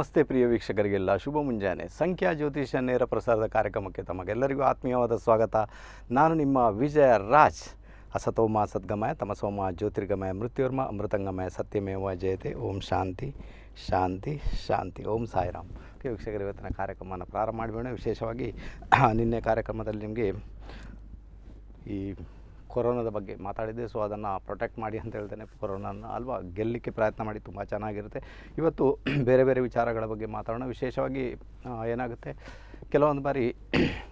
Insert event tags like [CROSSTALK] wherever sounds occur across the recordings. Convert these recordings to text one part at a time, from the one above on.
ನಮಸ್ತೆ ಪ್ರಿಯ ವೀಕ್ಷಕರಿಗೆಲ್ಲ ಶುಭ ಮುಂಜಾನೆ ಸಂಖ್ಯಾ ಜ್ಯೋತಿಷ ನೇರ ಪ್ರಸಾರದ ಕಾರ್ಯಕ್ರಮಕ್ಕೆ ತಮಗೆಲ್ಲರಿಗೂ ಆತ್ಮೀಯವಾದ ಸ್ವಾಗತ ನಾನು ನಿಮ್ಮ ವಿಜಯ ರಾಜ್ ಅಸತೋಮ ಸದ್ಗಮಯ ತಮಸೋಮ ಜ್ಯೋತಿರ್ಗಮಯ ಮೃತ್ಯುರ್ಮ ಅಮೃತಂಗಮಯ ಸತ್ಯಮೇವ ಜಯತೆ ಓಂ ಶಾಂತಿ ಶಾಂತಿ ಶಾಂತಿ ಓಂ ಸಾಯಿರಾಮ್ ವೀಕ್ಷಕರು ಇವತ್ತಿನ ಕಾರ್ಯಕ್ರಮವನ್ನು ಪ್ರಾರಂಭ ಮಾಡಬೇಡ ವಿಶೇಷವಾಗಿ ನಿನ್ನೆ ಕಾರ್ಯಕ್ರಮದಲ್ಲಿ ನಿಮಗೆ ಈ ಕೊರೋನಾದ ಬಗ್ಗೆ ಮಾತಾಡಿದ್ದೆ ಸೊ ಅದನ್ನು ಪ್ರೊಟೆಕ್ಟ್ ಮಾಡಿ ಅಂತ ಹೇಳ್ತೇನೆ ಕೊರೋನಾನ ಅಲ್ವಾ ಗೆಲ್ಲಲಿಕ್ಕೆ ಪ್ರಯತ್ನ ಮಾಡಿ ತುಂಬ ಚೆನ್ನಾಗಿರುತ್ತೆ ಇವತ್ತು [CLEARS THROAT] ಬೇರೆ ಬೇರೆ ವಿಚಾರಗಳ ಬಗ್ಗೆ ಮಾತಾಡೋಣ ವಿಶೇಷವಾಗಿ ಏನಾಗುತ್ತೆ ಕೆಲವೊಂದು ಬಾರಿ [CLEARS THROAT]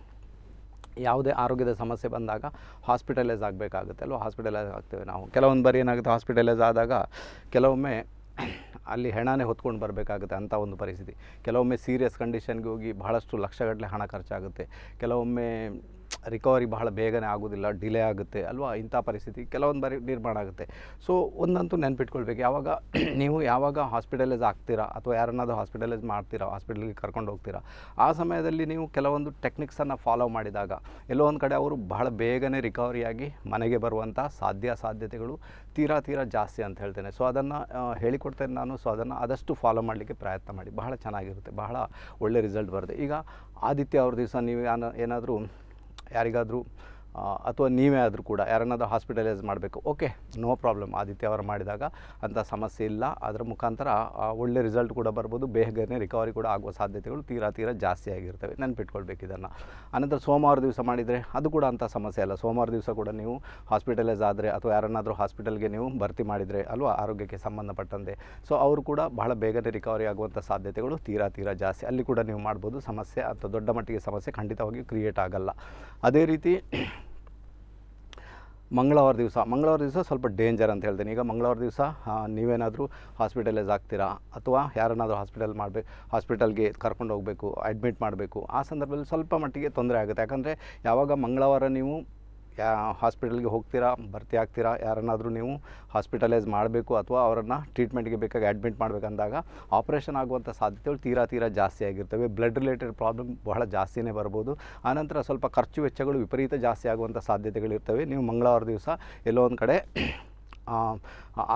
ಯಾವುದೇ ಆರೋಗ್ಯದ ಸಮಸ್ಯೆ ಬಂದಾಗ ಹಾಸ್ಪಿಟಲೈಸ್ ಆಗಬೇಕಾಗುತ್ತೆ ಅಲ್ವಾ ಹಾಸ್ಪಿಟಲೈಸ್ ಆಗ್ತೇವೆ ನಾವು ಕೆಲವೊಂದು ಬಾರಿ ಏನಾಗುತ್ತೆ ಹಾಸ್ಪಿಟಲೈಸ್ ಆದಾಗ ಕೆಲವೊಮ್ಮೆ [CLEARS THROAT] ಅಲ್ಲಿ ಹೆಣನೇ ಹೊತ್ಕೊಂಡು ಬರಬೇಕಾಗುತ್ತೆ ಅಂಥ ಒಂದು ಪರಿಸ್ಥಿತಿ ಕೆಲವೊಮ್ಮೆ ಸೀರಿಯಸ್ ಕಂಡೀಷನ್ಗೆ ಹೋಗಿ ಬಹಳಷ್ಟು ಲಕ್ಷಗಟ್ಟಲೆ ಹಣ ಖರ್ಚಾಗುತ್ತೆ ಕೆಲವೊಮ್ಮೆ ರಿಕವರಿ ಬಹಳ ಬೇಗನೆ ಆಗೋದಿಲ್ಲ ಡಿಲೇ ಆಗುತ್ತೆ ಅಲ್ವಾ ಇಂಥ ಪರಿಸ್ಥಿತಿ ಕೆಲವೊಂದು ಬಾರಿ ನಿರ್ಮಾಣ ಆಗುತ್ತೆ ಸೊ ಒಂದಂತೂ ನೆನ್ಪಿಟ್ಕೊಳ್ಬೇಕು ಯಾವಾಗ [CLEARS THROAT] ನೀವು ಯಾವಾಗ ಹಾಸ್ಪಿಟಲೈಸ್ ಆಗ್ತೀರಾ ಅಥವಾ ಯಾರನ್ನಾದರೂ ಹಾಸ್ಪಿಟಲೈಸ್ ಮಾಡ್ತೀರಾ ಹಾಸ್ಪಿಟಲ್ಗೆ ಕರ್ಕೊಂಡು ಹೋಗ್ತೀರಾ ಆ ಸಮಯದಲ್ಲಿ ನೀವು ಕೆಲವೊಂದು ಟೆಕ್ನಿಕ್ಸನ್ನು ಫಾಲೋ ಮಾಡಿದಾಗ ಎಲ್ಲೋ ಒಂದು ಕಡೆ ಅವರು ಬಹಳ ಬೇಗನೆ ರಿಕವರಿಯಾಗಿ ಮನೆಗೆ ಬರುವಂಥ ಸಾಧ್ಯ ಸಾಧ್ಯತೆಗಳು ತೀರಾ ತೀರಾ ಜಾಸ್ತಿ ಅಂತ ಹೇಳ್ತೇನೆ ಸೊ ಅದನ್ನು ಹೇಳಿಕೊಡ್ತೇನೆ ನಾನು ಸೊ ಅದನ್ನು ಆದಷ್ಟು ಫಾಲೋ ಮಾಡಲಿಕ್ಕೆ ಪ್ರಯತ್ನ ಮಾಡಿ ಬಹಳ ಚೆನ್ನಾಗಿರುತ್ತೆ ಬಹಳ ಒಳ್ಳೆ ರಿಸಲ್ಟ್ ಬರುತ್ತೆ ಈಗ ಆದಿತ್ಯ ಅವ್ರ ದಿವಸ ನೀವು ಏನಾದರೂ ಯಾರಿಗಾದರೂ ಅಥವಾ ನೀವೇ ಆದರೂ ಕೂಡ ಯಾರನ್ನಾದರೂ ಹಾಸ್ಪಿಟಲೈಸ್ ಮಾಡಬೇಕು ಓಕೆ ನೋ ಪ್ರಾಬ್ಲಮ್ ಆದಿತ್ಯ ಅವರು ಮಾಡಿದಾಗ ಅಂಥ ಸಮಸ್ಯೆ ಇಲ್ಲ ಅದರ ಮುಖಾಂತರ ಒಳ್ಳೆ ರಿಸಲ್ಟ್ ಕೂಡ ಬರ್ಬೋದು ಬೇಗನೆ ರಿಕವರಿ ಕೂಡ ಆಗುವ ಸಾಧ್ಯತೆಗಳು ತೀರಾ ತೀರಾ ಜಾಸ್ತಿ ಆಗಿರ್ತವೆ ನೆನಪಿಟ್ಕೊಳ್ಬೇಕು ಇದನ್ನು ಅನಂತರ ಸೋಮವಾರ ದಿವಸ ಮಾಡಿದರೆ ಅದು ಕೂಡ ಅಂಥ ಸಮಸ್ಯೆ ಅಲ್ಲ ಸೋಮವಾರ ದಿವಸ ಕೂಡ ನೀವು ಹಾಸ್ಪಿಟಲೈಸ್ ಆದರೆ ಅಥವಾ ಯಾರನ್ನಾದರೂ ಹಾಸ್ಪಿಟಲ್ಗೆ ನೀವು ಭರ್ತಿ ಮಾಡಿದರೆ ಅಲ್ವಾ ಆರೋಗ್ಯಕ್ಕೆ ಸಂಬಂಧಪಟ್ಟಂತೆ ಸೊ ಅವರು ಕೂಡ ಬಹಳ ಬೇಗನೆ ರಿಕವರಿ ಆಗುವಂಥ ಸಾಧ್ಯತೆಗಳು ತೀರಾ ತೀರಾ ಜಾಸ್ತಿ ಅಲ್ಲಿ ಕೂಡ ನೀವು ಮಾಡ್ಬೋದು ಸಮಸ್ಯೆ ಅಥವಾ ದೊಡ್ಡ ಮಟ್ಟಿಗೆ ಸಮಸ್ಯೆ ಖಂಡಿತವಾಗಿಯೂ ಕ್ರಿಯೇಟ್ ಆಗಲ್ಲ ಅದೇ ರೀತಿ ಮಂಗಳವಾರ ದಿವಸ ಮಂಗಳವಾರ ದಿವಸ ಸ್ವಲ್ಪ ಡೇಂಜರ್ ಅಂತ ಹೇಳ್ತೀನಿ ಈಗ ಮಂಗಳವಾರ ದಿವಸ ನೀವೇನಾದರೂ ಹಾಸ್ಪಿಟಲೈಸ್ ಆಗ್ತೀರಾ ಅಥವಾ ಯಾರನ್ನಾದರೂ ಹಾಸ್ಪಿಟಲ್ ಮಾಡಬೇಕು ಹಾಸ್ಪಿಟಲ್ಗೆ ಕರ್ಕೊಂಡು ಹೋಗಬೇಕು ಅಡ್ಮಿಟ್ ಮಾಡಬೇಕು ಆ ಸಂದರ್ಭದಲ್ಲಿ ಸ್ವಲ್ಪ ಮಟ್ಟಿಗೆ ತೊಂದರೆ ಆಗುತ್ತೆ ಯಾಕಂದರೆ ಯಾವಾಗ ಮಂಗಳವಾರ ನೀವು ಯಾ ಹಾಸ್ಪಿಟಲ್ಗೆ ಹೋಗ್ತೀರಾ ಭರ್ತಿ ಆಗ್ತೀರಾ ಯಾರನ್ನಾದರೂ ನೀವು ಹಾಸ್ಪಿಟಲೈಸ್ ಮಾಡಬೇಕು ಅಥವಾ ಅವರನ್ನು ಟ್ರೀಟ್ಮೆಂಟ್ಗೆ ಬೇಕಾಗಿ ಅಡ್ಮಿಟ್ ಮಾಡಬೇಕಂದಾಗ ಆಪ್ರೇಷನ್ ಆಗುವಂಥ ಸಾಧ್ಯತೆಗಳು ತೀರಾ ತೀರಾ ಜಾಸ್ತಿ ಆಗಿರ್ತವೆ ಬ್ಲಡ್ ರಿಲೇಟೆಡ್ ಪ್ರಾಬ್ಲಮ್ ಬಹಳ ಜಾಸ್ತಿನೇ ಬರ್ಬೋದು ಆನಂತರ ಸ್ವಲ್ಪ ಖರ್ಚು ವೆಚ್ಚಗಳು ವಿಪರೀತ ಜಾಸ್ತಿ ಆಗುವಂಥ ಸಾಧ್ಯತೆಗಳಿರ್ತವೆ ನೀವು ಮಂಗಳವಾರ ದಿವಸ ಎಲ್ಲೋ ಒಂದು ಕಡೆ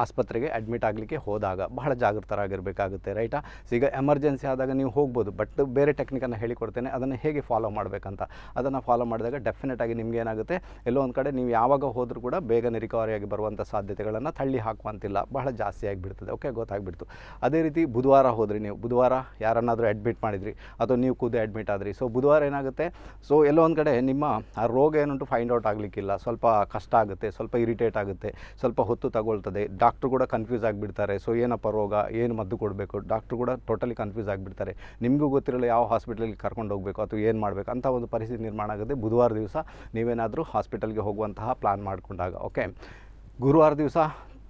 ಆಸ್ಪತ್ರೆಗೆ ಅಡ್ಮಿಟ್ ಆಗಲಿಕ್ಕೆ ಹೋದಾಗ ಬಹಳ ಜಾಗೃತರಾಗಿರಬೇಕಾಗುತ್ತೆ ರೈಟಾ ಸೊ ಈಗ ಎಮರ್ಜೆನ್ಸಿ ಆದಾಗ ನೀವು ಹೋಗ್ಬೋದು ಬಟ್ ಬೇರೆ ಟೆಕ್ನಿಕನ್ನು ಹೇಳಿಕೊಡ್ತೇನೆ ಅದನ್ನು ಹೇಗೆ ಫಾಲೋ ಮಾಡಬೇಕಂತ ಅದನ್ನು ಫಾಲೋ ಮಾಡಿದಾಗ ಡೆಫಿನೆಟಾಗಿ ನಿಮ್ಗೆ ಏನಾಗುತ್ತೆ ಎಲ್ಲೋ ಒಂದು ಕಡೆ ನೀವು ಯಾವಾಗ ಹೋದರೂ ಕೂಡ ಬೇಗನೆ ರಿಕವರಿಯಾಗಿ ಬರುವಂಥ ಸಾಧ್ಯತೆಗಳನ್ನು ತಳ್ಳಿ ಹಾಕುವಂತಿಲ್ಲ ಬಹಳ ಜಾಸ್ತಿ ಆಗಿಬಿಡ್ತದೆ ಓಕೆ ಗೊತ್ತಾಗ್ಬಿಡ್ತು ಅದೇ ರೀತಿ ಬುಧವಾರ ಹೋದ್ರಿ ನೀವು ಬುಧವಾರ ಯಾರನ್ನಾದರೂ ಅಡ್ಮಿಟ್ ಮಾಡಿದ್ರಿ ಅಥವಾ ನೀವು ಕೂದೆ ಅಡ್ಮಿಟ್ ಆದ್ರಿ ಸೊ ಬುಧವಾರ ಏನಾಗುತ್ತೆ ಸೊ ಎಲ್ಲೋ ಒಂದು ಕಡೆ ನಿಮ್ಮ ಆ ರೋಗ ಏನುಂಟು ಫೈಂಡ್ ಔಟ್ ಆಗಲಿಕ್ಕಿಲ್ಲ ಸ್ವಲ್ಪ ಕಷ್ಟ ಆಗುತ್ತೆ ಸ್ವಲ್ಪ ಇರಿಟೇಟ್ ಆಗುತ್ತೆ ಸ್ವಲ್ಪ ಹೊತ್ತು ತಗೊಳ್ತದೆ ಡಾಕ್ಟ್ರು ಕೂಡ ಕನ್ಫ್ಯೂಸ್ ಆಗಿಬಿಡ್ತಾರೆ ಸೊ ಏನಪ್ಪ ರೋಗ ಏನು ಮದ್ದು ಕೊಡಬೇಕು ಡಾಕ್ಟ್ರು ಕೂಡ ಟೋಟಲಿ ಕನ್ಫ್ಯೂಸ್ ಆಗಿಬಿಡ್ತಾರೆ ನಿಮಗೂ ಗೊತ್ತಿರಲ್ಲ ಯಾವ ಹಾಸ್ಪಿಟಲ್ಗೆ ಕರ್ಕೊಂಡು ಹೋಗಬೇಕು ಅಥವಾ ಏನು ಮಾಡಬೇಕು ಅಂತ ಒಂದು ಪರಿಸ್ಥಿತಿ ನಿರ್ಮಾಣ ಆಗುತ್ತೆ ಬುಧವಾರ ದಿವಸ ನೀವೇನಾದರೂ ಹಾಸ್ಪಿಟಲ್ಗೆ ಹೋಗುವಂತಹ ಪ್ಲ್ಯಾನ್ ಮಾಡಿಕೊಂಡಾಗ ಓಕೆ ಗುರುವಾರ ದಿವಸ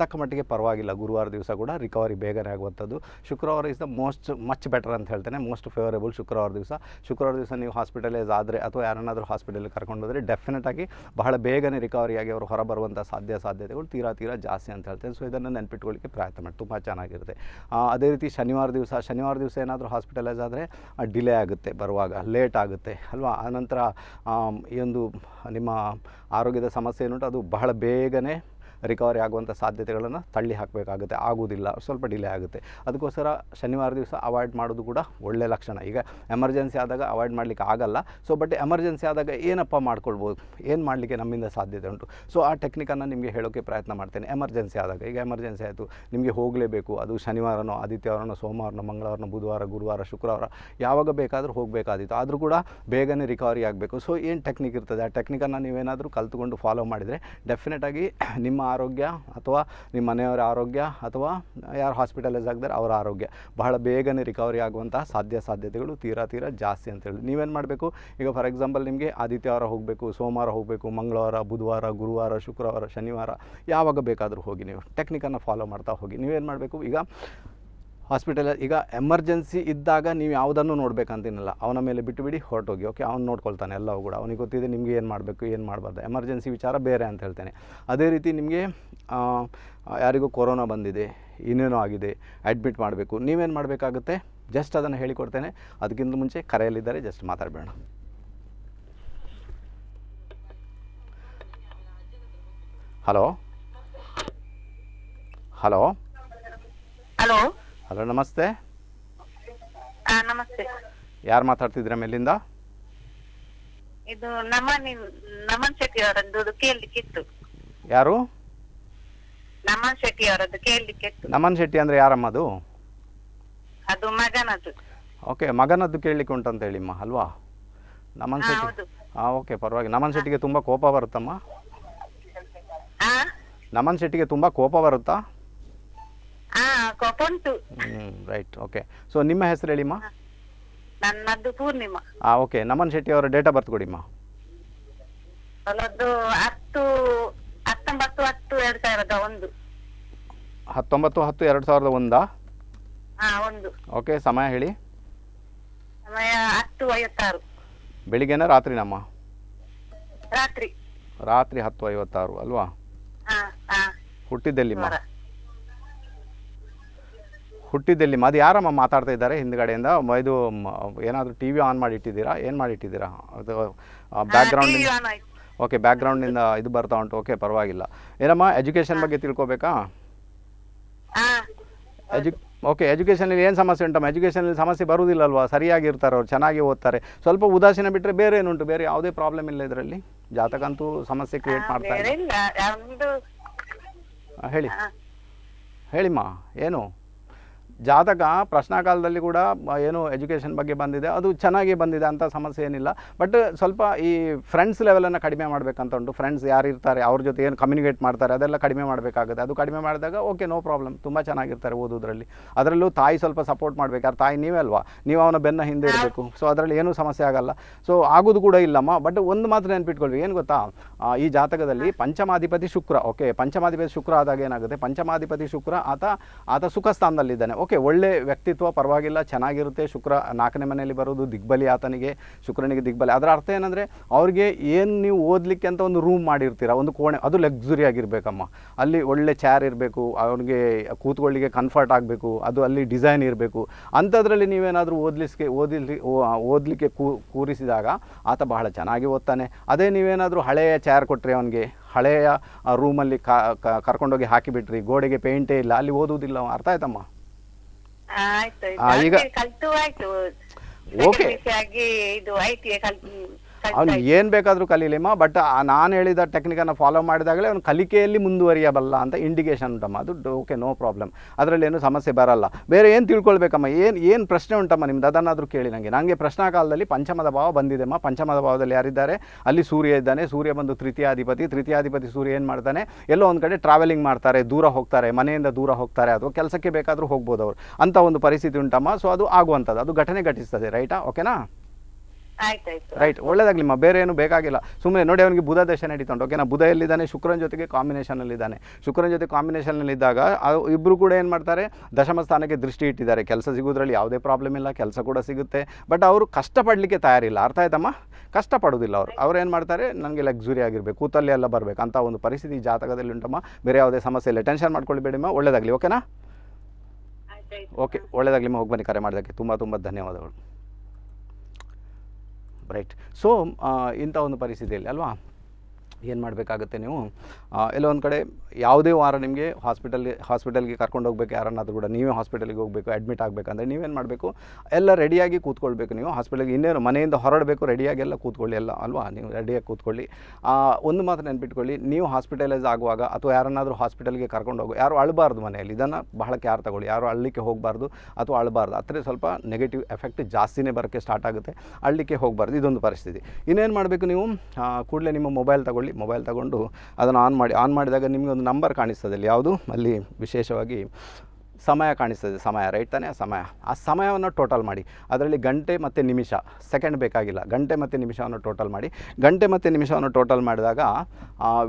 ತಕ್ಕ ಮಟ್ಟಿಗೆ ಪರವಾಗಿಲ್ಲ ಗುರುವಾರ ದಿವಸ ಕೂಡ ರಿಕವರಿ ಬೇಗನೆ ಆಗುವಂಥದ್ದು ಶುಕ್ರವಾರ is the most much better ಅಂತ ಹೇಳ್ತೇನೆ ಮೋಸ್ಟ್ ಫೇವರೇಬಲ್ ಶುಕ್ರವಾರ ದಿವಸ ಶುಕ್ರವಾರ ದಿವಸ ನೀವು ಹಾಸ್ಪಿಟಲೈಸ್ ಆದರೆ ಅಥವಾ ಯಾರನ್ನಾದರೂ ಹಾಸ್ಪಿಟಲ್ಗೆ ಕರ್ಕೊಂಡು ಹೋದರೆ ಡೆಫಿನೆಟ್ ಆಗಿ ಬಹಳ ಬೇಗನೆ ರಿಕವರಿಯಾಗಿ ಅವರು ಹೊರಬರುವಂಥ ಸಾಧ್ಯ ಸಾಧ್ಯತೆಗಳು ತೀರಾ ತೀರಾ ಜಾಸ್ತಿ ಅಂತ ಹೇಳ್ತೇನೆ ಸೊ ಇದನ್ನು ನೆನ್ಪಿಟ್ಕೊಳ್ಳಿಕ್ಕೆ ಪ್ರಯತ್ನ ಮಾಡಿ ತುಂಬ ಚೆನ್ನಾಗಿರುತ್ತೆ ಅದೇ ರೀತಿ ಶನಿವಾರ ದಿವಸ ಶನಿವಾರ ದಿವಸ ಏನಾದರೂ ಹಾಸ್ಪಿಟಲೈಸ್ ಆದರೆ ಡಿಲೇ ಆಗುತ್ತೆ ಬರುವಾಗ ಲೇಟ್ ಆಗುತ್ತೆ ಅಲ್ವಾ ಆನಂತರ ಈ ಒಂದು ನಿಮ್ಮ ಆರೋಗ್ಯದ ಸಮಸ್ಯೆ ಏನುಂಟು ಅದು ಬಹಳ ಬೇಗನೆ ರಿಕವರಿ ಆಗುವಂಥ ಸಾಧ್ಯತೆಗಳನ್ನು ತಳ್ಳಿ ಹಾಕಬೇಕಾಗುತ್ತೆ ಆಗೋದಿಲ್ಲ ಸ್ವಲ್ಪ ಡಿಲೇ ಆಗುತ್ತೆ ಅದಕ್ಕೋಸ್ಕರ ಶನಿವಾರ ದಿವಸ ಅವಾಯ್ಡ್ ಮಾಡೋದು ಕೂಡ ಒಳ್ಳೆಯ ಲಕ್ಷಣ ಈಗ ಎಮರ್ಜೆನ್ಸಿ ಆದಾಗ ಅವಾಯ್ಡ್ ಮಾಡಲಿಕ್ಕೆ ಆಗಲ್ಲ ಸೊ ಬಟ್ ಎಮರ್ಜೆನ್ಸಿ ಆದಾಗ ಏನಪ್ಪ ಮಾಡ್ಕೊಳ್ಬೋದು ಏನು ಮಾಡಲಿಕ್ಕೆ ನಮ್ಮಿಂದ ಸಾಧ್ಯತೆ ಉಂಟು ಸೊ ಆ ಟೆಕ್ನಿಕನ್ನು ನಿಮಗೆ ಹೇಳೋಕ್ಕೆ ಪ್ರಯತ್ನ ಮಾಡ್ತೇನೆ ಎಮರ್ಜೆನ್ಸಿ ಆದಾಗ ಈಗ ಎಮರ್ಜೆನ್ಸಿ ಆಯಿತು ನಿಮಗೆ ಹೋಗಲೇಬೇಕು ಅದು ಶನಿವಾರನೋ ಆದಿತ್ಯವಾರನೋ ಸೋಮವಾರನೋ ಮಂಗಳವಾರನೋ ಬುಧವಾರ ಗುರುವಾರ ಶುಕ್ರವಾರ ಯಾವಾಗ ಬೇಕಾದರೂ ಹೋಗಬೇಕಾದಿತ್ತು ಆದರೂ ಕೂಡ ಬೇಗನೆ ರಿಕವರಿ ಆಗಬೇಕು ಸೊ ಏನು ಟೆಕ್ನಿಕ್ ಇರ್ತದೆ ಆ ಟೆಕ್ನಿಕನ್ನು ನೀವೇನಾದರೂ ಕಲ್ತುಕೊಂಡು ಫಾಲೋ ಮಾಡಿದರೆ ಡೆಫಿನೆಟಾಗಿ ನಿಮ್ಮ ಆರೋಗ್ಯ ಅಥವಾ ನಿಮ್ಮ ಮನೆಯವರ ಆರೋಗ್ಯ ಅಥವಾ ಯಾರು ಹಾಸ್ಪಿಟಲೈಸ್ ಆಗಿದ್ದಾರೆ ಅವರ ಆರೋಗ್ಯ ಬಹಳ ಬೇಗನೆ ರಿಕವರಿ ಆಗುವಂತಹ ಸಾಧ್ಯ ಸಾಧ್ಯತೆಗಳು ತೀರಾ ತೀರಾ ಜಾಸ್ತಿ ಅಂತೇಳಿ ನೀವೇನು ಮಾಡಬೇಕು ಈಗ ಫಾರ್ ಎಕ್ಸಾಂಪಲ್ ನಿಮಗೆ ಆದಿತ್ಯವಾರ ಹೋಗಬೇಕು ಸೋಮವಾರ ಹೋಗಬೇಕು ಮಂಗಳವಾರ ಬುಧವಾರ ಗುರುವಾರ ಶುಕ್ರವಾರ ಶನಿವಾರ ಯಾವಾಗ ಬೇಕಾದರೂ ಹೋಗಿ ನೀವು ಟೆಕ್ನಿಕನ್ನು ಫಾಲೋ ಮಾಡ್ತಾ ಹೋಗಿ ನೀವೇನು ಮಾಡಬೇಕು ಈಗ ಹಾಸ್ಪಿಟಲ್ ಈಗ ಎಮರ್ಜೆನ್ಸಿ ಇದ್ದಾಗ ನೀವು ಯಾವುದನ್ನು ನೋಡಬೇಕಂತೀನಲ್ಲ ಅವನ ಮೇಲೆ ಬಿಟ್ಟುಬಿಡಿ ಹೊರಟೋಗಿ ಓಕೆ ಅವ್ನು ನೋಡ್ಕೊಳ್ತಾನೆ ಎಲ್ಲವೂ ಕೂಡ ಅವನಿಗೆ ಗೊತ್ತಿದೆ ನಿಮಗೆ ಏನು ಮಾಡಬೇಕು ಏನು ಮಾಡಬಾರ್ದು ಎಮರ್ಜೆನ್ಸಿ ವಿಚಾರ ಬೇರೆ ಅಂತ ಹೇಳ್ತೇನೆ ಅದೇ ರೀತಿ ನಿಮಗೆ ಯಾರಿಗೂ ಕೊರೋನಾ ಬಂದಿದೆ ಇನ್ನೇನೋ ಆಗಿದೆ ಅಡ್ಮಿಟ್ ಮಾಡಬೇಕು ನೀವೇನು ಮಾಡಬೇಕಾಗುತ್ತೆ ಜಸ್ಟ್ ಅದನ್ನು ಹೇಳಿಕೊಡ್ತೇನೆ ಅದಕ್ಕಿಂತ ಮುಂಚೆ ಕರೆಯಲ್ಲಿದ್ದಾರೆ ಜಸ್ಟ್ ಮಾತಾಡಬೇಡ ಹಲೋ ಹಲೋ ಹಲೋ ಹಲೋ ನಮಸ್ತೆ ನಮಸ್ತೆ ಯಾರು ಮಾತಾಡ್ತಿದ್ರ ಮೇಲಿಂದ ಇದು ನಮನ್ ನಮನ್ ಶೆಟ್ಟಿ ಅವರದ್ದು ಕೇಳಲಿಕ್ಕಿತ್ತು ಯಾರು ನಮನ್ ಶೆಟ್ಟಿ ಅವರದ್ದು ಕೇಳಲಿಕ್ಕಿತ್ತು ನಮನ್ ಶೆಟ್ಟಿ ಅಂದ್ರೆ ಯಾರಮ್ಮ ಅದು ಮಗನದ್ದು ಓಕೆ ಮಗನದ್ದು ಕೇಳಲಿಕ್ಕೆ ಉಂಟಂತ ಹೇಳಿಮ್ಮ ಅಲ್ವಾ ನಮನ್ ಶೆಟ್ಟಿ ಹಾ ಓಕೆ ಪರವಾಗಿ ನಮನ್ ಶೆಟ್ಟಿಗೆ ತುಂಬಾ ಕೋಪ ಬರುತ್ತಮ್ಮ ನಮನ್ ಶೆಟ್ಟಿಗೆ ತುಂಬಾ ಕೋಪ ಬರುತ್ತಾ ಉಂಟು ರೈಟ್ ಓಕೆ ಸೊ ನಿಮ್ಮ ಹೆಸರು ಹೇಳಿಮ್ಮ ನನ್ನದ್ದು ಪೂರ್ಣಿಮಾ ಆ ಓಕೆ ನಮನ್ ಶೆಟ್ಟಿ ಅವರ ಡೇಟ್ ಆಫ್ ಬರ್ತ್ ಕೊಡಿಮ್ಮ ಅವರದ್ದು ಹತ್ತು ಹತ್ತೊಂಬತ್ತು ಹತ್ತು ಎರಡು ಸಾವಿರದ ಒಂದು ಹತ್ತೊಂಬತ್ತು ಹತ್ತು ಎರಡು ಸಾವಿರದ ಒಂದಾ ಒಂದು ಓಕೆ ಸಮಯ ಹೇಳಿ ಸಮಯ ಹತ್ತು ಐವತ್ತಾರು ಬೆಳಿಗ್ಗೆನ ರಾತ್ರಿನಮ್ಮ ರಾತ್ರಿ ರಾತ್ರಿ ಹತ್ತು ಐವತ್ತಾರು ಅಲ್ವಾ ಹುಟ್ಟಿದ್ದೆಲ್ಲಿಮ್ಮ ಹುಟ್ಟಿದ್ದಲ್ಲಿ ಅದು ಯಾರಮ್ಮ ಮಾತಾಡ್ತಾ ಇದ್ದಾರೆ ಹಿಂದ್ಗಡೆಯಿಂದ ಇದು ಏನಾದರೂ ಟಿ ವಿ ಆನ್ ಮಾಡಿ ಇಟ್ಟಿದ್ದೀರಾ ಏನು ಮಾಡಿ ಇಟ್ಟಿದ್ದೀರಾ ಅದು ಬ್ಯಾಕ್ಗ್ರೌಂಡ್ ಓಕೆ ಬ್ಯಾಕ್ಗ್ರೌಂಡಿಂದ ಇದು ಬರ್ತಾ ಉಂಟು ಓಕೆ ಪರವಾಗಿಲ್ಲ ಏನಮ್ಮ ಎಜುಕೇಷನ್ ಬಗ್ಗೆ ತಿಳ್ಕೊಬೇಕಾ ಎಜು ಓಕೆ ಎಜುಕೇಷನಲ್ಲಿ ಏನು ಸಮಸ್ಯೆ ಉಂಟಮ್ಮ ಎಜುಕೇಷನಲ್ಲಿ ಸಮಸ್ಯೆ ಬರುವುದಿಲ್ಲಲ್ವಾ ಇರ್ತಾರೆ ಅವ್ರು ಚೆನ್ನಾಗಿ ಓದ್ತಾರೆ ಸ್ವಲ್ಪ ಉದಾಸೀನ ಬಿಟ್ಟರೆ ಬೇರೆ ಏನುಂಟು ಬೇರೆ ಯಾವುದೇ ಪ್ರಾಬ್ಲಮ್ ಇಲ್ಲ ಇದರಲ್ಲಿ ಜಾತಕಂತೂ ಸಮಸ್ಯೆ ಕ್ರಿಯೇಟ್ ಮಾಡ್ತಾರೆ ಹೇಳಿ ಹೇಳಿಮ್ಮ ಏನು ಜಾತಕ ಪ್ರಶ್ನಾಕಾಲದಲ್ಲಿ ಕೂಡ ಏನು ಎಜುಕೇಷನ್ ಬಗ್ಗೆ ಬಂದಿದೆ ಅದು ಚೆನ್ನಾಗಿ ಬಂದಿದೆ ಅಂತ ಸಮಸ್ಯೆ ಏನಿಲ್ಲ ಬಟ್ ಸ್ವಲ್ಪ ಈ ಫ್ರೆಂಡ್ಸ್ ಲೆವೆಲನ್ನು ಕಡಿಮೆ ಮಾಡಬೇಕಂತ ಉಂಟು ಫ್ರೆಂಡ್ಸ್ ಯಾರು ಇರ್ತಾರೆ ಅವ್ರ ಜೊತೆ ಏನು ಕಮ್ಯುನಿಕೇಟ್ ಮಾಡ್ತಾರೆ ಅದೆಲ್ಲ ಕಡಿಮೆ ಮಾಡಬೇಕಾಗುತ್ತೆ ಅದು ಕಡಿಮೆ ಮಾಡಿದಾಗ ಓಕೆ ನೋ ಪ್ರಾಬ್ಲಮ್ ತುಂಬ ಚೆನ್ನಾಗಿರ್ತಾರೆ ಓದೋದ್ರಲ್ಲಿ ಅದರಲ್ಲೂ ತಾಯಿ ಸ್ವಲ್ಪ ಸಪೋರ್ಟ್ ಮಾಡಬೇಕು ಯಾರು ತಾಯಿ ನೀವೇ ಅಲ್ವಾ ನೀವು ಅವನ ಬೆನ್ನ ಹಿಂದೆ ಇರಬೇಕು ಸೊ ಅದರಲ್ಲಿ ಏನೂ ಸಮಸ್ಯೆ ಆಗಲ್ಲ ಸೊ ಆಗೋದು ಕೂಡ ಇಲ್ಲಮ್ಮ ಬಟ್ ಒಂದು ಮಾತ್ರ ನೆನ್ಪಿಟ್ಕೊಳ್ವಿ ಏನು ಗೊತ್ತಾ ಈ ಜಾತಕದಲ್ಲಿ ಪಂಚಮಾಧಿಪತಿ ಶುಕ್ರ ಓಕೆ ಪಂಚಮಾಧಿಪತಿ ಶುಕ್ರ ಆದಾಗ ಏನಾಗುತ್ತೆ ಪಂಚಮಾಧಿಪತಿ ಶುಕ್ರ ಆತ ಆತ ಸುಖ ಸ್ಥಾನದಲ್ಲಿದ್ದಾನೆ ಓಕೆ ಓಕೆ ಒಳ್ಳೆ ವ್ಯಕ್ತಿತ್ವ ಪರವಾಗಿಲ್ಲ ಚೆನ್ನಾಗಿರುತ್ತೆ ಶುಕ್ರ ನಾಲ್ಕನೇ ಮನೆಯಲ್ಲಿ ಬರೋದು ದಿಗ್ಬಲಿ ಆತನಿಗೆ ಶುಕ್ರನಿಗೆ ದಿಗ್ಬಲಿ ಅದರ ಅರ್ಥ ಏನಂದರೆ ಅವ್ರಿಗೆ ಏನು ನೀವು ಓದಲಿಕ್ಕೆ ಅಂತ ಒಂದು ರೂಮ್ ಮಾಡಿರ್ತೀರಾ ಒಂದು ಕೋಣೆ ಅದು ಲಕ್ಸುರಿ ಆಗಿರಬೇಕಮ್ಮ ಅಲ್ಲಿ ಒಳ್ಳೆ ಚೇರ್ ಇರಬೇಕು ಅವನಿಗೆ ಕೂತ್ಕೊಳ್ಳಿಗೆ ಕನ್ಫರ್ಟ್ ಆಗಬೇಕು ಅದು ಅಲ್ಲಿ ಡಿಸೈನ್ ಇರಬೇಕು ಅಂಥದ್ರಲ್ಲಿ ನೀವೇನಾದರೂ ಓದ್ಲಿಸ್ಕೆ ಓದಿಲಿ ಓದಲಿಕ್ಕೆ ಕೂರಿಸಿದಾಗ ಆತ ಬಹಳ ಚೆನ್ನಾಗಿ ಓದ್ತಾನೆ ಅದೇ ನೀವೇನಾದರೂ ಹಳೆಯ ಚೇರ್ ಕೊಟ್ಟರೆ ಅವನಿಗೆ ಹಳೆಯ ರೂಮಲ್ಲಿ ಕರ್ಕೊಂಡೋಗಿ ಹಾಕಿಬಿಟ್ರಿ ಗೋಡೆಗೆ ಪೇಂಟೇ ಇಲ್ಲ ಅಲ್ಲಿ ಓದುವುದಿಲ್ಲ ಅರ್ಥ ಆಯ್ತಮ್ಮ ಆಯ್ತು ಈಗ ಕಲ್ತು ಆಯ್ತು ಓಕೆ ಆಗಿ ಇದು ಐಟಿ ಕಲ್ತು ಅವ್ನು ಏನು ಬೇಕಾದರೂ ಕಲೀಲಿಮ್ಮ ಬಟ್ ನಾನು ಹೇಳಿದ ಟೆಕ್ನಿಕನ್ನು ಫಾಲೋ ಮಾಡಿದಾಗಲೇ ಅವ್ನು ಕಲಿಕೆಯಲ್ಲಿ ಮುಂದುವರಿಯಬಲ್ಲ ಅಂತ ಇಂಡಿಕೇಶನ್ ಉಂಟಮ್ಮ ಅದು ಓಕೆ ನೋ ಪ್ರಾಬ್ಲಮ್ ಅದರಲ್ಲಿ ಏನು ಸಮಸ್ಯೆ ಬರಲ್ಲ ಬೇರೆ ಏನು ತಿಳ್ಕೊಳ್ಬೇಕಮ್ಮ ಏನು ಏನು ಪ್ರಶ್ನೆ ಉಂಟಮ್ಮ ನಿಮ್ದು ಅದನ್ನಾದರೂ ಕೇಳಿ ನನಗೆ ನನಗೆ ಪ್ರಶ್ನಾ ಕಾಲದಲ್ಲಿ ಪಂಚಮದ ಭಾವ ಬಂದಿದೆಮ್ಮ ಪಂಚಮದ ಭಾವದಲ್ಲಿ ಯಾರಿದ್ದಾರೆ ಅಲ್ಲಿ ಸೂರ್ಯ ಇದ್ದಾನೆ ಸೂರ್ಯ ಬಂದು ತೃತೀಯಾಧಿಪತಿ ತೃತೀಯಾಧಿಪತಿ ಸೂರ್ಯ ಏನು ಮಾಡ್ತಾನೆ ಎಲ್ಲೋ ಒಂದು ಕಡೆ ಟ್ರಾವೆಲಿಂಗ್ ಮಾಡ್ತಾರೆ ದೂರ ಹೋಗ್ತಾರೆ ಮನೆಯಿಂದ ದೂರ ಹೋಗ್ತಾರೆ ಅಥವಾ ಕೆಲಸಕ್ಕೆ ಬೇಕಾದರೂ ಹೋಗ್ಬೋದು ಅವರು ಅಂತ ಒಂದು ಪರಿಸ್ಥಿತಿ ಉಂಟಮ್ಮ ಸೊ ಅದು ಆಗುವಂಥದ್ದು ಅದು ಘಟನೆ ಘಟಿಸ್ತದೆ ರೈಟಾ ಓಕೆನಾ ರೈಟ್ ಒಳ್ಳೇದಾಗ್ಲಿಮ್ಮ ಬೇರೆ ಏನು ಬೇಕಾಗಿಲ್ಲ ಸುಮ್ಮನೆ ನೋಡಿ ಅವನಿಗೆ ಬುಧ ದಶೆ ನಡೀತಂಡು ಓಕೆನಾ ಬುಧ ಎಲ್ಲಿದ್ದಾನೆ ಶುಕ್ರನ ಜೊತೆಗೆ ಕಾಂಬಿನೇಷನಲ್ಲಿ ಇದ್ದಾನೆ ಶುಕ್ರನ ಜೊತೆ ಕಾಂಬಿನೇಷನಲ್ಲಿ ಇದ್ದಾಗ ಇಬ್ಬರು ಕೂಡ ಏನು ಮಾಡ್ತಾರೆ ದಶಮ ಸ್ಥಾನಕ್ಕೆ ದೃಷ್ಟಿ ಇಟ್ಟಿದ್ದಾರೆ ಕೆಲಸ ಸಿಗೋದ್ರಲ್ಲಿ ಯಾವುದೇ ಪ್ರಾಬ್ಲಮ್ ಇಲ್ಲ ಕೆಲಸ ಕೂಡ ಸಿಗುತ್ತೆ ಬಟ್ ಅವರು ಕಷ್ಟಪಡಲಿಕ್ಕೆ ತಯಾರಿಲ್ಲ ಅರ್ಥ ಆಯ್ತಮ್ಮ ಕಷ್ಟಪಡೋದಿಲ್ಲ ಅವರು ಅವ್ರು ಏನು ಮಾಡ್ತಾರೆ ನನಗೆ ಲಕ್ಸುರಿ ಆಗಿರಬೇಕು ಕೂತಲ್ಲಿ ಎಲ್ಲ ಬರಬೇಕು ಅಂತ ಒಂದು ಪರಿಸ್ಥಿತಿ ಜಾತಕದಲ್ಲಿ ಉಂಟಮ್ಮ ಬೇರೆ ಯಾವುದೇ ಸಮಸ್ಯೆ ಇಲ್ಲ ಟೆನ್ಷನ್ ಮಾಡ್ಕೊಳ್ಬೇಡಿಮ್ಮ ಒಳ್ಳೇದಾಗಲಿ ಓಕೆನಾ ಓಕೆ ಒಳ್ಳೇದಾಗಲಿ ಹೋಗಿ ಬನ್ನಿ ಕರೆ ಮಾಡೋದಕ್ಕೆ ತುಂಬ ತುಂಬ ಧನ್ಯವಾದಗಳು ರೈಟ್ ಸೊ uh, ಇಂಥ ಒಂದು ಪರಿಸ್ಥಿತಿಯಲ್ಲಿ ಅಲ್ವಾ ಏನು ಮಾಡಬೇಕಾಗುತ್ತೆ ನೀವು ಎಲ್ಲೋ ಒಂದು ಕಡೆ ಯಾವುದೇ ವಾರ ನಿಮಗೆ ಹಾಸ್ಪಿಟಲ್ ಹಾಸ್ಪಿಟಲ್ಗೆ ಕರ್ಕೊಂಡು ಹೋಗ್ಬೇಕು ಯಾರನ್ನಾದರೂ ಕೂಡ ನೀವೇ ಹಾಸ್ಪಿಟಲ್ಗೆ ಹೋಗಬೇಕು ಅಡ್ಮಿಟ್ ಆಗಬೇಕಂದ್ರೆ ನೀವೇನು ಮಾಡಬೇಕು ಎಲ್ಲ ರೆಡಿಯಾಗಿ ಕೂತ್ಕೊಳ್ಬೇಕು ನೀವು ಹಾಸ್ಪಿಟಲ್ಗೆ ಇನ್ನೇನು ಮನೆಯಿಂದ ಹೊರಡಬೇಕು ರೆಡಿಯಾಗಿ ಎಲ್ಲ ಕೂತ್ಕೊಳ್ಳಿ ಎಲ್ಲ ಅಲ್ವಾ ನೀವು ರೆಡಿಯಾಗಿ ಕೂತ್ಕೊಳ್ಳಿ ಒಂದು ಮಾತ್ರ ನೆನ್ಪಿಟ್ಕೊಳ್ಳಿ ನೀವು ಹಾಸ್ಪಿಟಲೈಸ್ ಆಗುವಾಗ ಅಥವಾ ಯಾರನ್ನಾದರೂ ಹಾಸ್ಪಿಟಲ್ಗೆ ಕರ್ಕೊಂಡು ಹೋಗೋ ಯಾರು ಅಳಬಾರ್ದು ಮನೆಯಲ್ಲಿ ಇದನ್ನು ಬಹಳ ಕೇರ್ ತಗೊಳ್ಳಿ ಯಾರು ಅಳ್ಳಿಕ್ಕೆ ಹೋಗಬಾರ್ದು ಅಥವಾ ಅಳಬಾರ್ದು ಅತ್ರ ಸ್ವಲ್ಪ ನೆಗೆಟಿವ್ ಎಫೆಕ್ಟ್ ಜಾಸ್ತಿನೇ ಬರೋಕ್ಕೆ ಸ್ಟಾರ್ಟ್ ಆಗುತ್ತೆ ಅಳ್ಳಿಕ್ಕೆ ಹೋಗಬಾರ್ದು ಇದೊಂದು ಪರಿಸ್ಥಿತಿ ಇನ್ನೇನು ಮಾಡಬೇಕು ನೀವು ಕೂಡಲೇ ನಿಮ್ಮ ಮೊಬೈಲ್ ತಗೊಳ್ಳಿ ಮಾಡಿ ಮೊಬೈಲ್ ತಗೊಂಡು ಅದನ್ನು ಆನ್ ಮಾಡಿ ಆನ್ ಮಾಡಿದಾಗ ನಿಮಗೆ ಒಂದು ನಂಬರ್ ಕಾಣಿಸ್ತದೆ ಅಲ್ಲಿ ಯಾವುದು ಅಲ್ಲಿ ವಿಶೇಷವಾಗಿ ಸಮಯ ಕಾಣಿಸ್ತದೆ ಸಮಯ ರೈಟ್ ತಾನೇ ಸಮಯ ಆ ಸಮಯವನ್ನು ಟೋಟಲ್ ಮಾಡಿ ಅದರಲ್ಲಿ ಗಂಟೆ ಮತ್ತು ನಿಮಿಷ ಸೆಕೆಂಡ್ ಬೇಕಾಗಿಲ್ಲ ಗಂಟೆ ಮತ್ತು ನಿಮಿಷವನ್ನು ಟೋಟಲ್ ಮಾಡಿ ಗಂಟೆ ಮತ್ತು ನಿಮಿಷವನ್ನು ಟೋಟಲ್ ಮಾಡಿದಾಗ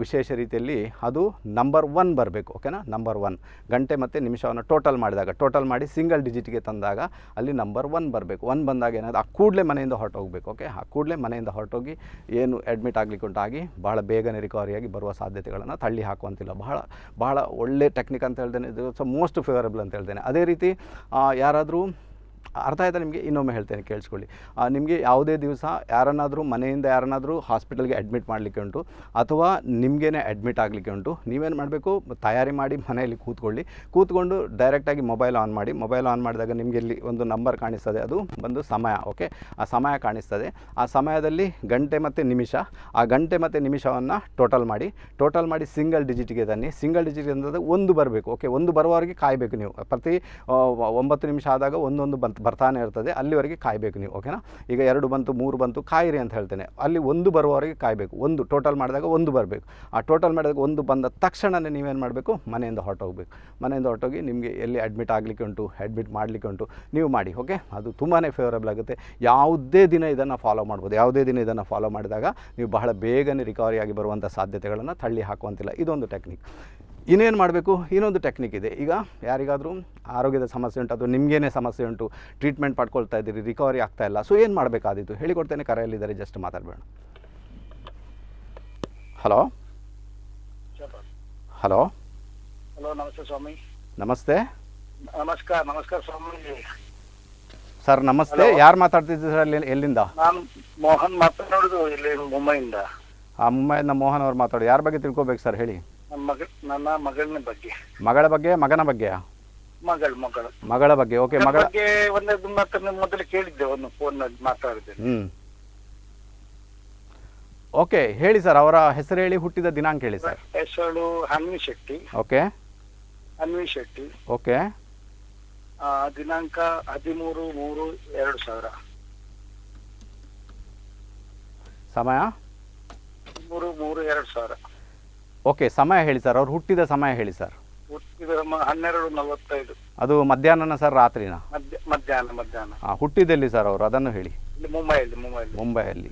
ವಿಶೇಷ ರೀತಿಯಲ್ಲಿ ಅದು ನಂಬರ್ ಒನ್ ಬರಬೇಕು ಓಕೆನಾ ನಂಬರ್ ಒನ್ ಗಂಟೆ ಮತ್ತು ನಿಮಿಷವನ್ನು ಟೋಟಲ್ ಮಾಡಿದಾಗ ಟೋಟಲ್ ಮಾಡಿ ಸಿಂಗಲ್ ಡಿಜಿಟ್ಗೆ ತಂದಾಗ ಅಲ್ಲಿ ನಂಬರ್ ಒನ್ ಬರಬೇಕು ಒನ್ ಬಂದಾಗ ಏನಾದ್ರು ಆ ಕೂಡಲೇ ಮನೆಯಿಂದ ಹೊರಟೋಗ್ಬೇಕು ಓಕೆ ಆ ಕೂಡಲೇ ಮನೆಯಿಂದ ಹೊರಟೋಗಿ ಏನು ಅಡ್ಮಿಟ್ ಆಗಲಿಕ್ಕೆ ಉಂಟಾಗಿ ಭಾಳ ಬೇಗನೆ ರಿಕವರಿಯಾಗಿ ಬರುವ ಸಾಧ್ಯತೆಗಳನ್ನು ತಳ್ಳಿ ಹಾಕುವಂತಿಲ್ಲ ಬಹಳ ಭಾಳ ಒಳ್ಳೆ ಟೆಕ್ನಿಕ್ ಅಂತ ಹೇಳ್ದೇನೆ ಇದು ಸೊ ಮೋಸ್ಟ್ ಫೇವರೇಬಲ್ ಅಂತ ಹೇಳ್ತೇನೆ ಅದೇ ರೀತಿ ಯಾರಾದರೂ ಅರ್ಥ ಆಯ್ತಾ ನಿಮಗೆ ಇನ್ನೊಮ್ಮೆ ಹೇಳ್ತೇನೆ ಕೇಳಿಸ್ಕೊಳ್ಳಿ ನಿಮಗೆ ಯಾವುದೇ ದಿವಸ ಯಾರನ್ನಾದರೂ ಮನೆಯಿಂದ ಯಾರನ್ನಾದರೂ ಹಾಸ್ಪಿಟಲ್ಗೆ ಅಡ್ಮಿಟ್ ಮಾಡಲಿಕ್ಕೆ ಉಂಟು ಅಥವಾ ನಿಮಗೇನೆ ಅಡ್ಮಿಟ್ ಆಗಲಿಕ್ಕೆ ಉಂಟು ನೀವೇನು ಮಾಡಬೇಕು ತಯಾರಿ ಮಾಡಿ ಮನೆಯಲ್ಲಿ ಕೂತ್ಕೊಳ್ಳಿ ಕೂತ್ಕೊಂಡು ಡೈರೆಕ್ಟಾಗಿ ಮೊಬೈಲ್ ಆನ್ ಮಾಡಿ ಮೊಬೈಲ್ ಆನ್ ಮಾಡಿದಾಗ ನಿಮಗೆ ಇಲ್ಲಿ ಒಂದು ನಂಬರ್ ಕಾಣಿಸ್ತದೆ ಅದು ಬಂದು ಸಮಯ ಓಕೆ ಆ ಸಮಯ ಕಾಣಿಸ್ತದೆ ಆ ಸಮಯದಲ್ಲಿ ಗಂಟೆ ಮತ್ತು ನಿಮಿಷ ಆ ಗಂಟೆ ಮತ್ತು ನಿಮಿಷವನ್ನು ಟೋಟಲ್ ಮಾಡಿ ಟೋಟಲ್ ಮಾಡಿ ಸಿಂಗಲ್ ಡಿಜಿಟ್ಗೆ ತನ್ನಿ ಸಿಂಗಲ್ ಡಿಜಿಟ್ ಅಂತಂದರೆ ಒಂದು ಬರಬೇಕು ಓಕೆ ಒಂದು ಬರುವವರೆಗೆ ಕಾಯಬೇಕು ನೀವು ಪ್ರತಿ ಒಂಬತ್ತು ನಿಮಿಷ ಆದಾಗ ಒಂದೊಂದು ಬಂತು ಬರ್ತಾನೆ ಇರ್ತದೆ ಅಲ್ಲಿವರೆಗೆ ಕಾಯಬೇಕು ನೀವು ಓಕೆನಾ ಈಗ ಎರಡು ಬಂತು ಮೂರು ಬಂತು ಕಾಯಿರಿ ಅಂತ ಹೇಳ್ತೇನೆ ಅಲ್ಲಿ ಒಂದು ಬರುವವರೆಗೆ ಕಾಯಬೇಕು ಒಂದು ಟೋಟಲ್ ಮಾಡಿದಾಗ ಒಂದು ಬರಬೇಕು ಆ ಟೋಟಲ್ ಮಾಡಿದಾಗ ಒಂದು ಬಂದ ತಕ್ಷಣವೇ ನೀವೇನು ಮಾಡಬೇಕು ಮನೆಯಿಂದ ಹೊರಟೋಗ್ಬೇಕು ಮನೆಯಿಂದ ಹೊರಟೋಗಿ ನಿಮಗೆ ಎಲ್ಲಿ ಅಡ್ಮಿಟ್ ಆಗಲಿಕ್ಕೆ ಉಂಟು ಅಡ್ಮಿಟ್ ಮಾಡಲಿಕ್ಕೆ ಉಂಟು ನೀವು ಮಾಡಿ ಓಕೆ ಅದು ತುಂಬಾ ಫೇವರಬಲ್ ಆಗುತ್ತೆ ಯಾವುದೇ ದಿನ ಇದನ್ನು ಫಾಲೋ ಮಾಡ್ಬೋದು ಯಾವುದೇ ದಿನ ಇದನ್ನು ಫಾಲೋ ಮಾಡಿದಾಗ ನೀವು ಬಹಳ ಬೇಗನೆ ರಿಕವರಿ ಆಗಿ ಬರುವಂಥ ಸಾಧ್ಯತೆಗಳನ್ನು ತಳ್ಳಿ ಹಾಕುವಂತಿಲ್ಲ ಇದೊಂದು ಟೆಕ್ನಿಕ್ ಇನ್ನೇನು ಮಾಡಬೇಕು ಇನ್ನೊಂದು ಟೆಕ್ನಿಕ್ ಇದೆ ಈಗ ಯಾರಿಗಾದರೂ ಆರೋಗ್ಯದ ಸಮಸ್ಯೆ ಉಂಟು ಅದು ನಿಮಗೇನೆ ಸಮಸ್ಯೆ ಉಂಟು ಟ್ರೀಟ್ಮೆಂಟ್ ಪಡ್ಕೊಳ್ತಾ ಇದ್ದೀರಿ ರಿಕವರಿ ಆಗ್ತಾ ಇಲ್ಲ ಸೊ ಏನು ಮಾಡಬೇಕಾದಿತ್ತು ಹೇಳಿಕೊಡ್ತೇನೆ ಕರೆಯಲ್ಲಿದ್ದಾರೆ ಜಸ್ಟ್ ಮಾತಾಡಬೇಡ ಹಲೋ ಹಲೋ ಹಲೋ ನಮಸ್ತೆ ಸ್ವಾಮಿ ನಮಸ್ತೆ ನಮಸ್ಕಾರ ನಮಸ್ಕಾರ ಸ್ವಾಮಿ ಸರ್ ನಮಸ್ತೆ ಯಾರು ಮಾತಾಡ್ತಿದ್ದೀರಿ ಎಲ್ಲಿಂದ ನಾನು ಮೋಹನ್ ಇಲ್ಲಿ ಮುಂಬೈಯಿಂದ ಆ ಮುಂಬೈಯಿಂದ ಮೋಹನ್ ಅವ್ರು ಮಾತಾಡೋದು ಯಾರ ಬಗ್ಗೆ ತಿಳ್ಕೊಬೇಕು ಸರ್ ಹೇಳಿ ನನ್ನ ಮಗಳನ ಬಗ್ಗೆ ಮಗಳ ಬಗ್ಗೆ ಮಗನ ಬಗ್ಗೆ ಮಗಳ ಮಗಳು ಮಗಳ ಬಗ್ಗೆ ಓಕೆ ಮಗಳ ಬಗ್ಗೆ ಒಂದೆರಡು ಮಾತನ್ನ ಮೊದಲು ಕೇಳಿದ್ದೆ ಒಂದು ಫೋನ್ ಮಾತಾಡಿದ್ದೆ ಹ್ಮ್ ಓಕೆ ಹೇಳಿ ಸರ್ ಅವರ ಹೆಸರು ಹೇಳಿ ಹುಟ್ಟಿದ ದಿನಾಂಕ ಹೇಳಿ ಸರ್ ಹೆಸರು ಅನ್ವಿ ಶೆಟ್ಟಿ ಓಕೆ ಅನ್ವಿ ಶೆಟ್ಟಿ ಓಕೆ ಆ ದಿನಾಂಕ ಹದಿಮೂರು ಮೂರು ಎರಡು ಸಾವಿರ ಸಮಯ ಮೂರು ಮೂರು ಎರಡು ಸಾವಿರ ಓಕೆ ಸಮಯ ಹೇಳಿ ಸರ್ ಅವ್ರು ಹುಟ್ಟಿದ ಸಮಯ ಹೇಳಿ ಸರ್ ಹುಟ್ಟಿದ ಹನ್ನೆರಡು ನಲವತ್ತೈದು ಅದು ಮಧ್ಯಾಹ್ನನ ಸರ್ ರಾತ್ರಿನ ಮಧ್ಯಾಹ್ನ ಮಧ್ಯಾಹ್ನ ಹಾಂ ಸರ್ ಅವರು ಅದನ್ನು ಹೇಳಿ ಮುಂಬೈಯಲ್ಲಿ ಮುಂಬೈ ಮುಂಬೈಯಲ್ಲಿ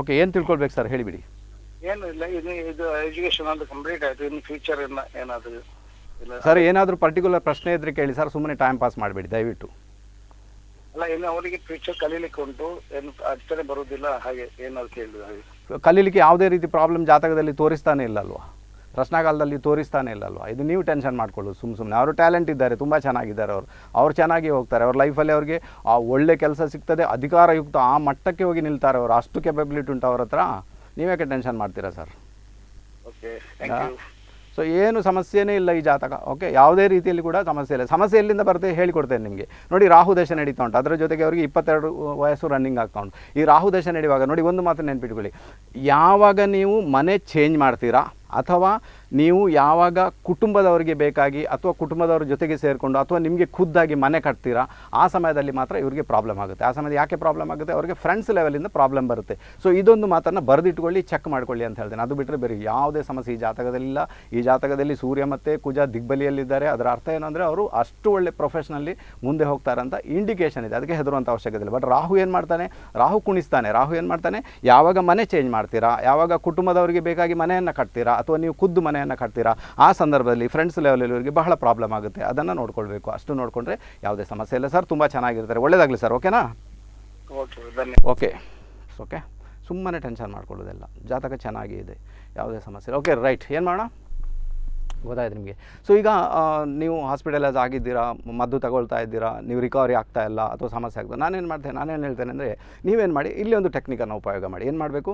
ಓಕೆ ಏನು ತಿಳ್ಕೊಳ್ಬೇಕು ಸರ್ ಹೇಳಿಬಿಡಿ ಏನು ಇಲ್ಲ ಇನ್ನು ಇದು ಎಜುಕೇಶನ್ ಅಂತ ಕಂಪ್ಲೀಟ್ ಆಯಿತು ಇನ್ನು ಫ್ಯೂಚರ್ ಏನಾದರೂ ಸರ್ ಏನಾದರೂ ಪರ್ಟಿಕ್ಯುಲರ್ ಪ್ರಶ್ನೆ ಇದ್ರೆ ಕೇಳಿ ಸರ್ ಸುಮ್ಮನೆ ಟೈಮ್ ಪಾಸ್ ಮಾಡ್ಬೇಡಿ ದಯವಿಟ್ಟು ಅಲ್ಲ ಇನ್ನು ಅವರಿಗೆ ಫ್ಯೂಚರ್ ಕಲೀಲಿಕ್ಕೆ ಉಂಟು ಏನು ಅಡಚಣೆ ಬರುವುದಿಲ್ಲ ಹಾಗೆ ಏನಾದ್ರು ಕೇಳಿದ ಹಾಗೆ ಕಲೀಲಿಕ್ಕೆ ಯಾವುದೇ ರೀತಿ ಪ್ರಾಬ್ಲಮ್ ಜಾತಕದಲ್ಲಿ ತೋರಿಸ್ತಾನೆ ಇಲ್ಲ ಅಲ್ವಾ ಪ್ರಶ್ನಾಕಾಲದಲ್ಲಿ ತೋರಿಸ್ತಾನೆ ಇಲ್ಲ ಅಲ್ವಾ ಇದು ನೀವು ಟೆನ್ಷನ್ ಮಾಡ್ಕೊಳ್ಳೋದು ಸುಮ್ಮ ಸುಮ್ಮನೆ ಅವರು ಟ್ಯಾಲೆಂಟ್ ಇದ್ದಾರೆ ತುಂಬ ಚೆನ್ನಾಗಿದ್ದಾರೆ ಅವರು ಅವ್ರು ಚೆನ್ನಾಗಿ ಹೋಗ್ತಾರೆ ಅವ್ರ ಲೈಫಲ್ಲಿ ಅವ್ರಿಗೆ ಆ ಒಳ್ಳೆ ಕೆಲಸ ಸಿಗ್ತದೆ ಅಧಿಕಾರಯುಕ್ತ ಆ ಮಟ್ಟಕ್ಕೆ ಹೋಗಿ ನಿಲ್ತಾರೆ ಅವರು ಅಷ್ಟು ಕೆಪಬಿಲಿಟಿ ಉಂಟು ಅವ್ರ ಹತ್ರ ನೀವ್ಯಾಕೆ ಟೆನ್ಷನ್ ಮಾಡ್ತೀರಾ ಸರ್ ಓಕೆ ಸೊ ಏನು ಸಮಸ್ಯೆನೇ ಇಲ್ಲ ಈ ಜಾತಕ ಓಕೆ ಯಾವುದೇ ರೀತಿಯಲ್ಲಿ ಕೂಡ ಸಮಸ್ಯೆ ಇಲ್ಲ ಸಮಸ್ಯೆ ಎಲ್ಲಿಂದ ಬರುತ್ತೆ ಹೇಳಿಕೊಡ್ತೇನೆ ನಿಮಗೆ ನೋಡಿ ರಾಹು ದಶ ನಡೀತಾ ಉಂಟು ಅದರ ಜೊತೆಗೆ ಅವರಿಗೆ ಇಪ್ಪತ್ತೆರಡು ವಯಸ್ಸು ರನ್ನಿಂಗ್ ಆಗ್ತಾ ಉಂಟು ಈ ರಾಹು ದಶ ನಡೆಯುವಾಗ ನೋಡಿ ಒಂದು ಮಾತು ನೆನ್ಪಿಟ್ಕೊಳ್ಳಿ ಯಾವಾಗ ನೀವು ಮನೆ ಚೇಂಜ್ ಮಾಡ್ತೀರಾ ಅಥವಾ ನೀವು ಯಾವಾಗ ಕುಟುಂಬದವರಿಗೆ ಬೇಕಾಗಿ ಅಥವಾ ಕುಟುಂಬದವ್ರ ಜೊತೆಗೆ ಸೇರಿಕೊಂಡು ಅಥವಾ ನಿಮಗೆ ಖುದ್ದಾಗಿ ಮನೆ ಕಟ್ತೀರಾ ಆ ಸಮಯದಲ್ಲಿ ಮಾತ್ರ ಇವರಿಗೆ ಪ್ರಾಬ್ಲಮ್ ಆಗುತ್ತೆ ಆ ಸಮಯದಲ್ಲಿ ಯಾಕೆ ಪ್ರಾಬ್ಲಮ್ ಆಗುತ್ತೆ ಅವರಿಗೆ ಫ್ರೆಂಡ್ಸ್ ಲೆವೆಲಿಂದ ಪ್ರಾಬ್ಲಮ್ ಬರುತ್ತೆ ಸೊ ಇದೊಂದು ಮಾತನ್ನು ಬರೆದಿಟ್ಕೊಳ್ಳಿ ಚೆಕ್ ಮಾಡ್ಕೊಳ್ಳಿ ಅಂತ ಹೇಳ್ತೇನೆ ಅದು ಬಿಟ್ಟರೆ ಬೇರೆ ಯಾವುದೇ ಸಮಸ್ಯೆ ಈ ಇಲ್ಲ ಈ ಜಾತಕದಲ್ಲಿ ಸೂರ್ಯ ಮತ್ತು ಕುಜ ದಿಗ್ಬಲಿಯಲ್ಲಿದ್ದಾರೆ ಅದರ ಅರ್ಥ ಏನು ಅಂದರೆ ಅವರು ಅಷ್ಟು ಒಳ್ಳೆ ಪ್ರೊಫೆಷ್ನಲ್ಲಿ ಮುಂದೆ ಹೋಗ್ತಾರಂತ ಇಂಡಿಕೇಷನ್ ಇದೆ ಅದಕ್ಕೆ ಹೆದರುವಂಥ ಅವಶ್ಯಕತೆ ಇಲ್ಲ ಬಟ್ ರಾಹು ಏನು ಮಾಡ್ತಾನೆ ರಾಹು ಕುಣಿಸ್ತಾನೆ ರಾಹು ಏನು ಮಾಡ್ತಾನೆ ಯಾವಾಗ ಮನೆ ಚೇಂಜ್ ಮಾಡ್ತೀರಾ ಯಾವಾಗ ಕುಟುಂಬದವರಿಗೆ ಬೇಕಾಗಿ ಮನೆಯನ್ನು ಕಟ್ತೀರಾ ಅಥವಾ ನೀವು ಖುದ್ದು ಮನೆಯನ್ನು ಕಟ್ತೀರಾ ಆ ಸಂದರ್ಭದಲ್ಲಿ ಫ್ರೆಂಡ್ಸ್ ಲೆವೆಲಲ್ಲಿ ಇವರಿಗೆ ಬಹಳ ಪ್ರಾಬ್ಲಮ್ ಆಗುತ್ತೆ ಅದನ್ನು ನೋಡ್ಕೊಳ್ಬೇಕು ಅಷ್ಟು ನೋಡಿಕೊಂಡ್ರೆ ಯಾವುದೇ ಸಮಸ್ಯೆ ಇಲ್ಲ ಸರ್ ತುಂಬ ಚೆನ್ನಾಗಿರ್ತಾರೆ ಒಳ್ಳೆಯದಾಗಲಿ ಸರ್ ಓಕೆನಾ ಓಕೆ ಓಕೆ ಸುಮ್ಮನೆ ಟೆನ್ಷನ್ ಮಾಡ್ಕೊಳ್ಳೋದೆಲ್ಲ ಜಾತಕ ಚೆನ್ನಾಗಿ ಇದೆ ಯಾವುದೇ ಸಮಸ್ಯೆ ಓಕೆ ರೈಟ್ ಏನು ಮಾಡೋಣ ಗೊತ್ತಾಯ್ತು ನಿಮಗೆ ಸೊ ಈಗ ನೀವು ಹಾಸ್ಪಿಟಲೈಸ್ ಆಗಿದ್ದೀರಾ ಮದ್ದು ತಗೊಳ್ತಾ ಇದ್ದೀರಾ ನೀವು ರಿಕವರಿ ಆಗ್ತಾ ಇಲ್ಲ ಅಥವಾ ಸಮಸ್ಯೆ ಆಗ್ತದೆ ನಾನೇನು ಮಾಡ್ತೇನೆ ನಾನೇನು ಹೇಳ್ತೇನೆ ಅಂದರೆ ನೀವೇನು ಮಾಡಿ ಇಲ್ಲಿ ಒಂದು ಟೆಕ್ನಿಕನ್ನು ಉಪಯೋಗ ಮಾಡಿ ಏನು ಮಾಡಬೇಕು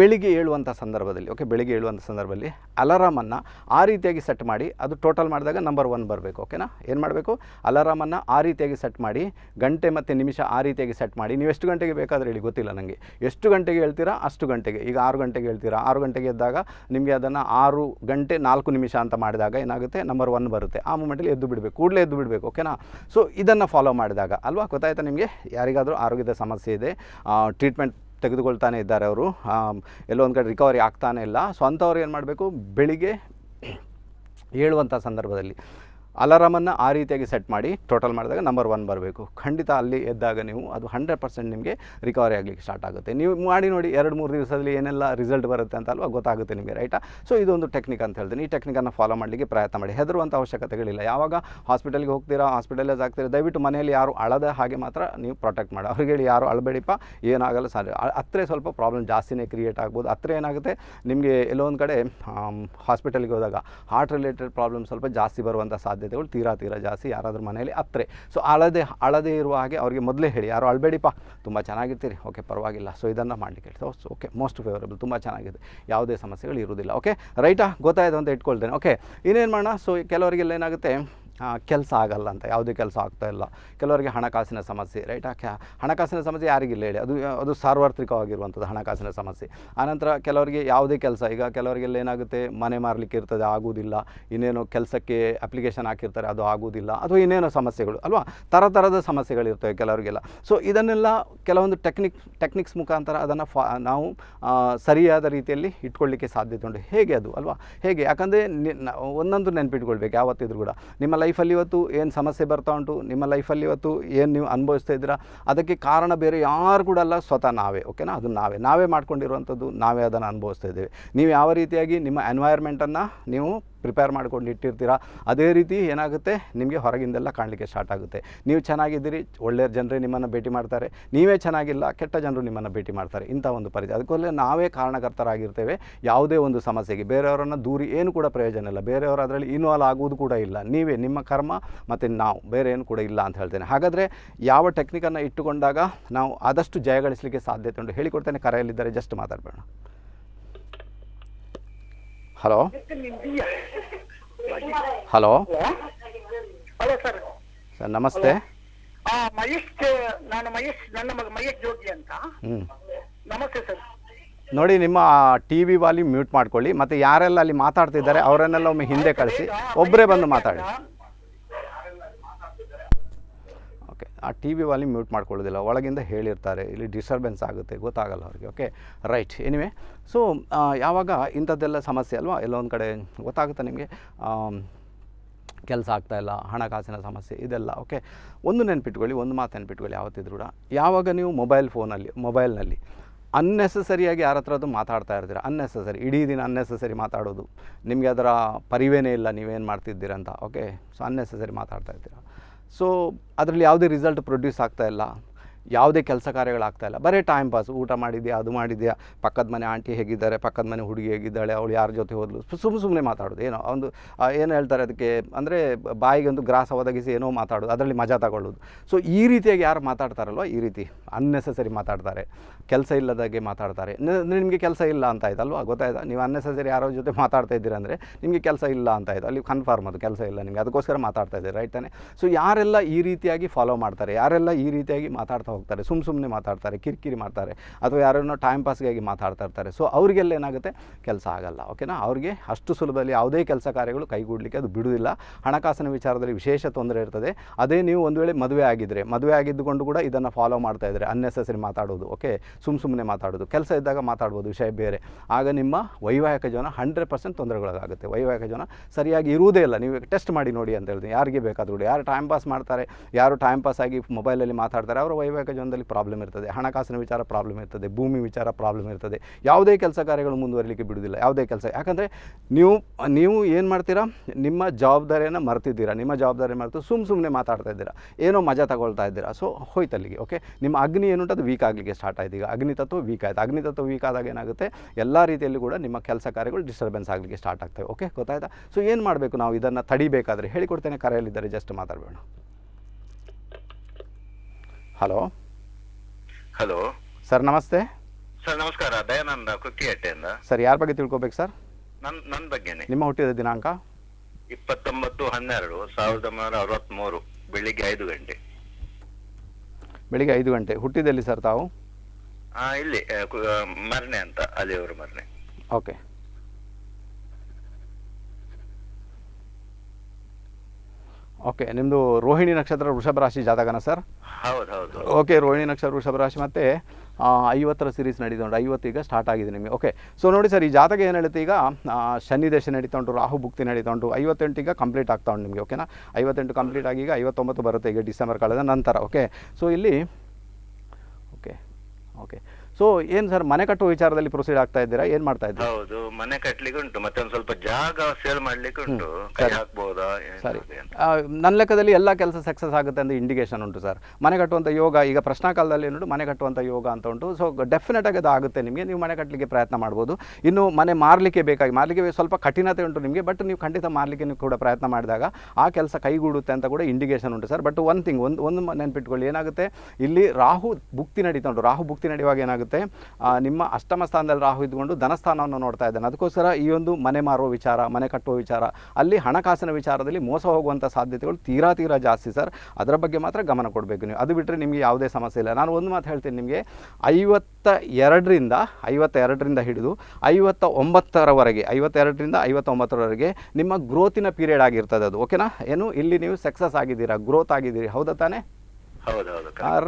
ಬೆಳಿಗ್ಗೆ ಏಳುವಂಥ ಸಂದರ್ಭದಲ್ಲಿ ಓಕೆ ಬೆಳಿಗ್ಗೆ ಏಳುವಂಥ ಸಂದರ್ಭದಲ್ಲಿ ಅಲಾರಾಮನ್ನು ಆ ರೀತಿಯಾಗಿ ಸೆಟ್ ಮಾಡಿ ಅದು ಟೋಟಲ್ ಮಾಡಿದಾಗ ನಂಬರ್ ಒನ್ ಬರಬೇಕು ಓಕೆನಾ ಏನು ಮಾಡಬೇಕು ಅಲಾರಾಮನ್ನು ಆ ರೀತಿಯಾಗಿ ಸೆಟ್ ಮಾಡಿ ಗಂಟೆ ಮತ್ತು ನಿಮಿಷ ಆ ರೀತಿಯಾಗಿ ಸೆಟ್ ಮಾಡಿ ನೀವು ಎಷ್ಟು ಗಂಟೆಗೆ ಬೇಕಾದರೆ ಹೇಳಿ ಗೊತ್ತಿಲ್ಲ ನನಗೆ ಎಷ್ಟು ಗಂಟೆಗೆ ಹೇಳ್ತೀರಾ ಅಷ್ಟು ಗಂಟೆಗೆ ಈಗ ಆರು ಗಂಟೆಗೆ ಹೇಳ್ತೀರಾ ಆರು ಗಂಟೆಗೆ ಎದ್ದಾಗ ನಿಮಗೆ ಅದನ್ನು ಆರು ಗಂಟೆ ನಾಲ್ಕು ನಿಮಿಷ ಅಂತ ಮಾಡಿದಾಗ ಏನಾಗುತ್ತೆ ನಂಬರ್ ಒನ್ ಬರುತ್ತೆ ಆ ಮೂಮೆಂಟಲ್ಲಿ ಎದ್ದು ಬಿಡಬೇಕು ಕೂಡಲೇ ಎದ್ದು ಬಿಡಬೇಕು ಓಕೆನಾ ಸೊ ಇದನ್ನು ಫಾಲೋ ಮಾಡಿದಾಗ ಅಲ್ವಾ ಗೊತ್ತಾಯ್ತಾ ನಿಮಗೆ ಯಾರಿಗಾದರೂ ಆರೋಗ್ಯದ ಸಮಸ್ಯೆ ಇದೆ ಟ್ರೀಟ್ಮೆಂಟ್ ತೆಗೆದುಕೊಳ್ತಾನೆ ಇದ್ದಾರೆ ಅವರು ಎಲ್ಲೋ ಒಂದು ಕಡೆ ರಿಕವರಿ ಆಗ್ತಾನೆ ಇಲ್ಲ ಸೊ ಅಂಥವ್ರು ಏನು ಮಾಡಬೇಕು ಬೆಳಿಗ್ಗೆ ಹೇಳುವಂಥ ಸಂದರ್ಭದಲ್ಲಿ ಅಲಾರಾಮನ್ನು ಆ ರೀತಿಯಾಗಿ ಸೆಟ್ ಮಾಡಿ ಟೋಟಲ್ ಮಾಡಿದಾಗ ನಂಬರ್ ಒನ್ ಬರಬೇಕು ಖಂಡಿತ ಅಲ್ಲಿ ಎದ್ದಾಗ ನೀವು ಅದು ಹಂಡ್ರೆಡ್ ಪರ್ಸೆಂಟ್ ನಿಮಗೆ ರಿಕವರಿ ಆಗಲಿಕ್ಕೆ ಸ್ಟಾರ್ಟ್ ಆಗುತ್ತೆ ನೀವು ಮಾಡಿ ನೋಡಿ ಎರಡು ಮೂರು ದಿವಸದಲ್ಲಿ ಏನೆಲ್ಲ ರಿಸಲ್ಟ್ ಬರುತ್ತೆ ಅಂತ ಅಲ್ವಾ ಗೊತ್ತಾಗುತ್ತೆ ನಿಮಗೆ ರೈಟಾ ಸೊ ಇದೊಂದು ಟೆಕ್ನಿಕ್ ಅಂತ ಹೇಳ್ತೀನಿ ಈ ಟೆಕ್ನಿಕನ್ನು ಫಾಲೋ ಮಾಡಲಿಕ್ಕೆ ಪ್ರಯತ್ನ ಮಾಡಿ ಹೆದರುವಂಥ ಅವಶ್ಯಕತೆಗಳಿಲ್ಲ ಯಾವಾಗ ಹಾಸ್ಪಿಟಲ್ಗೆ ಹೋಗ್ತೀರಾ ಹಾಸ್ಪಿಟಲೈಸ್ ಆಗ್ತೀರಾ ದಯವಿಟ್ಟು ಮನೆಯಲ್ಲಿ ಯಾರು ಅಳದ ಹಾಗೆ ಮಾತ್ರ ನೀವು ಪ್ರೊಟೆಕ್ಟ್ ಮಾಡಿ ಅವ್ರಿಗೆ ಹೇಳಿ ಯಾರು ಅಳಬೇಡಿಪ್ಪ ಏನಾಗಲ್ಲ ಸಾಧ್ಯ ಅತ್ರೇ ಸ್ವಲ್ಪ ಪ್ರಾಬ್ಲಮ್ ಜಾಸ್ತಿನೇ ಕ್ರಿಯೇಟ್ ಆಗ್ಬೋದು ಹತ್ರ ಏನಾಗುತ್ತೆ ನಿಮಗೆ ಎಲ್ಲೊಂದು ಕಡೆ ಹಾಸ್ಪಿಟಲ್ಗೆ ಹೋದಾಗ ಹಾರ್ಟ್ ರಿಲೇಟೆಡ್ ಪ್ರಾಬ್ಲಮ್ ಸ್ವಲ್ಪ ಜಾಸ್ತಿ ಬರುವಂಥ ಸಾಧ್ಯ ಸಾಧ್ಯತೆಗಳು ತೀರಾ ತೀರಾ ಜಾಸ್ತಿ ಯಾರಾದರೂ ಮನೆಯಲ್ಲಿ ಅತ್ತರೆ ಸೊ ಅಳದೆ ಅಳದೇ ಇರುವ ಹಾಗೆ ಅವರಿಗೆ ಮೊದಲೇ ಹೇಳಿ ಯಾರು ಅಳಬೇಡಿಪ್ಪ ತುಂಬ ಚೆನ್ನಾಗಿರ್ತೀರಿ ಓಕೆ ಪರವಾಗಿಲ್ಲ ಸೊ ಇದನ್ನು ಮಾಡಲಿಕ್ಕೆ ಹೇಳಿ ಸೊ ಓಕೆ ಮೋಸ್ಟ್ ಫೇವರೇಬಲ್ ತುಂಬ ಚೆನ್ನಾಗಿದೆ ಯಾವುದೇ ಸಮಸ್ಯೆಗಳು ಇರುವುದಿಲ್ಲ ಓಕೆ ರೈಟಾ ಗೊತ್ತಾಯಿತು ಅಂತ ಇಟ್ಕೊಳ್ತೇನೆ ಓಕೆ ಇನ್ನೇನು ಮಾಡೋಣ ಸೊ ಕೆಲವರಿಗೆಲ್ಲ ಏನಾಗುತ್ತೆ ಕೆಲಸ ಆಗಲ್ಲ ಅಂತ ಯಾವುದೇ ಕೆಲಸ ಆಗ್ತಾ ಇಲ್ಲ ಕೆಲವರಿಗೆ ಹಣಕಾಸಿನ ಸಮಸ್ಯೆ ರೈಟ್ ಆ ಹಣಕಾಸಿನ ಸಮಸ್ಯೆ ಯಾರಿಗಿಲ್ಲ ಹೇಳಿ ಅದು ಅದು ಸಾರ್ವತ್ರಿಕವಾಗಿರುವಂಥದ್ದು ಹಣಕಾಸಿನ ಸಮಸ್ಯೆ ಆನಂತರ ಕೆಲವರಿಗೆ ಯಾವುದೇ ಕೆಲಸ ಈಗ ಕೆಲವರಿಗೆಲ್ಲ ಏನಾಗುತ್ತೆ ಮನೆ ಮಾರಲಿಕ್ಕೆ ಇರ್ತದೆ ಆಗುವುದಿಲ್ಲ ಇನ್ನೇನೋ ಕೆಲಸಕ್ಕೆ ಅಪ್ಲಿಕೇಶನ್ ಹಾಕಿರ್ತಾರೆ ಅದು ಆಗುವುದಿಲ್ಲ ಅಥವಾ ಇನ್ನೇನೋ ಸಮಸ್ಯೆಗಳು ಅಲ್ವಾ ಥರ ಥರದ ಸಮಸ್ಯೆಗಳಿರ್ತವೆ ಕೆಲವರಿಗೆಲ್ಲ ಸೊ ಇದನ್ನೆಲ್ಲ ಕೆಲವೊಂದು ಟೆಕ್ನಿಕ್ ಟೆಕ್ನಿಕ್ಸ್ ಮುಖಾಂತರ ಅದನ್ನು ಫಾ ನಾವು ಸರಿಯಾದ ರೀತಿಯಲ್ಲಿ ಇಟ್ಕೊಳ್ಳಿಕ್ಕೆ ಸಾಧ್ಯತೆ ಉಂಟು ಹೇಗೆ ಅದು ಅಲ್ವಾ ಹೇಗೆ ಯಾಕಂದರೆ ಒಂದೊಂದು ನೆನಪಿಟ್ಕೊಳ್ಬೇಕು ಯಾವತ್ತಿದ್ರು ಕೂಡ ನಿಮ್ಮ ಲೈಫ್ ಲೈಫಲ್ಲಿ ಇವತ್ತು ಏನು ಸಮಸ್ಯೆ ಬರ್ತಾ ಉಂಟು ನಿಮ್ಮ ಲೈಫಲ್ಲಿ ಇವತ್ತು ಏನು ನೀವು ಅನುಭವಿಸ್ತಾ ಇದ್ದೀರಾ ಅದಕ್ಕೆ ಕಾರಣ ಬೇರೆ ಯಾರು ಕೂಡ ಅಲ್ಲ ಸ್ವತಃ ನಾವೇ ಓಕೆನಾ ಅದು ನಾವೇ ನಾವೇ ಮಾಡ್ಕೊಂಡಿರುವಂಥದ್ದು ನಾವೇ ಅದನ್ನು ಅನುಭವಿಸ್ತಾ ಇದ್ದೀವಿ ನೀವು ಯಾವ ರೀತಿಯಾಗಿ ನಿಮ್ಮ ಎನ್ವೈರ್ಮೆಂಟನ್ನು ನೀವು ಪ್ರಿಪೇರ್ ಮಾಡ್ಕೊಂಡು ಇಟ್ಟಿರ್ತೀರ ಅದೇ ರೀತಿ ಏನಾಗುತ್ತೆ ನಿಮಗೆ ಹೊರಗಿಂದೆಲ್ಲ ಕಾಣಲಿಕ್ಕೆ ಸ್ಟಾರ್ಟ್ ಆಗುತ್ತೆ ನೀವು ಚೆನ್ನಾಗಿದ್ದೀರಿ ಒಳ್ಳೆಯ ಜನರೇ ನಿಮ್ಮನ್ನು ಭೇಟಿ ಮಾಡ್ತಾರೆ ನೀವೇ ಚೆನ್ನಾಗಿಲ್ಲ ಕೆಟ್ಟ ಜನರು ನಿಮ್ಮನ್ನು ಭೇಟಿ ಮಾಡ್ತಾರೆ ಇಂಥ ಒಂದು ಪರಿಚಯ ಅದಕ್ಕೆ ನಾವೇ ಕಾರಣಕರ್ತರಾಗಿರ್ತೇವೆ ಯಾವುದೇ ಒಂದು ಸಮಸ್ಯೆಗೆ ಬೇರೆಯವರನ್ನು ದೂರಿ ಏನು ಕೂಡ ಪ್ರಯೋಜನ ಇಲ್ಲ ಬೇರೆಯವರು ಅದರಲ್ಲಿ ಇನ್ವಾಲ್ವ್ ಆಗುವುದು ಕೂಡ ಇಲ್ಲ ನೀವೇ ನಿಮ್ಮ ಕರ್ಮ ಮತ್ತು ನಾವು ಬೇರೆ ಏನು ಕೂಡ ಇಲ್ಲ ಅಂತ ಹೇಳ್ತೇನೆ ಹಾಗಾದರೆ ಯಾವ ಟೆಕ್ನಿಕನ್ನು ಇಟ್ಟುಕೊಂಡಾಗ ನಾವು ಆದಷ್ಟು ಜಯಗಳಿಸಲಿಕ್ಕೆ ಸಾಧ್ಯತೆ ಉಂಟು ಹೇಳಿಕೊಡ್ತೇನೆ ಕರೆಯಲ್ಲಿದ್ದರೆ ಜಸ್ಟ್ ಮಾತಾಡಬೇಡ ಹಲೋ ಹಲೋ ಸರ್ ಸರ್ ನಮಸ್ತೆ ಮಹೇಶ್ ನಾನು ಮಹೇಶ್ ನನ್ನ ಮಹೇಶ್ ಅಂತ ನಮಸ್ತೆ ಸರ್ ನೋಡಿ ನಿಮ್ಮ ಟಿ ವಿ ವಾಲಿ ಮ್ಯೂಟ್ ಮಾಡ್ಕೊಳ್ಳಿ ಮತ್ತೆ ಯಾರೆಲ್ಲ ಅಲ್ಲಿ ಮಾತಾಡ್ತಿದ್ದಾರೆ ಅವರನ್ನೆಲ್ಲ ಒಮ್ಮೆ ಹಿಂದೆ ಕಳಿಸಿ ಒಬ್ಬರೇ ಬಂದು ಮಾತಾಡಿ ಆ ಟಿ ವಿ ವಾಲ್ಯೂಮ್ ಮ್ಯೂಟ್ ಮಾಡ್ಕೊಳ್ಳೋದಿಲ್ಲ ಒಳಗಿಂದ ಹೇಳಿರ್ತಾರೆ ಇಲ್ಲಿ ಡಿಸ್ಟರ್ಬೆನ್ಸ್ ಆಗುತ್ತೆ ಗೊತ್ತಾಗಲ್ಲ ಅವ್ರಿಗೆ ಓಕೆ ರೈಟ್ ಎನಿವೆ ಸೊ ಯಾವಾಗ ಇಂಥದ್ದೆಲ್ಲ ಸಮಸ್ಯೆ ಅಲ್ವಾ ಎಲ್ಲೊಂದು ಕಡೆ ಗೊತ್ತಾಗುತ್ತೆ ನಿಮಗೆ ಕೆಲಸ ಆಗ್ತಾಯಿಲ್ಲ ಹಣಕಾಸಿನ ಸಮಸ್ಯೆ ಇದೆಲ್ಲ ಓಕೆ ಒಂದು ನೆನ್ಪಿಟ್ಕೊಳ್ಳಿ ಒಂದು ಮಾತು ನೆನ್ಪಿಟ್ಕೊಳ್ಳಿ ಯಾವತ್ತಿದ್ರು ಕೂಡ ಯಾವಾಗ ನೀವು ಮೊಬೈಲ್ ಫೋನಲ್ಲಿ ಮೊಬೈಲ್ನಲ್ಲಿ ಅನ್ನೆಸಸರಿಯಾಗಿ ಯಾರ ಅದು ಮಾತಾಡ್ತಾ ಇರ್ತೀರ ಅನ್ನೆಸಸರಿ ಇಡೀ ದಿನ ಅನ್ನೆಸಸರಿ ಮಾತಾಡೋದು ನಿಮಗೆ ಅದರ ಪರಿವೇನೇ ಇಲ್ಲ ನೀವೇನು ಮಾಡ್ತಿದ್ದೀರಂತ ಓಕೆ ಸೊ ಅನ್ನೆಸಸರಿ ಮಾತಾಡ್ತಾ ಇರ್ತೀರಾ ಸೊ ಅದರಲ್ಲಿ ಯಾವುದೇ ರಿಸಲ್ಟ್ ಪ್ರೊಡ್ಯೂಸ್ ಇಲ್ಲ ಯಾವುದೇ ಕೆಲಸ ಇಲ್ಲ ಬರೀ ಟೈಮ್ ಪಾಸ್ ಊಟ ಮಾಡಿದ್ಯಾ ಅದು ಮಾಡಿದ್ಯಾ ಪಕ್ಕದ ಮನೆ ಆಂಟಿ ಹೇಗಿದ್ದಾರೆ ಪಕ್ಕದ ಮನೆ ಹುಡುಗಿ ಹೇಗಿದ್ದಾಳೆ ಅವಳು ಯಾರ ಜೊತೆ ಹೋದಲು ಸುಮ್ಮನೆ ಸುಮ್ಮನೆ ಮಾತಾಡೋದು ಏನೋ ಒಂದು ಏನು ಹೇಳ್ತಾರೆ ಅದಕ್ಕೆ ಅಂದರೆ ಬಾಯಿಗೆ ಒಂದು ಗ್ರಾಸ ಒದಗಿಸಿ ಏನೋ ಮಾತಾಡೋದು ಅದರಲ್ಲಿ ಮಜಾ ತಗೊಳ್ಳೋದು ಸೊ ಈ ರೀತಿಯಾಗಿ ಯಾರು ಮಾತಾಡ್ತಾರಲ್ವ ಈ ರೀತಿ ಅನ್ನೆಸೆಸರಿ ಮಾತಾಡ್ತಾರೆ ಕೆಲಸ ಇಲ್ಲದಾಗೆ ಮಾತಾಡ್ತಾರೆ ನಿಮಗೆ ಕೆಲಸ ಇಲ್ಲ ಅಂತ ಆಯ್ತಲ್ವಾ ಗೊತ್ತಾಯ್ತಾ ನೀವು ಅನ್ನೆಸರಿ ಯಾರೋ ಜೊತೆ ಮಾತಾಡ್ತಾ ಇದ್ದೀರಾ ಅಂದರೆ ನಿಮಗೆ ಕೆಲಸ ಇಲ್ಲ ಅಂತ ಆಯಿತು ಅಲ್ಲಿ ಕನ್ಫರ್ಮ್ ಅದು ಕೆಲಸ ಇಲ್ಲ ನಿಮಗೆ ಅದಕ್ಕೋಸ್ಕರ ಮಾತಾಡ್ತಾ ಇದ್ದೀರಿ ರೈಟ್ ತಾನೆ ಸೊ ಯಾರೆಲ್ಲ ಈ ರೀತಿಯಾಗಿ ಫಾಲೋ ಮಾಡ್ತಾರೆ ಯಾರೆಲ್ಲ ಈ ರೀತಿಯಾಗಿ ಮಾತಾಡ್ತಾ ಹೋಗ್ತಾರೆ ಸುಮ್ಮ ಸುಮ್ಮನೆ ಮಾತಾಡ್ತಾರೆ ಕಿರಿಕಿರಿ ಮಾಡ್ತಾರೆ ಅಥವಾ ಯಾರನ್ನೋ ಟೈಮ್ ಪಾಸ್ಗಾಗಿ ಮಾತಾಡ್ತಾ ಇರ್ತಾರೆ ಸೊ ಅವರಿಗೆಲ್ಲ ಏನಾಗುತ್ತೆ ಕೆಲಸ ಆಗಲ್ಲ ಓಕೆನಾ ಅವ್ರಿಗೆ ಅಷ್ಟು ಸುಲಭದಲ್ಲಿ ಯಾವುದೇ ಕೆಲಸ ಕಾರ್ಯಗಳು ಕೈಗೂಡಲಿಕ್ಕೆ ಅದು ಬಿಡುವುದಿಲ್ಲ ಹಣಕಾಸಿನ ವಿಚಾರದಲ್ಲಿ ವಿಶೇಷ ತೊಂದರೆ ಇರ್ತದೆ ಅದೇ ನೀವು ಒಂದು ವೇಳೆ ಮದುವೆ ಆಗಿದ್ದರೆ ಮದುವೆ ಆಗಿದ್ದುಕೊಂಡು ಕೂಡ ಇದನ್ನು ಫಾಲೋ ಮಾಡ್ತಾ ಇದ್ದಾರೆ ಅನ್ನೆಸೆಸರಿ ಮಾತಾಡೋದು ಓಕೆ ಸುಮ್ಮ ಸುಮ್ಮನೆ ಮಾತಾಡೋದು ಕೆಲಸ ಇದ್ದಾಗ ಮಾತಾಡ್ಬೋದು ವಿಷಯ ಬೇರೆ ಆಗ ನಿಮ್ಮ ವೈವಾಹಿಕ ಜೀವನ ಹಂಡ್ರೆಡ್ ಪರ್ಸೆಂಟ್ ತೊಂದರೆಗಳಾಗುತ್ತೆ ವೈವಾಹಿಕ ಜೀವನ ಸರಿಯಾಗಿ ಇರುವುದೇ ಇಲ್ಲ ನೀವು ಟೆಸ್ಟ್ ಮಾಡಿ ನೋಡಿ ಅಂತ ಹೇಳಿದ್ರೆ ಯಾರಿಗೆ ಬೇಕಾದರೂ ಯಾರು ಟೈಮ್ ಪಾಸ್ ಮಾಡ್ತಾರೆ ಯಾರು ಟೈಮ್ ಪಾಸ್ ಆಗಿ ಮೊಬೈಲಲ್ಲಿ ಮಾತಾಡ್ತಾರೆ ಅವರ ವೈವಾಹಿಕ ಜೀವನದಲ್ಲಿ ಪ್ರಾಬ್ಲಮ್ ಇರ್ತದೆ ಹಣಕಾಸಿನ ವಿಚಾರ ಪ್ರಾಬ್ಲಮ್ ಇರ್ತದೆ ಭೂಮಿ ವಿಚಾರ ಪ್ರಾಬ್ಲಮ್ ಇರ್ತದೆ ಯಾವುದೇ ಕೆಲಸ ಕಾರ್ಯಗಳು ಮುಂದುವರಿಲಿಕ್ಕೆ ಬಿಡುವುದಿಲ್ಲ ಯಾವುದೇ ಕೆಲಸ ಯಾಕಂದರೆ ನೀವು ನೀವು ಏನು ಮಾಡ್ತೀರಾ ನಿಮ್ಮ ಜವಾಬ್ದಾರಿಯನ್ನು ಮರ್ತಿದ್ದೀರಾ ನಿಮ್ಮ ಜವಾಬ್ದಾರಿ ಮರೆತು ಸುಮ್ಮ ಸುಮ್ಮನೆ ಮಾತಾಡ್ತಾ ಇದ್ದೀರಾ ಏನೋ ಮಜಾ ತಗೊಳ್ತಾ ಇದ್ದೀರಾ ಸೊ ಹೋಯ್ತಲ್ಲಿಗೆ ಓಕೆ ನಿಮ್ಮ ಅಗ್ನಿ ಏನುಂಟು ಅದು ವೀಕ್ ಆಗಲಿಕ್ಕೆ ಸ್ಟಾರ್ಟ್ ಆಯಿತು ಈಗ ಅಗ್ನಿತತ್ವ ವೀಕ್ ಆಯಿತು ಅಗ್ನಿತತ್ವ ವೀಕ್ ಆದಾಗ ಏನಾಗುತ್ತೆ ಎಲ್ಲ ರೀತಿಯಲ್ಲಿ ಕೂಡ ನಿಮ್ಮ ಕೆಲಸ ಕಾರ್ಯಗಳು ಡಿಸ್ಟರ್ಬೆನ್ಸ್ ಆಗಲಿಕ್ಕೆ ಸ್ಟಾರ್ಟ್ ಆಗ್ತವೆ ಓಕೆ ಗೊತ್ತಾಯ್ತಾ ಸೊ ಏನು ಮಾಡಬೇಕು ನಾವು ಇದನ್ನು ತಡಿಬೇಕಾದ್ರೆ ಹೇಳಿಕೊಡ್ತೇನೆ ಕರೆಯಲ್ಲಿದ್ದಾರೆ ಜಸ್ಟ್ ಮಾತಾಡಬೇಡ ಹಲೋ ಹಲೋ ಸರ್ ನಮಸ್ತೆ ಸರ್ ನಮಸ್ಕಾರ ದಯಾನಂದ ಕುಕ್ಕಿಹಟ್ಟೆಯಿಂದ ಸರ್ ಯಾರ ಬಗ್ಗೆ ತಿಳ್ಕೊಬೇಕು ಸರ್ ನನ್ನ ನನ್ನ ಬಗ್ಗೆನೇ ನಿಮ್ಮ ಹುಟ್ಟಿದ ದಿನಾಂಕ ಇಪ್ಪತ್ತೊಂಬತ್ತು ಹನ್ನೆರಡು ಸಾವಿರದ ಒಂಬೈನೂರ ಅರವತ್ತ್ಮೂರು ಬೆಳಿಗ್ಗೆ ಐದು ಗಂಟೆ ಬೆಳಿಗ್ಗೆ ಐದು ಗಂಟೆ ಹುಟ್ಟಿದಲ್ಲಿ ಸರ್ ತಾವು ಆ ಇಲ್ಲಿ ಮರ್ನೆ ಅಂತ ಓಕೆ ಓಕೆ ನಿಮ್ಮದು ರೋಹಿಣಿ ನಕ್ಷತ್ರ ವೃಷಭ ರಾಶಿ ಜಾತಕನ ಸರ್ ಹೌದು ಹೌದು ಓಕೆ ರೋಹಿಣಿ ನಕ್ಷತ್ರ ವೃಷಭ ರಾಶಿ ಮತ್ತೆ ಐವತ್ತರ ಸೀರೀಸ್ ನಡೀತಾ ಉಂಟು ಐವತ್ತು ಈಗ ಸ್ಟಾರ್ಟ್ ಆಗಿದೆ ನಿಮಗೆ ಓಕೆ ಸೊ ನೋಡಿ ಸರ್ ಈ ಜಾತಕ ಏನು ಹೇಳುತ್ತೆ ಈಗ ಶನಿ ದೇಶ ನಡೀತಾ ಉಂಟು ರಾಹು ಭುಕ್ತಿ ನಡೀತಾ ಉಂಟು ಐವತ್ತೆಂಟು ಈಗ ಕಂಪ್ಲೀಟ್ ಆಗ್ತಾ ಉಂಟು ನಿಮಗೆ ಓಕೆನಾ ಐವತ್ತೆಂಟು ಕಂಪ್ಲೀಟ್ ಆಗಿ ಈಗ ಐವತ್ತೊಂಬತ್ತು ಬರುತ್ತೆ ಈಗ ಡಿಸೆಂಬರ್ ಕಾಲದ ನಂತರ ಓಕೆ ಸೊ ಇಲ್ಲಿ okay ಸೊ ಏನು ಸರ್ ಮನೆ ಕಟ್ಟುವ ವಿಚಾರದಲ್ಲಿ ಪ್ರೊಸೀಡ್ ಆಗ್ತಾ ಇದ್ದೀರಾ ಏನು ಮಾಡ್ತಾ ಇದ್ದೀರಾ ಹೌದು ಮನೆ ಕಟ್ಟಲಿಕ್ಕೆ ಉಂಟು ಮತ್ತೆ ಒಂದು ಸ್ವಲ್ಪ ಜಾಗ ಸೇಲ್ ಮಾಡ್ಲಿಕ್ಕೆ ಉಂಟು ಹಾಕ್ಬಹುದಾ ಸರಿ ನನ್ನ ಲೆಕ್ಕದಲ್ಲಿ ಎಲ್ಲಾ ಕೆಲಸ ಸಕ್ಸಸ್ ಆಗುತ್ತೆ ಅಂತ ಇಂಡಿಕೇಶನ್ ಉಂಟು ಸರ್ ಮನೆ ಕಟ್ಟುವಂತ ಯೋಗ ಈಗ ಪ್ರಶ್ನಾ ಕಾಲದಲ್ಲಿ ಏನು ಮನೆ ಕಟ್ಟುವಂತ ಯೋಗ ಅಂತ ಉಂಟು ಸೊ ಡೆಫಿನೆಟ್ ಆಗಿ ಅದು ಆಗುತ್ತೆ ನಿಮಗೆ ನೀವು ಮನೆ ಕಟ್ಟಲಿಕ್ಕೆ ಪ್ರಯತ್ನ ಮಾಡ್ಬೋದು ಇನ್ನು ಮನೆ ಮಾರಲಿಕ್ಕೆ ಬೇಕಾಗಿ ಮಾರಲಿಕ್ಕೆ ಸ್ವಲ್ಪ ಕಠಿಣತೆ ಉಂಟು ನಿಮಗೆ ಬಟ್ ನೀವು ಖಂಡಿತ ಮಾರಲಿಕ್ಕೆ ನೀವು ಕೂಡ ಪ್ರಯತ್ನ ಮಾಡಿದಾಗ ಆ ಕೆಲಸ ಕೈಗೂಡುತ್ತೆ ಅಂತ ಕೂಡ ಇಂಡಿಕೇಶನ್ ಉಂಟು ಸರ್ ಬಟ್ ಒನ್ ಥಿಂಗ್ ಒಂದು ಒಂದು ನೆನ್ಪಿಟ್ಕೊಳ್ಳಿ ಏನಾಗುತ್ತೆ ಇಲ್ಲಿ ರಾಹು ಬುಕ್ತಿ ನಡೀತಾ ಉಂಟು ರಾಹು ಭುಕ್ತಿ ನಡೆಯುವಾಗ ಏನಾಗುತ್ತೆ ಮತ್ತೆ ನಿಮ್ಮ ಅಷ್ಟಮ ಸ್ಥಾನದಲ್ಲಿ ರಾಹು ಇದ್ಕೊಂಡು ಧನಸ್ಥಾನವನ್ನು ನೋಡ್ತಾ ಇದ್ದಾನೆ ಅದಕ್ಕೋಸ್ಕರ ಈ ಒಂದು ಮನೆ ಮಾರುವ ವಿಚಾರ ಮನೆ ಕಟ್ಟುವ ವಿಚಾರ ಅಲ್ಲಿ ಹಣಕಾಸಿನ ವಿಚಾರದಲ್ಲಿ ಮೋಸ ಹೋಗುವಂಥ ಸಾಧ್ಯತೆಗಳು ತೀರಾ ತೀರಾ ಜಾಸ್ತಿ ಸರ್ ಅದರ ಬಗ್ಗೆ ಮಾತ್ರ ಗಮನ ಕೊಡಬೇಕು ನೀವು ಅದು ಬಿಟ್ಟರೆ ನಿಮಗೆ ಯಾವುದೇ ಸಮಸ್ಯೆ ಇಲ್ಲ ನಾನು ಒಂದು ಮಾತು ಹೇಳ್ತೀನಿ ನಿಮಗೆ ಐವತ್ತ ಎರಡರಿಂದ ಐವತ್ತ ಎರಡರಿಂದ ಹಿಡಿದು ಐವತ್ತ ಒಂಬತ್ತರವರೆಗೆ ಐವತ್ತೆರಡರಿಂದ ಐವತ್ತೊಂಬತ್ತರವರೆಗೆ ನಿಮ್ಮ ಗ್ರೋತಿನ ಪೀರಿಯಡ್ ಆಗಿರ್ತದೆ ಅದು ಓಕೆನಾ ಏನು ಇಲ್ಲಿ ನೀವು ಸಕ್ಸಸ್ ಆಗಿದ್ದೀರಾ ಗ್ರೋತ್ ಆಗಿದ್ದೀರಿ ಹೌದಾ ತಾನೇ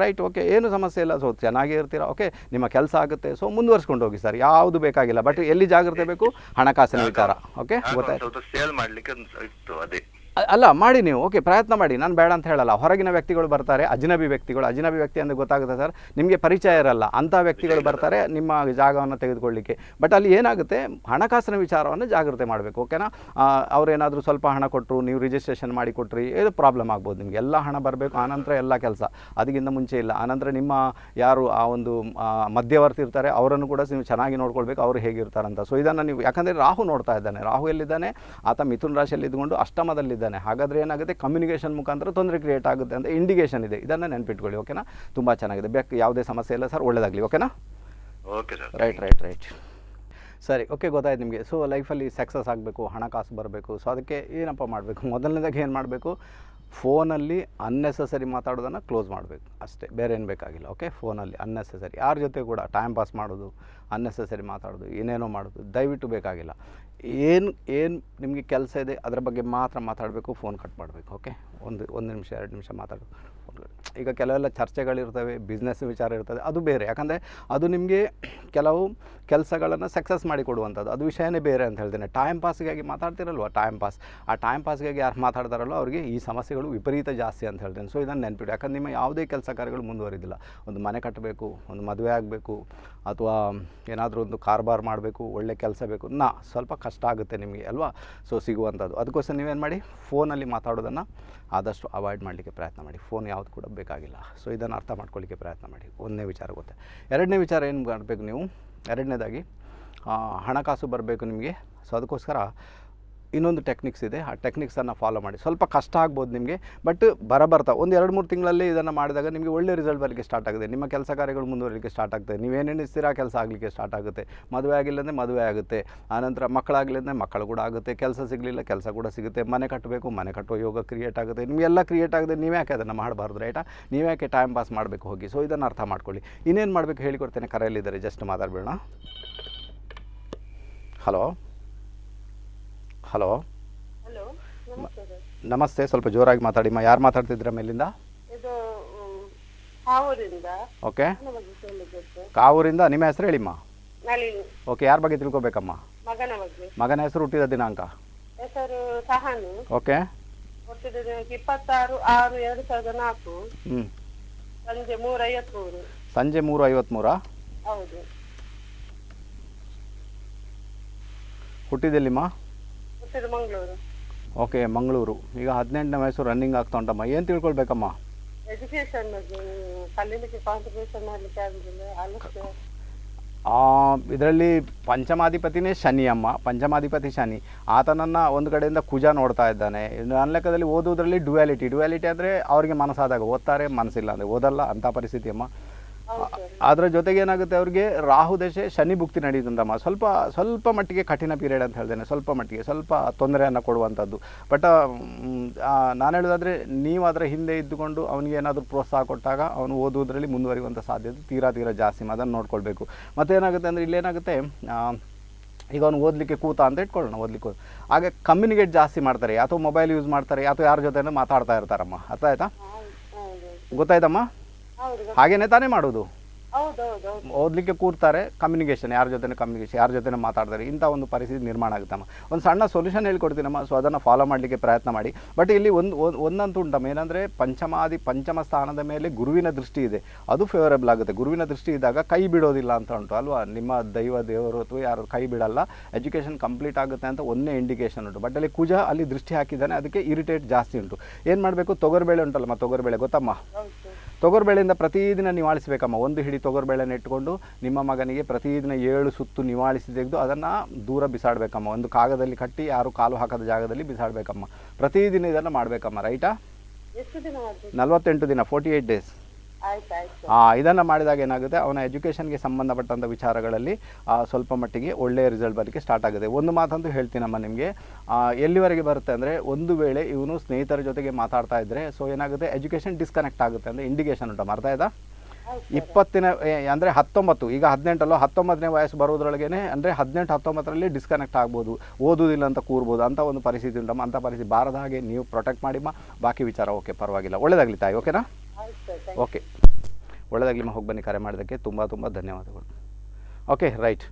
ರೈಟ್ ಓಕೆ ಏನು ಸಮಸ್ಯೆ ಇಲ್ಲ ಸೊ ಚೆನ್ನಾಗಿ ಇರ್ತೀರಾ ಓಕೆ ನಿಮ್ಮ ಕೆಲಸ ಆಗುತ್ತೆ ಸೊ ಮುಂದುವರ್ಸ್ಕೊಂಡು ಹೋಗಿ ಸರ್ ಯಾವುದು ಬೇಕಾಗಿಲ್ಲ ಬಟ್ ಎಲ್ಲಿ ಜಾಗ್ರತೆ ಬೇಕು ಹಣಕಾಸಿನ ವಿಚಾರ ಓಕೆ ಗೊತ್ತಾಯ್ತು ಸೇಲ್ ಮಾಡ್ಲಿಕ್ಕೆ ಇತ್ತು ಅದೇ ಅಲ್ಲ ಮಾಡಿ ನೀವು ಓಕೆ ಪ್ರಯತ್ನ ಮಾಡಿ ನಾನು ಬೇಡ ಅಂತ ಹೇಳಲ್ಲ ಹೊರಗಿನ ವ್ಯಕ್ತಿಗಳು ಬರ್ತಾರೆ ಅಜಿನಬಿ ವ್ಯಕ್ತಿಗಳು ಅಜಿನಬಿ ವ್ಯಕ್ತಿ ಅಂದರೆ ಗೊತ್ತಾಗುತ್ತೆ ಸರ್ ನಿಮಗೆ ಪರಿಚಯ ಇರಲ್ಲ ಅಂಥ ವ್ಯಕ್ತಿಗಳು ಬರ್ತಾರೆ ನಿಮ್ಮ ಜಾಗವನ್ನು ತೆಗೆದುಕೊಳ್ಳಿಕ್ಕೆ ಬಟ್ ಅಲ್ಲಿ ಏನಾಗುತ್ತೆ ಹಣಕಾಸಿನ ವಿಚಾರವನ್ನು ಜಾಗ್ರತೆ ಮಾಡಬೇಕು ಓಕೆನಾ ಅವರೇನಾದರೂ ಸ್ವಲ್ಪ ಹಣ ಕೊಟ್ಟರು ನೀವು ರಿಜಿಸ್ಟ್ರೇಷನ್ ಮಾಡಿ ಕೊಟ್ಟ್ರಿ ಇದು ಪ್ರಾಬ್ಲಮ್ ಆಗ್ಬೋದು ನಿಮಗೆ ಎಲ್ಲ ಹಣ ಬರಬೇಕು ಆನಂತರ ಎಲ್ಲ ಕೆಲಸ ಅದಕ್ಕಿಂತ ಮುಂಚೆ ಇಲ್ಲ ಆನಂತರ ನಿಮ್ಮ ಯಾರು ಆ ಒಂದು ಮಧ್ಯವರ್ತಿ ಇರ್ತಾರೆ ಅವರನ್ನು ಕೂಡ ನೀವು ಚೆನ್ನಾಗಿ ನೋಡ್ಕೊಳ್ಬೇಕು ಅವರು ಹೇಗಿರ್ತಾರಂತ ಸೊ ಇದನ್ನು ನೀವು ಯಾಕಂದರೆ ರಾಹು ನೋಡ್ತಾ ಇದ್ದಾನೆ ರಾಹು ಎಲ್ಲಿದ್ದಾನೆ ಆತ ಮಿಥುನ್ ರಾಶಿಯಲ್ಲಿ ಇದ್ಕೊಂಡು ಅಷ್ಟಮದಲ್ಲಿ ಇದ್ದಾನೆ ಹಾಗಾದರೆ ಏನಾಗುತ್ತೆ ಕಮ್ಯುನಿಕೇಷನ್ ಮುಖಾಂತರ ತೊಂದರೆ ಕ್ರಿಯೇಟ್ ಆಗುತ್ತೆ ಅಂತ ಇಂಡಿಕೇಷನ್ ಇದೆ ಇದನ್ನು ನೆನಪಿಟ್ಕೊಳ್ಳಿ ಓಕೆನಾ ತುಂಬ ಚೆನ್ನಾಗಿದೆ ಬೇಕು ಯಾವುದೇ ಸಮಸ್ಯೆ ಇಲ್ಲ ಸರ್ ಒಳ್ಳೆಯದಾಗಲಿ ಓಕೆನಾ okay sir right right right ಸರಿ ಓಕೆ ಗೊತ್ತಾಯ್ತು ನಿಮಗೆ ಸೊ ಲೈಫಲ್ಲಿ ಸಕ್ಸಸ್ ಆಗಬೇಕು ಹಣಕಾಸು ಬರಬೇಕು ಸೊ ಅದಕ್ಕೆ ಏನಪ್ಪ ಮಾಡಬೇಕು ಮೊದಲನೇದಾಗಿ ಏನು ಮಾಡಬೇಕು ಫೋನಲ್ಲಿ ಅನ್ನೆಸಸರಿ ಮಾತಾಡೋದನ್ನು ಕ್ಲೋಸ್ ಮಾಡಬೇಕು ಅಷ್ಟೇ ಬೇರೆ ಏನು ಬೇಕಾಗಿಲ್ಲ ಓಕೆ ಫೋನಲ್ಲಿ ಅನ್ನೆಸೆಸರಿ ಯಾರ ಜೊತೆ ಕೂಡ ಟೈಮ್ ಪಾಸ್ ಮಾಡೋದು ಅನ್ನೆಸೆಸರಿ ಮಾತಾಡೋದು ಏನೇನೋ ಮಾಡೋದು ದಯವಿಟ್ಟು ಬೇಕಾಗಿಲ್ಲ ಏನು ಏನು ನಿಮಗೆ ಕೆಲಸ ಇದೆ ಅದರ ಬಗ್ಗೆ ಮಾತ್ರ ಮಾತಾಡಬೇಕು ಫೋನ್ ಕಟ್ ಮಾಡಬೇಕು ಓಕೆ ಒಂದು ಒಂದು ನಿಮಿಷ ಎರಡು ನಿಮಿಷ ಮಾತಾಡಬೇಕು ಈಗ ಕೆಲವೆಲ್ಲ ಚರ್ಚೆಗಳಿರ್ತವೆ ಬಿಸ್ನೆಸ್ ವಿಚಾರ ಇರ್ತದೆ ಅದು ಬೇರೆ ಯಾಕಂದರೆ ಅದು ನಿಮಗೆ ಕೆಲವು ಕೆಲಸಗಳನ್ನು ಸಕ್ಸಸ್ ಮಾಡಿ ಕೊಡುವಂಥದ್ದು ಅದು ವಿಷಯನೇ ಬೇರೆ ಅಂತ ಹೇಳ್ತೇನೆ ಟೈಮ್ ಪಾಸ್ಗಾಗಿ ಮಾತಾಡ್ತಿರಲ್ವ ಟೈಮ್ ಪಾಸ್ ಆ ಟೈಮ್ ಪಾಸ್ಗಾಗಿ ಯಾರು ಮಾತಾಡ್ತಾರಲ್ಲ ಅವರಿಗೆ ಈ ಸಮಸ್ಯೆಗಳು ವಿಪರೀತ ಜಾಸ್ತಿ ಅಂತ ಹೇಳ್ತೇನೆ ಸೊ ಇದನ್ನು ನೆನಪಿಡಿ ಯಾಕಂದ್ರೆ ನಿಮ್ಮ ಯಾವುದೇ ಕೆಲಸ ಕಾರ್ಯಗಳು ಮುಂದುವರಿದಿಲ್ಲ ಒಂದು ಮನೆ ಕಟ್ಟಬೇಕು ಒಂದು ಮದುವೆ ಆಗಬೇಕು ಅಥವಾ ಏನಾದರೂ ಒಂದು ಕಾರ್ಬಾರ್ ಮಾಡಬೇಕು ಒಳ್ಳೆ ಕೆಲಸ ಬೇಕು ನಾ ಸ್ವಲ್ಪ ಕಷ್ಟ ಆಗುತ್ತೆ ನಿಮಗೆ ಅಲ್ವಾ ಸೊ ಸಿಗುವಂಥದ್ದು ಅದಕ್ಕೋಸ್ಕರ ನೀವೇನು ಮಾಡಿ ಫೋನಲ್ಲಿ ಮಾತಾಡೋದನ್ನು ಆದಷ್ಟು ಅವಾಯ್ಡ್ ಮಾಡಲಿಕ್ಕೆ ಪ್ರಯತ್ನ ಮಾಡಿ ಫೋನ್ ಯಾವುದು ಕೂಡ ಬೇಕಾಗಿಲ್ಲ ಸೊ ಇದನ್ನು ಅರ್ಥ ಮಾಡ್ಕೊಳ್ಳಿಕ್ಕೆ ಪ್ರಯತ್ನ ಮಾಡಿ ಒಂದನೇ ವಿಚಾರ ಗೊತ್ತೆ ಎರಡನೇ ವಿಚಾರ ಏನು ಮಾಡಬೇಕು ನೀವು ಎರಡನೇದಾಗಿ ಹಣಕಾಸು ಬರಬೇಕು ನಿಮಗೆ ಸೊ ಅದಕ್ಕೋಸ್ಕರ ಇನ್ನೊಂದು ಟೆಕ್ನಿಕ್ಸ್ ಇದೆ ಆ ಟೆಕ್ನಿಕ್ಸನ್ನು ಫಾಲೋ ಮಾಡಿ ಸ್ವಲ್ಪ ಕಷ್ಟ ಆಗ್ಬೋದು ನಿಮಗೆ ಬಟ್ ಬರ ಬರ್ತಾ ಒಂದು ಎರಡು ಮೂರು ತಿಂಗಳಲ್ಲಿ ಇದನ್ನು ಮಾಡಿದಾಗ ನಿಮಗೆ ಒಳ್ಳೆ ರಿಸಲ್ಟ್ ಬರಲಿಕ್ಕೆ ಸ್ಟಾರ್ಟ್ ಆಗುತ್ತೆ ನಿಮ್ಮ ಕೆಲಸ ಕಾರ್ಯಗಳು ಮುಂದುವರಲಿಕ್ಕೆ ಸ್ಟಾರ್ಟ್ ಆಗ್ತದೆ ನೀವೇನು ಎಣಿಸ್ತೀರಾ ಕೆಲಸ ಆಗಲಿಕ್ಕೆ ಸ್ಟಾರ್ಟ್ ಆಗುತ್ತೆ ಮದುವೆ ಆಗಿಲ್ಲ ಅಂದರೆ ಮದುವೆ ಆಗುತ್ತೆ ಆನಂತರ ಮಕ್ಕಳಾಗಲಿ ಮಕ್ಕಳು ಕೂಡ ಆಗುತ್ತೆ ಕೆಲಸ ಸಿಗಲಿಲ್ಲ ಕೆಲಸ ಕೂಡ ಸಿಗುತ್ತೆ ಮನೆ ಕಟ್ಟಬೇಕು ಮನೆ ಕಟ್ಟುವ ಯೋಗ ಕ್ರಿಯೇಟ್ ಆಗುತ್ತೆ ನಿಮಗೆಲ್ಲ ಕ್ರಿಯೇಟ್ ಆಗದೆ ನೀವು ಯಾಕೆ ಅದನ್ನು ಮಾಡಬಾರ್ದು ರೈಟಾ ನೀವು ಯಾಕೆ ಟೈಮ್ ಪಾಸ್ ಮಾಡಬೇಕು ಹೋಗಿ ಸೊ ಇದನ್ನು ಅರ್ಥ ಮಾಡ್ಕೊಳ್ಳಿ ಇನ್ನೇನು ಮಾಡಬೇಕು ಹೇಳಿಕೊಡ್ತೇನೆ ಕರೆಯಲ್ಲಿದ್ದಾರೆ ಜಸ್ಟ್ ಮಾತಾಡಬೇಡ ಹಲೋ ಹಲೋ ನಮಸ್ತೆ ಸ್ವಲ್ಪ ಜೋರಾಗಿ ಮಾತಾಡಿಮ್ಮ ಯಾರು ಮಾತಾಡ್ತಿದ್ರ ಮೇಲಿಂದ ಓಕೆ ಕಾವೂರಿಂದ ನಿಮ್ಮ ಹೆಸರು ಹೇಳಿಮ್ಮ ಓಕೆ ಯಾರ ಬಗ್ಗೆ ತಿಳ್ಕೊಬೇಕಮ್ಮ ಮಗನ ಹೆಸರು ಹುಟ್ಟಿದ ದಿನಾಂಕ ಓಕೆ ಇಪ್ಪತ್ತಾರು ಆರು ಎರಡು ಸಾವಿರದ ನಾಲ್ಕು ಸಂಜೆ ಮೂರು ಐವತ್ಮೂರು ಸಂಜೆ ಮೂರು ಹೌದು ಹುಟ್ಟಿದೆಲ್ಲಿಮ್ಮ ಮಂಗಳೂರು ಓಕೆ ಮಂಗಳೂರು ಈಗ ಹದಿನೆಂಟನೇ ವಯಸ್ಸು ರನ್ನಿಂಗ್ ಆಗ್ತಾ ಉಂಟಮ್ಮ ಏನು ತಿಳ್ಕೊಳ್ಬೇಕಮ್ಮ ಎಜುಕೇಷನ್ ಕಲೀಲಿಕ್ಕೆ ಕಾಂಟ್ರಿಬ್ಯೂಷನ್ ಮಾಡಲಿಕ್ಕೆ ಇದರಲ್ಲಿ ಪಂಚಮಾಧಿಪತಿನೇ ಶನಿ ಅಮ್ಮ ಪಂಚಮಾಧಿಪತಿ ಶನಿ ಆತನನ್ನು ಒಂದು ಕಡೆಯಿಂದ ಕುಜ ನೋಡ್ತಾ ಇದ್ದಾನೆ ನನ್ನ ಲೆಕ್ಕದಲ್ಲಿ ಓದೋದ್ರಲ್ಲಿ ಡ್ಯುಯಾಲಿಟಿ ಡ್ಯುಯಾಲಿಟಿ ಅಂದರೆ ಅವ್ರಿಗೆ ಮನಸ್ಸಾದಾಗ ಓದ್ತಾರೆ ಮನಸ್ಸಿಲ್ಲ ಅಂದರೆ ಓದಲ್ಲ ಅಂಥ ಪರಿಸ್ಥಿತಿ ಅಮ್ಮ ಅದರ ಜೊತೆಗೆ ಏನಾಗುತ್ತೆ ಅವ್ರಿಗೆ ರಾಹು ದಶೆ ಶನಿ ಭುಕ್ತಿ ನಡೆಯುತ್ತಂತಮ್ಮ ಸ್ವಲ್ಪ ಸ್ವಲ್ಪ ಮಟ್ಟಿಗೆ ಕಠಿಣ ಪೀರಿಯಡ್ ಅಂತ ಹೇಳ್ತೇನೆ ಸ್ವಲ್ಪ ಮಟ್ಟಿಗೆ ಸ್ವಲ್ಪ ತೊಂದರೆಯನ್ನು ಕೊಡುವಂಥದ್ದು ಬಟ್ ನಾನು ಹೇಳೋದಾದರೆ ನೀವು ಅದರ ಹಿಂದೆ ಇದ್ದುಕೊಂಡು ಅವನಿಗೆ ಏನಾದರೂ ಪ್ರೋತ್ಸಾಹ ಕೊಟ್ಟಾಗ ಅವನು ಓದುವುದರಲ್ಲಿ ಮುಂದುವರಿಯುವಂಥ ಸಾಧ್ಯತೆ ತೀರಾ ತೀರಾ ಜಾಸ್ತಿ ಅದನ್ನು ನೋಡ್ಕೊಳ್ಬೇಕು ಏನಾಗುತ್ತೆ ಅಂದರೆ ಇಲ್ಲೇನಾಗುತ್ತೆ ಈಗ ಅವ್ನು ಓದಲಿಕ್ಕೆ ಕೂತ ಅಂತ ಇಟ್ಕೊಳ್ಳೋಣ ಓದಲಿಕ್ಕೆ ಹಾಗೆ ಕಮ್ಯುನಿಕೇಟ್ ಜಾಸ್ತಿ ಮಾಡ್ತಾರೆ ಅಥವಾ ಮೊಬೈಲ್ ಯೂಸ್ ಮಾಡ್ತಾರೆ ಅಥವಾ ಯಾರ ಜೊತೆ ಮಾತಾಡ್ತಾ ಇರ್ತಾರಮ್ಮ ಅರ್ಥ ಆಯ್ತಾ ಗೊತ್ತಾಯ್ತಮ್ಮ ಹಾಗೇನೆ ತಾನೇ ಮಾಡೋದು ಓದ್ಲಿಕ್ಕೆ ಕೂರ್ತಾರೆ ಕಮ್ಯುನಿಕೇಶನ್ ಯಾರ ಜೊತೆ ಕಮ್ಯುನಿಕೇಶನ್ ಯಾರ ಜೊತೆ ಮಾತಾಡ್ತಾರೆ ಇಂಥ ಒಂದು ಪರಿಸ್ಥಿತಿ ನಿರ್ಮಾಣ ಆಗುತ್ತಮ್ಮ ಒಂದು ಸಣ್ಣ ಸೊಲ್ಯೂಷನ್ ಹೇಳ್ಕೊಡ್ತೀನಮ್ಮ ಸೊ ಅದನ್ನು ಫಾಲೋ ಮಾಡಲಿಕ್ಕೆ ಪ್ರಯತ್ನ ಮಾಡಿ ಬಟ್ ಇಲ್ಲಿ ಒಂದು ಒಂದಂತೂ ಉಂಟಮ್ಮ ಏನಂದರೆ ಪಂಚಮಾದಿ ಪಂಚಮ ಸ್ಥಾನದ ಮೇಲೆ ಗುರುವಿನ ದೃಷ್ಟಿ ಇದೆ ಅದು ಫೇವರೇಬಲ್ ಆಗುತ್ತೆ ಗುರುವಿನ ದೃಷ್ಟಿ ಇದ್ದಾಗ ಕೈ ಬಿಡೋದಿಲ್ಲ ಅಂತ ಉಂಟು ಅಲ್ವಾ ನಿಮ್ಮ ದೈವ ದೇವರು ಅಥವಾ ಯಾರು ಕೈ ಬಿಡಲ್ಲ ಎಜುಕೇಷನ್ ಕಂಪ್ಲೀಟ್ ಆಗುತ್ತೆ ಅಂತ ಒಂದೇ ಇಂಡಿಕೇಶನ್ ಉಂಟು ಬಟ್ ಅಲ್ಲಿ ಕುಜ ಅಲ್ಲಿ ದೃಷ್ಟಿ ಹಾಕಿದ್ದಾನೆ ಅದಕ್ಕೆ ಇರಿಟೇಟ್ ಜಾಸ್ತಿ ಉಂಟು ಏನು ಮಾಡಬೇಕು ತೊಗರ್ಬೇಳೆ ಉಂಟಲ್ಲಮ್ಮ ತೊಗರ್ಬೇಳೆ ಗೊತ್ತಮ್ಮ ತೊಗರುಬೇಳೆಯಿಂದ ಪ್ರತಿದಿನ ನಿವಾಳಿಸಬೇಕಮ್ಮ ಒಂದು ಹಿಡಿ ತೊಗರ್ಬೇಳೆನ ಇಟ್ಕೊಂಡು ನಿಮ್ಮ ಮಗನಿಗೆ ಪ್ರತಿದಿನ ಏಳು ಸುತ್ತು ನಿವಾಳಿಸಿ ತೆಗೆದು ಅದನ್ನು ದೂರ ಬಿಸಾಡಬೇಕಮ್ಮ ಒಂದು ಕಾಗದಲ್ಲಿ ಕಟ್ಟಿ ಯಾರು ಕಾಲು ಹಾಕದ ಜಾಗದಲ್ಲಿ ಬಿಸಾಡಬೇಕಮ್ಮ ಪ್ರತಿದಿನ ಇದನ್ನು ಮಾಡಬೇಕಮ್ಮ ರೈಟಾ ನಲವತ್ತೆಂಟು ದಿನ ಫೋರ್ಟಿ ಏಯ್ಟ್ ಡೇಸ್ ಇದನ್ನು ಮಾಡಿದಾಗ ಏನಾಗುತ್ತೆ ಅವನ ಎಜುಕೇಷನ್ಗೆ ಸಂಬಂಧಪಟ್ಟಂಥ ವಿಚಾರಗಳಲ್ಲಿ ಸ್ವಲ್ಪ ಮಟ್ಟಿಗೆ ಒಳ್ಳೆಯ ರಿಸಲ್ಟ್ ಬರಲಿಕ್ಕೆ ಸ್ಟಾರ್ಟ್ ಆಗುತ್ತೆ ಒಂದು ಮಾತಂತೂ ಹೇಳ್ತೀನಮ್ಮ ನಿಮಗೆ ಎಲ್ಲಿವರೆಗೆ ಬರುತ್ತೆ ಅಂದರೆ ಒಂದು ವೇಳೆ ಇವನು ಸ್ನೇಹಿತರ ಜೊತೆಗೆ ಮಾತಾಡ್ತಾ ಇದ್ದರೆ ಸೊ ಏನಾಗುತ್ತೆ ಎಜುಕೇಷನ್ ಡಿಸ್ಕನೆಕ್ಟ್ ಆಗುತ್ತೆ ಅಂದರೆ ಇಂಡಿಕೇಷನ್ ಉಂಟು ಅರ್ಥ ಆಯ್ತಾ ಇಪ್ಪತ್ತಿನ ಅಂದರೆ ಹತ್ತೊಂಬತ್ತು ಈಗ ಹದಿನೆಂಟಲ್ಲೋ ಹತ್ತೊಂಬತ್ತನೇ ವಯಸ್ಸು ಬರೋದ್ರೊಳಗೇನೆ ಅಂದರೆ ಹದಿನೆಂಟು ಹತ್ತೊಂಬತ್ತರಲ್ಲಿ ಡಿಸ್ಕನೆಕ್ಟ್ ಆಗ್ಬೋದು ಓದೋದಿಲ್ಲ ಅಂತ ಕೂರ್ಬೋದು ಅಂತ ಒಂದು ಪರಿಸ್ಥಿತಿ ಉಂಟಮ್ಮ ಅಂಥ ಪರಿಸ್ಥಿತಿ ಬಾರದ ಹಾಗೆ ನೀವು ಪ್ರೊಟೆಕ್ಟ್ ಮಾಡಿಮ್ಮ ಬಾಕಿ ವಿಚಾರ ಓಕೆ ಪರವಾಗಿಲ್ಲ ಒಳ್ಳೆಯದಾಗಲಿ ತಾಯಿ ಓಕೆನಾ ಓಕೆ ಒಳ್ಳೆಯದಾಗಲಿ ಹೋಗಿ ಬನ್ನಿ ಕರೆ ಮಾಡೋದಕ್ಕೆ ತುಂಬ ತುಂಬ ಧನ್ಯವಾದಗಳು ಓಕೆ ರೈಟ್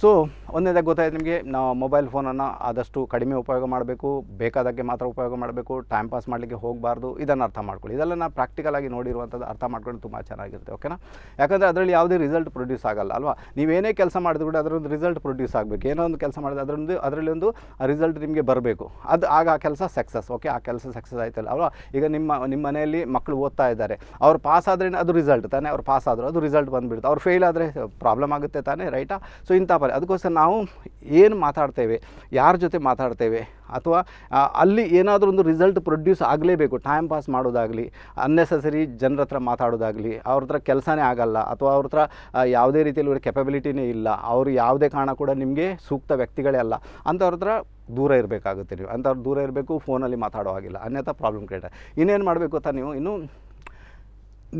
ಸೊ ಒಂದನೇದಾಗಿ ಗೊತ್ತಾಯ್ತು ನಿಮಗೆ ನಾವು ಮೊಬೈಲ್ ಫೋನನ್ನು ಆದಷ್ಟು ಕಡಿಮೆ ಉಪಯೋಗ ಮಾಡಬೇಕು ಬೇಕಾದಕ್ಕೆ ಮಾತ್ರ ಉಪಯೋಗ ಮಾಡಬೇಕು ಟೈಮ್ ಪಾಸ್ ಮಾಡಲಿಕ್ಕೆ ಹೋಗಬಾರ್ದು ಇದನ್ನು ಅರ್ಥ ಮಾಡ್ಕೊಳ್ಳಿ ಇದೆಲ್ಲ ಪ್ರಾಕ್ಟಿಕಲ್ ಆಗಿ ನೋಡಿರುವಂಥದ್ದು ಅರ್ಥ ಮಾಡ್ಕೊಂಡು ತುಂಬ ಚೆನ್ನಾಗಿರುತ್ತೆ ಓಕೆನಾ ಯಾಕಂದರೆ ಅದರಲ್ಲಿ ಯಾವುದೇ ರಿಸಲ್ಟ್ ಪ್ರೊಡ್ಯೂಸ್ ಆಗಲ್ಲ ಅಲ್ವಾ ನೀವೇನೇ ಕೆಲಸ ಮಾಡಿದ್ರು ಕೂಡ ಅದರೊಂದು ರಿಸಲ್ಟ್ ಪ್ರೊಡ್ಯೂಸ್ ಆಗಬೇಕು ಏನೋ ಒಂದು ಕೆಲಸ ಮಾಡಿದ್ರೆ ಅದರೊಂದು ಅದರಲ್ಲಿ ಒಂದು ರಿಸಲ್ಟ್ ನಿಮಗೆ ಬರಬೇಕು ಅದು ಆಗ ಆ ಕೆಲಸ ಸಕ್ಸಸ್ ಓಕೆ ಆ ಕೆಲಸ ಸಕ್ಸಸ್ ಆಯ್ತಲ್ಲ ಅಲ್ವಾ ಈಗ ನಿಮ್ಮ ನಿಮ್ಮ ಮನೆಯಲ್ಲಿ ಮಕ್ಕಳು ಓದ್ತಾ ಇದ್ದಾರೆ ಅವ್ರು ಪಾಸ್ ಆದ್ರೆ ಅದು ರಿಸಲ್ಟ್ ತಾನೇ ಅವ್ರು ಪಾಸ್ ಆದರೂ ಅದು ರಿಸಲ್ಟ್ ಬಂದುಬಿಡ್ತು ಅವ್ರು ಫೇಲ್ ಆದರೆ ಪ್ರಾಬ್ಲಮ್ ಆಗುತ್ತೆ ತಾನೇ ರೈಟಾ ಸೊ ಇಂಥ ಅದಕ್ಕೋಸ್ಕರ ನಾವು ಏನು ಮಾತಾಡ್ತೇವೆ ಯಾರ ಜೊತೆ ಮಾತಾಡ್ತೇವೆ ಅಥವಾ ಅಲ್ಲಿ ಏನಾದರೂ ಒಂದು ರಿಸಲ್ಟ್ ಪ್ರೊಡ್ಯೂಸ್ ಆಗಲೇಬೇಕು ಟೈಮ್ ಪಾಸ್ ಮಾಡೋದಾಗಲಿ ಅನ್ನೆಸಸರಿ ಜನರ ಹತ್ರ ಮಾತಾಡೋದಾಗಲಿ ಅವ್ರ ಹತ್ರ ಕೆಲಸನೇ ಆಗಲ್ಲ ಅಥವಾ ಅವ್ರ ಹತ್ರ ಯಾವುದೇ ರೀತಿಯಲ್ಲಿ ಇವ್ರ ಕೆಪಬಿಲಿಟಿನೇ ಇಲ್ಲ ಅವರು ಯಾವುದೇ ಕಾರಣ ಕೂಡ ನಿಮಗೆ ಸೂಕ್ತ ವ್ಯಕ್ತಿಗಳೇ ಅಲ್ಲ ಅಂಥವ್ರ ಹತ್ರ ದೂರ ಇರಬೇಕಾಗುತ್ತೆ ನೀವು ಅಂಥವ್ರು ದೂರ ಇರಬೇಕು ಫೋನಲ್ಲಿ ಮಾತಾಡೋ ಹಾಗಿಲ್ಲ ಅನ್ಯಥಾ ಪ್ರಾಬ್ಲಮ್ ಕ್ರಿಯೇಟ್ ಇನ್ನೇನು ಮಾಡಬೇಕು ಅಂತ ನೀವು ಇನ್ನೂ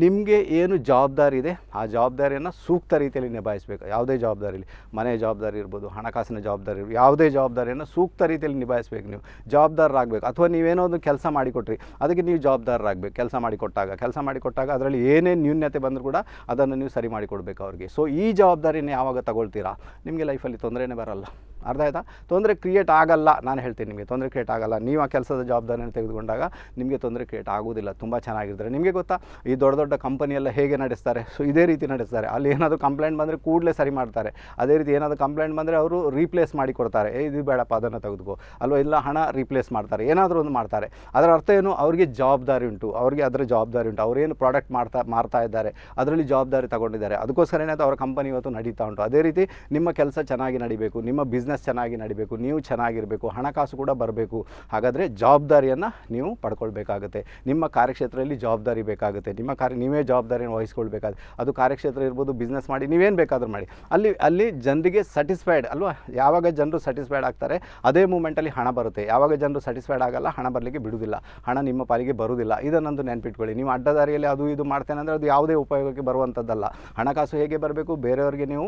ನಿಮಗೆ ಏನು ಜವಾಬ್ದಾರಿ ಇದೆ ಆ ಜವಾಬ್ದಾರಿಯನ್ನು ಸೂಕ್ತ ರೀತಿಯಲ್ಲಿ ನಿಭಾಯಿಸಬೇಕು ಯಾವುದೇ ಜವಾಬ್ದಾರಿಲಿ ಮನೆ ಜವಾಬ್ದಾರಿ ಇರ್ಬೋದು ಹಣಕಾಸಿನ ಜವಾಬ್ದಾರಿ ಇರ್ಬೋದು ಯಾವುದೇ ಜವಾಬ್ದಾರಿಯನ್ನು ಸೂಕ್ತ ರೀತಿಯಲ್ಲಿ ನಿಭಾಯಿಸಬೇಕು ನೀವು ಜವಾಬ್ದಾರರಾಗಬೇಕು ಅಥವಾ ನೀವೇನೋ ಒಂದು ಕೆಲಸ ಮಾಡಿಕೊಟ್ರಿ ಅದಕ್ಕೆ ನೀವು ಜವಾಬ್ದಾರರಾಗಬೇಕು ಕೆಲಸ ಮಾಡಿಕೊಟ್ಟಾಗ ಕೆಲಸ ಮಾಡಿಕೊಟ್ಟಾಗ ಅದರಲ್ಲಿ ಏನೇ ನ್ಯೂನ್ಯತೆ ಬಂದರೂ ಕೂಡ ಅದನ್ನು ನೀವು ಸರಿ ಮಾಡಿಕೊಡ್ಬೇಕು ಅವ್ರಿಗೆ ಸೊ ಈ ಜವಾಬ್ದಾರಿನ ಯಾವಾಗ ತಗೊಳ್ತೀರಾ ನಿಮಗೆ ಲೈಫಲ್ಲಿ ತೊಂದರೆನೇ ಬರಲ್ಲ ಅರ್ಥ ಆಯ್ತಾ ತೊಂದರೆ ಕ್ರಿಯೇಟ್ ಆಗಲ್ಲ ನಾನು ಹೇಳ್ತೀನಿ ನಿಮಗೆ ತೊಂದರೆ ಕ್ರಿಯೇಟ್ ಆಗಲ್ಲ ನೀವು ಆ ಕೆಲಸದ ಜವಾಬ್ದಾರಿಯನ್ನು ತೆಗೆದುಕೊಂಡಾಗ ನಿಮಗೆ ತೊಂದರೆ ಕ್ರಿಯೇಟ್ ಆಗೋದಿಲ್ಲ ತುಂಬ ಚೆನ್ನಾಗಿರ್ತಾರೆ ನಿಮಗೆ ಗೊತ್ತಾ ಈ ದೊಡ್ಡ ದೊಡ್ಡ ಕಂಪನಿಯೆಲ್ಲ ಹೇಗೆ ನಡೆಸ್ತಾರೆ ಸೊ ಇದೇ ರೀತಿ ನಡೆಸ್ತಾರೆ ಅಲ್ಲಿ ಏನಾದರೂ ಕಂಪ್ಲೇಂಟ್ ಬಂದರೆ ಕೂಡಲೇ ಸರಿ ಮಾಡ್ತಾರೆ ಅದೇ ರೀತಿ ಏನಾದರೂ ಕಂಪ್ಲೇಂಟ್ ಬಂದರೆ ಅವರು ರೀಪ್ಲೇಸ್ ಮಾಡಿ ಕೊಡ್ತಾರೆ ಏ ಇದು ಬೇಡಪ್ಪ ಅದನ್ನು ತೆಗೆದುಕೋ ಅಲ್ವಾ ಇಲ್ಲ ಹಣ ರೀಪ್ಲೇಸ್ ಮಾಡ್ತಾರೆ ಏನಾದರೂ ಒಂದು ಮಾಡ್ತಾರೆ ಅದರ ಅರ್ಥ ಏನು ಅವರಿಗೆ ಜವಾಬ್ದಾರಿ ಉಂಟು ಅವರಿಗೆ ಅದರ ಜವಾಬ್ದಾರಿ ಉಂಟು ಅವರೇನು ಪ್ರಾಡಕ್ಟ್ ಮಾಡ್ತಾ ಮಾರ್ತಾ ಇದ್ದಾರೆ ಅದರಲ್ಲಿ ಜವಾಬ್ದಾರಿ ತಗೊಂಡಿದ್ದಾರೆ ಅದಕ್ಕೋಸ್ಕರ ಏನಾಯಿತು ಅವರ ಕಂಪನಿ ಇವತ್ತು ನಡೀತಾ ಉಂಟು ಅದೇ ರೀತಿ ನಿಮ್ಮ ಕೆಲಸ ಚೆನ್ನಾಗಿ ನಡಿಬೇಕು ನಿಮ್ಮ ಬಿಸ್ನೆಸ್ ಬಿಸ್ನೆಸ್ ಚೆನ್ನಾಗಿ ನಡಿಬೇಕು ನೀವು ಚೆನ್ನಾಗಿರಬೇಕು ಹಣಕಾಸು ಕೂಡ ಬರಬೇಕು ಹಾಗಾದರೆ ಜವಾಬ್ದಾರಿಯನ್ನು ನೀವು ಪಡ್ಕೊಳ್ಬೇಕಾಗುತ್ತೆ ನಿಮ್ಮ ಕಾರ್ಯಕ್ಷೇತ್ರದಲ್ಲಿ ಜವಾಬ್ದಾರಿ ಬೇಕಾಗುತ್ತೆ ನಿಮ್ಮ ಕಾರ್ಯ ನೀವೇ ಜವಾಬ್ದಾರಿಯನ್ನು ವಹಿಸ್ಕೊಳ್ಬೇಕಾಗುತ್ತೆ ಅದು ಕಾರ್ಯಕ್ಷೇತ್ರ ಇರ್ಬೋದು ಬಿಸ್ನೆಸ್ ಮಾಡಿ ನೀವೇನು ಬೇಕಾದರೂ ಮಾಡಿ ಅಲ್ಲಿ ಅಲ್ಲಿ ಜನರಿಗೆ ಸ್ಯಾಟಿಸ್ಫೈಡ್ ಅಲ್ವಾ ಯಾವಾಗ ಜನರು ಸ್ಯಾಟಿಸ್ಫೈಡ್ ಆಗ್ತಾರೆ ಅದೇ ಮೂಮೆಂಟಲ್ಲಿ ಹಣ ಬರುತ್ತೆ ಯಾವಾಗ ಜನರು ಸ್ಯಾಟಿಸ್ಫೈಡ್ ಆಗಲ್ಲ ಹಣ ಬರಲಿಕ್ಕೆ ಬಿಡುವುದಿಲ್ಲ ಹಣ ನಿಮ್ಮ ಪಾಲಿಗೆ ಬರುವುದಿಲ್ಲ ಇದನ್ನೊಂದು ನೆನ್ಪಿಟ್ಕೊಳ್ಳಿ ನೀವು ಅಡ್ಡದಾರಿಯಲ್ಲಿ ಅದು ಇದು ಮಾಡ್ತೇನೆ ಅಂದರೆ ಅದು ಯಾವುದೇ ಉಪಯೋಗಕ್ಕೆ ಬರುವಂಥದ್ದಲ್ಲ ಹಣಕಾಸು ಹೇಗೆ ಬರಬೇಕು ಬೇರೆಯವರಿಗೆ ನೀವು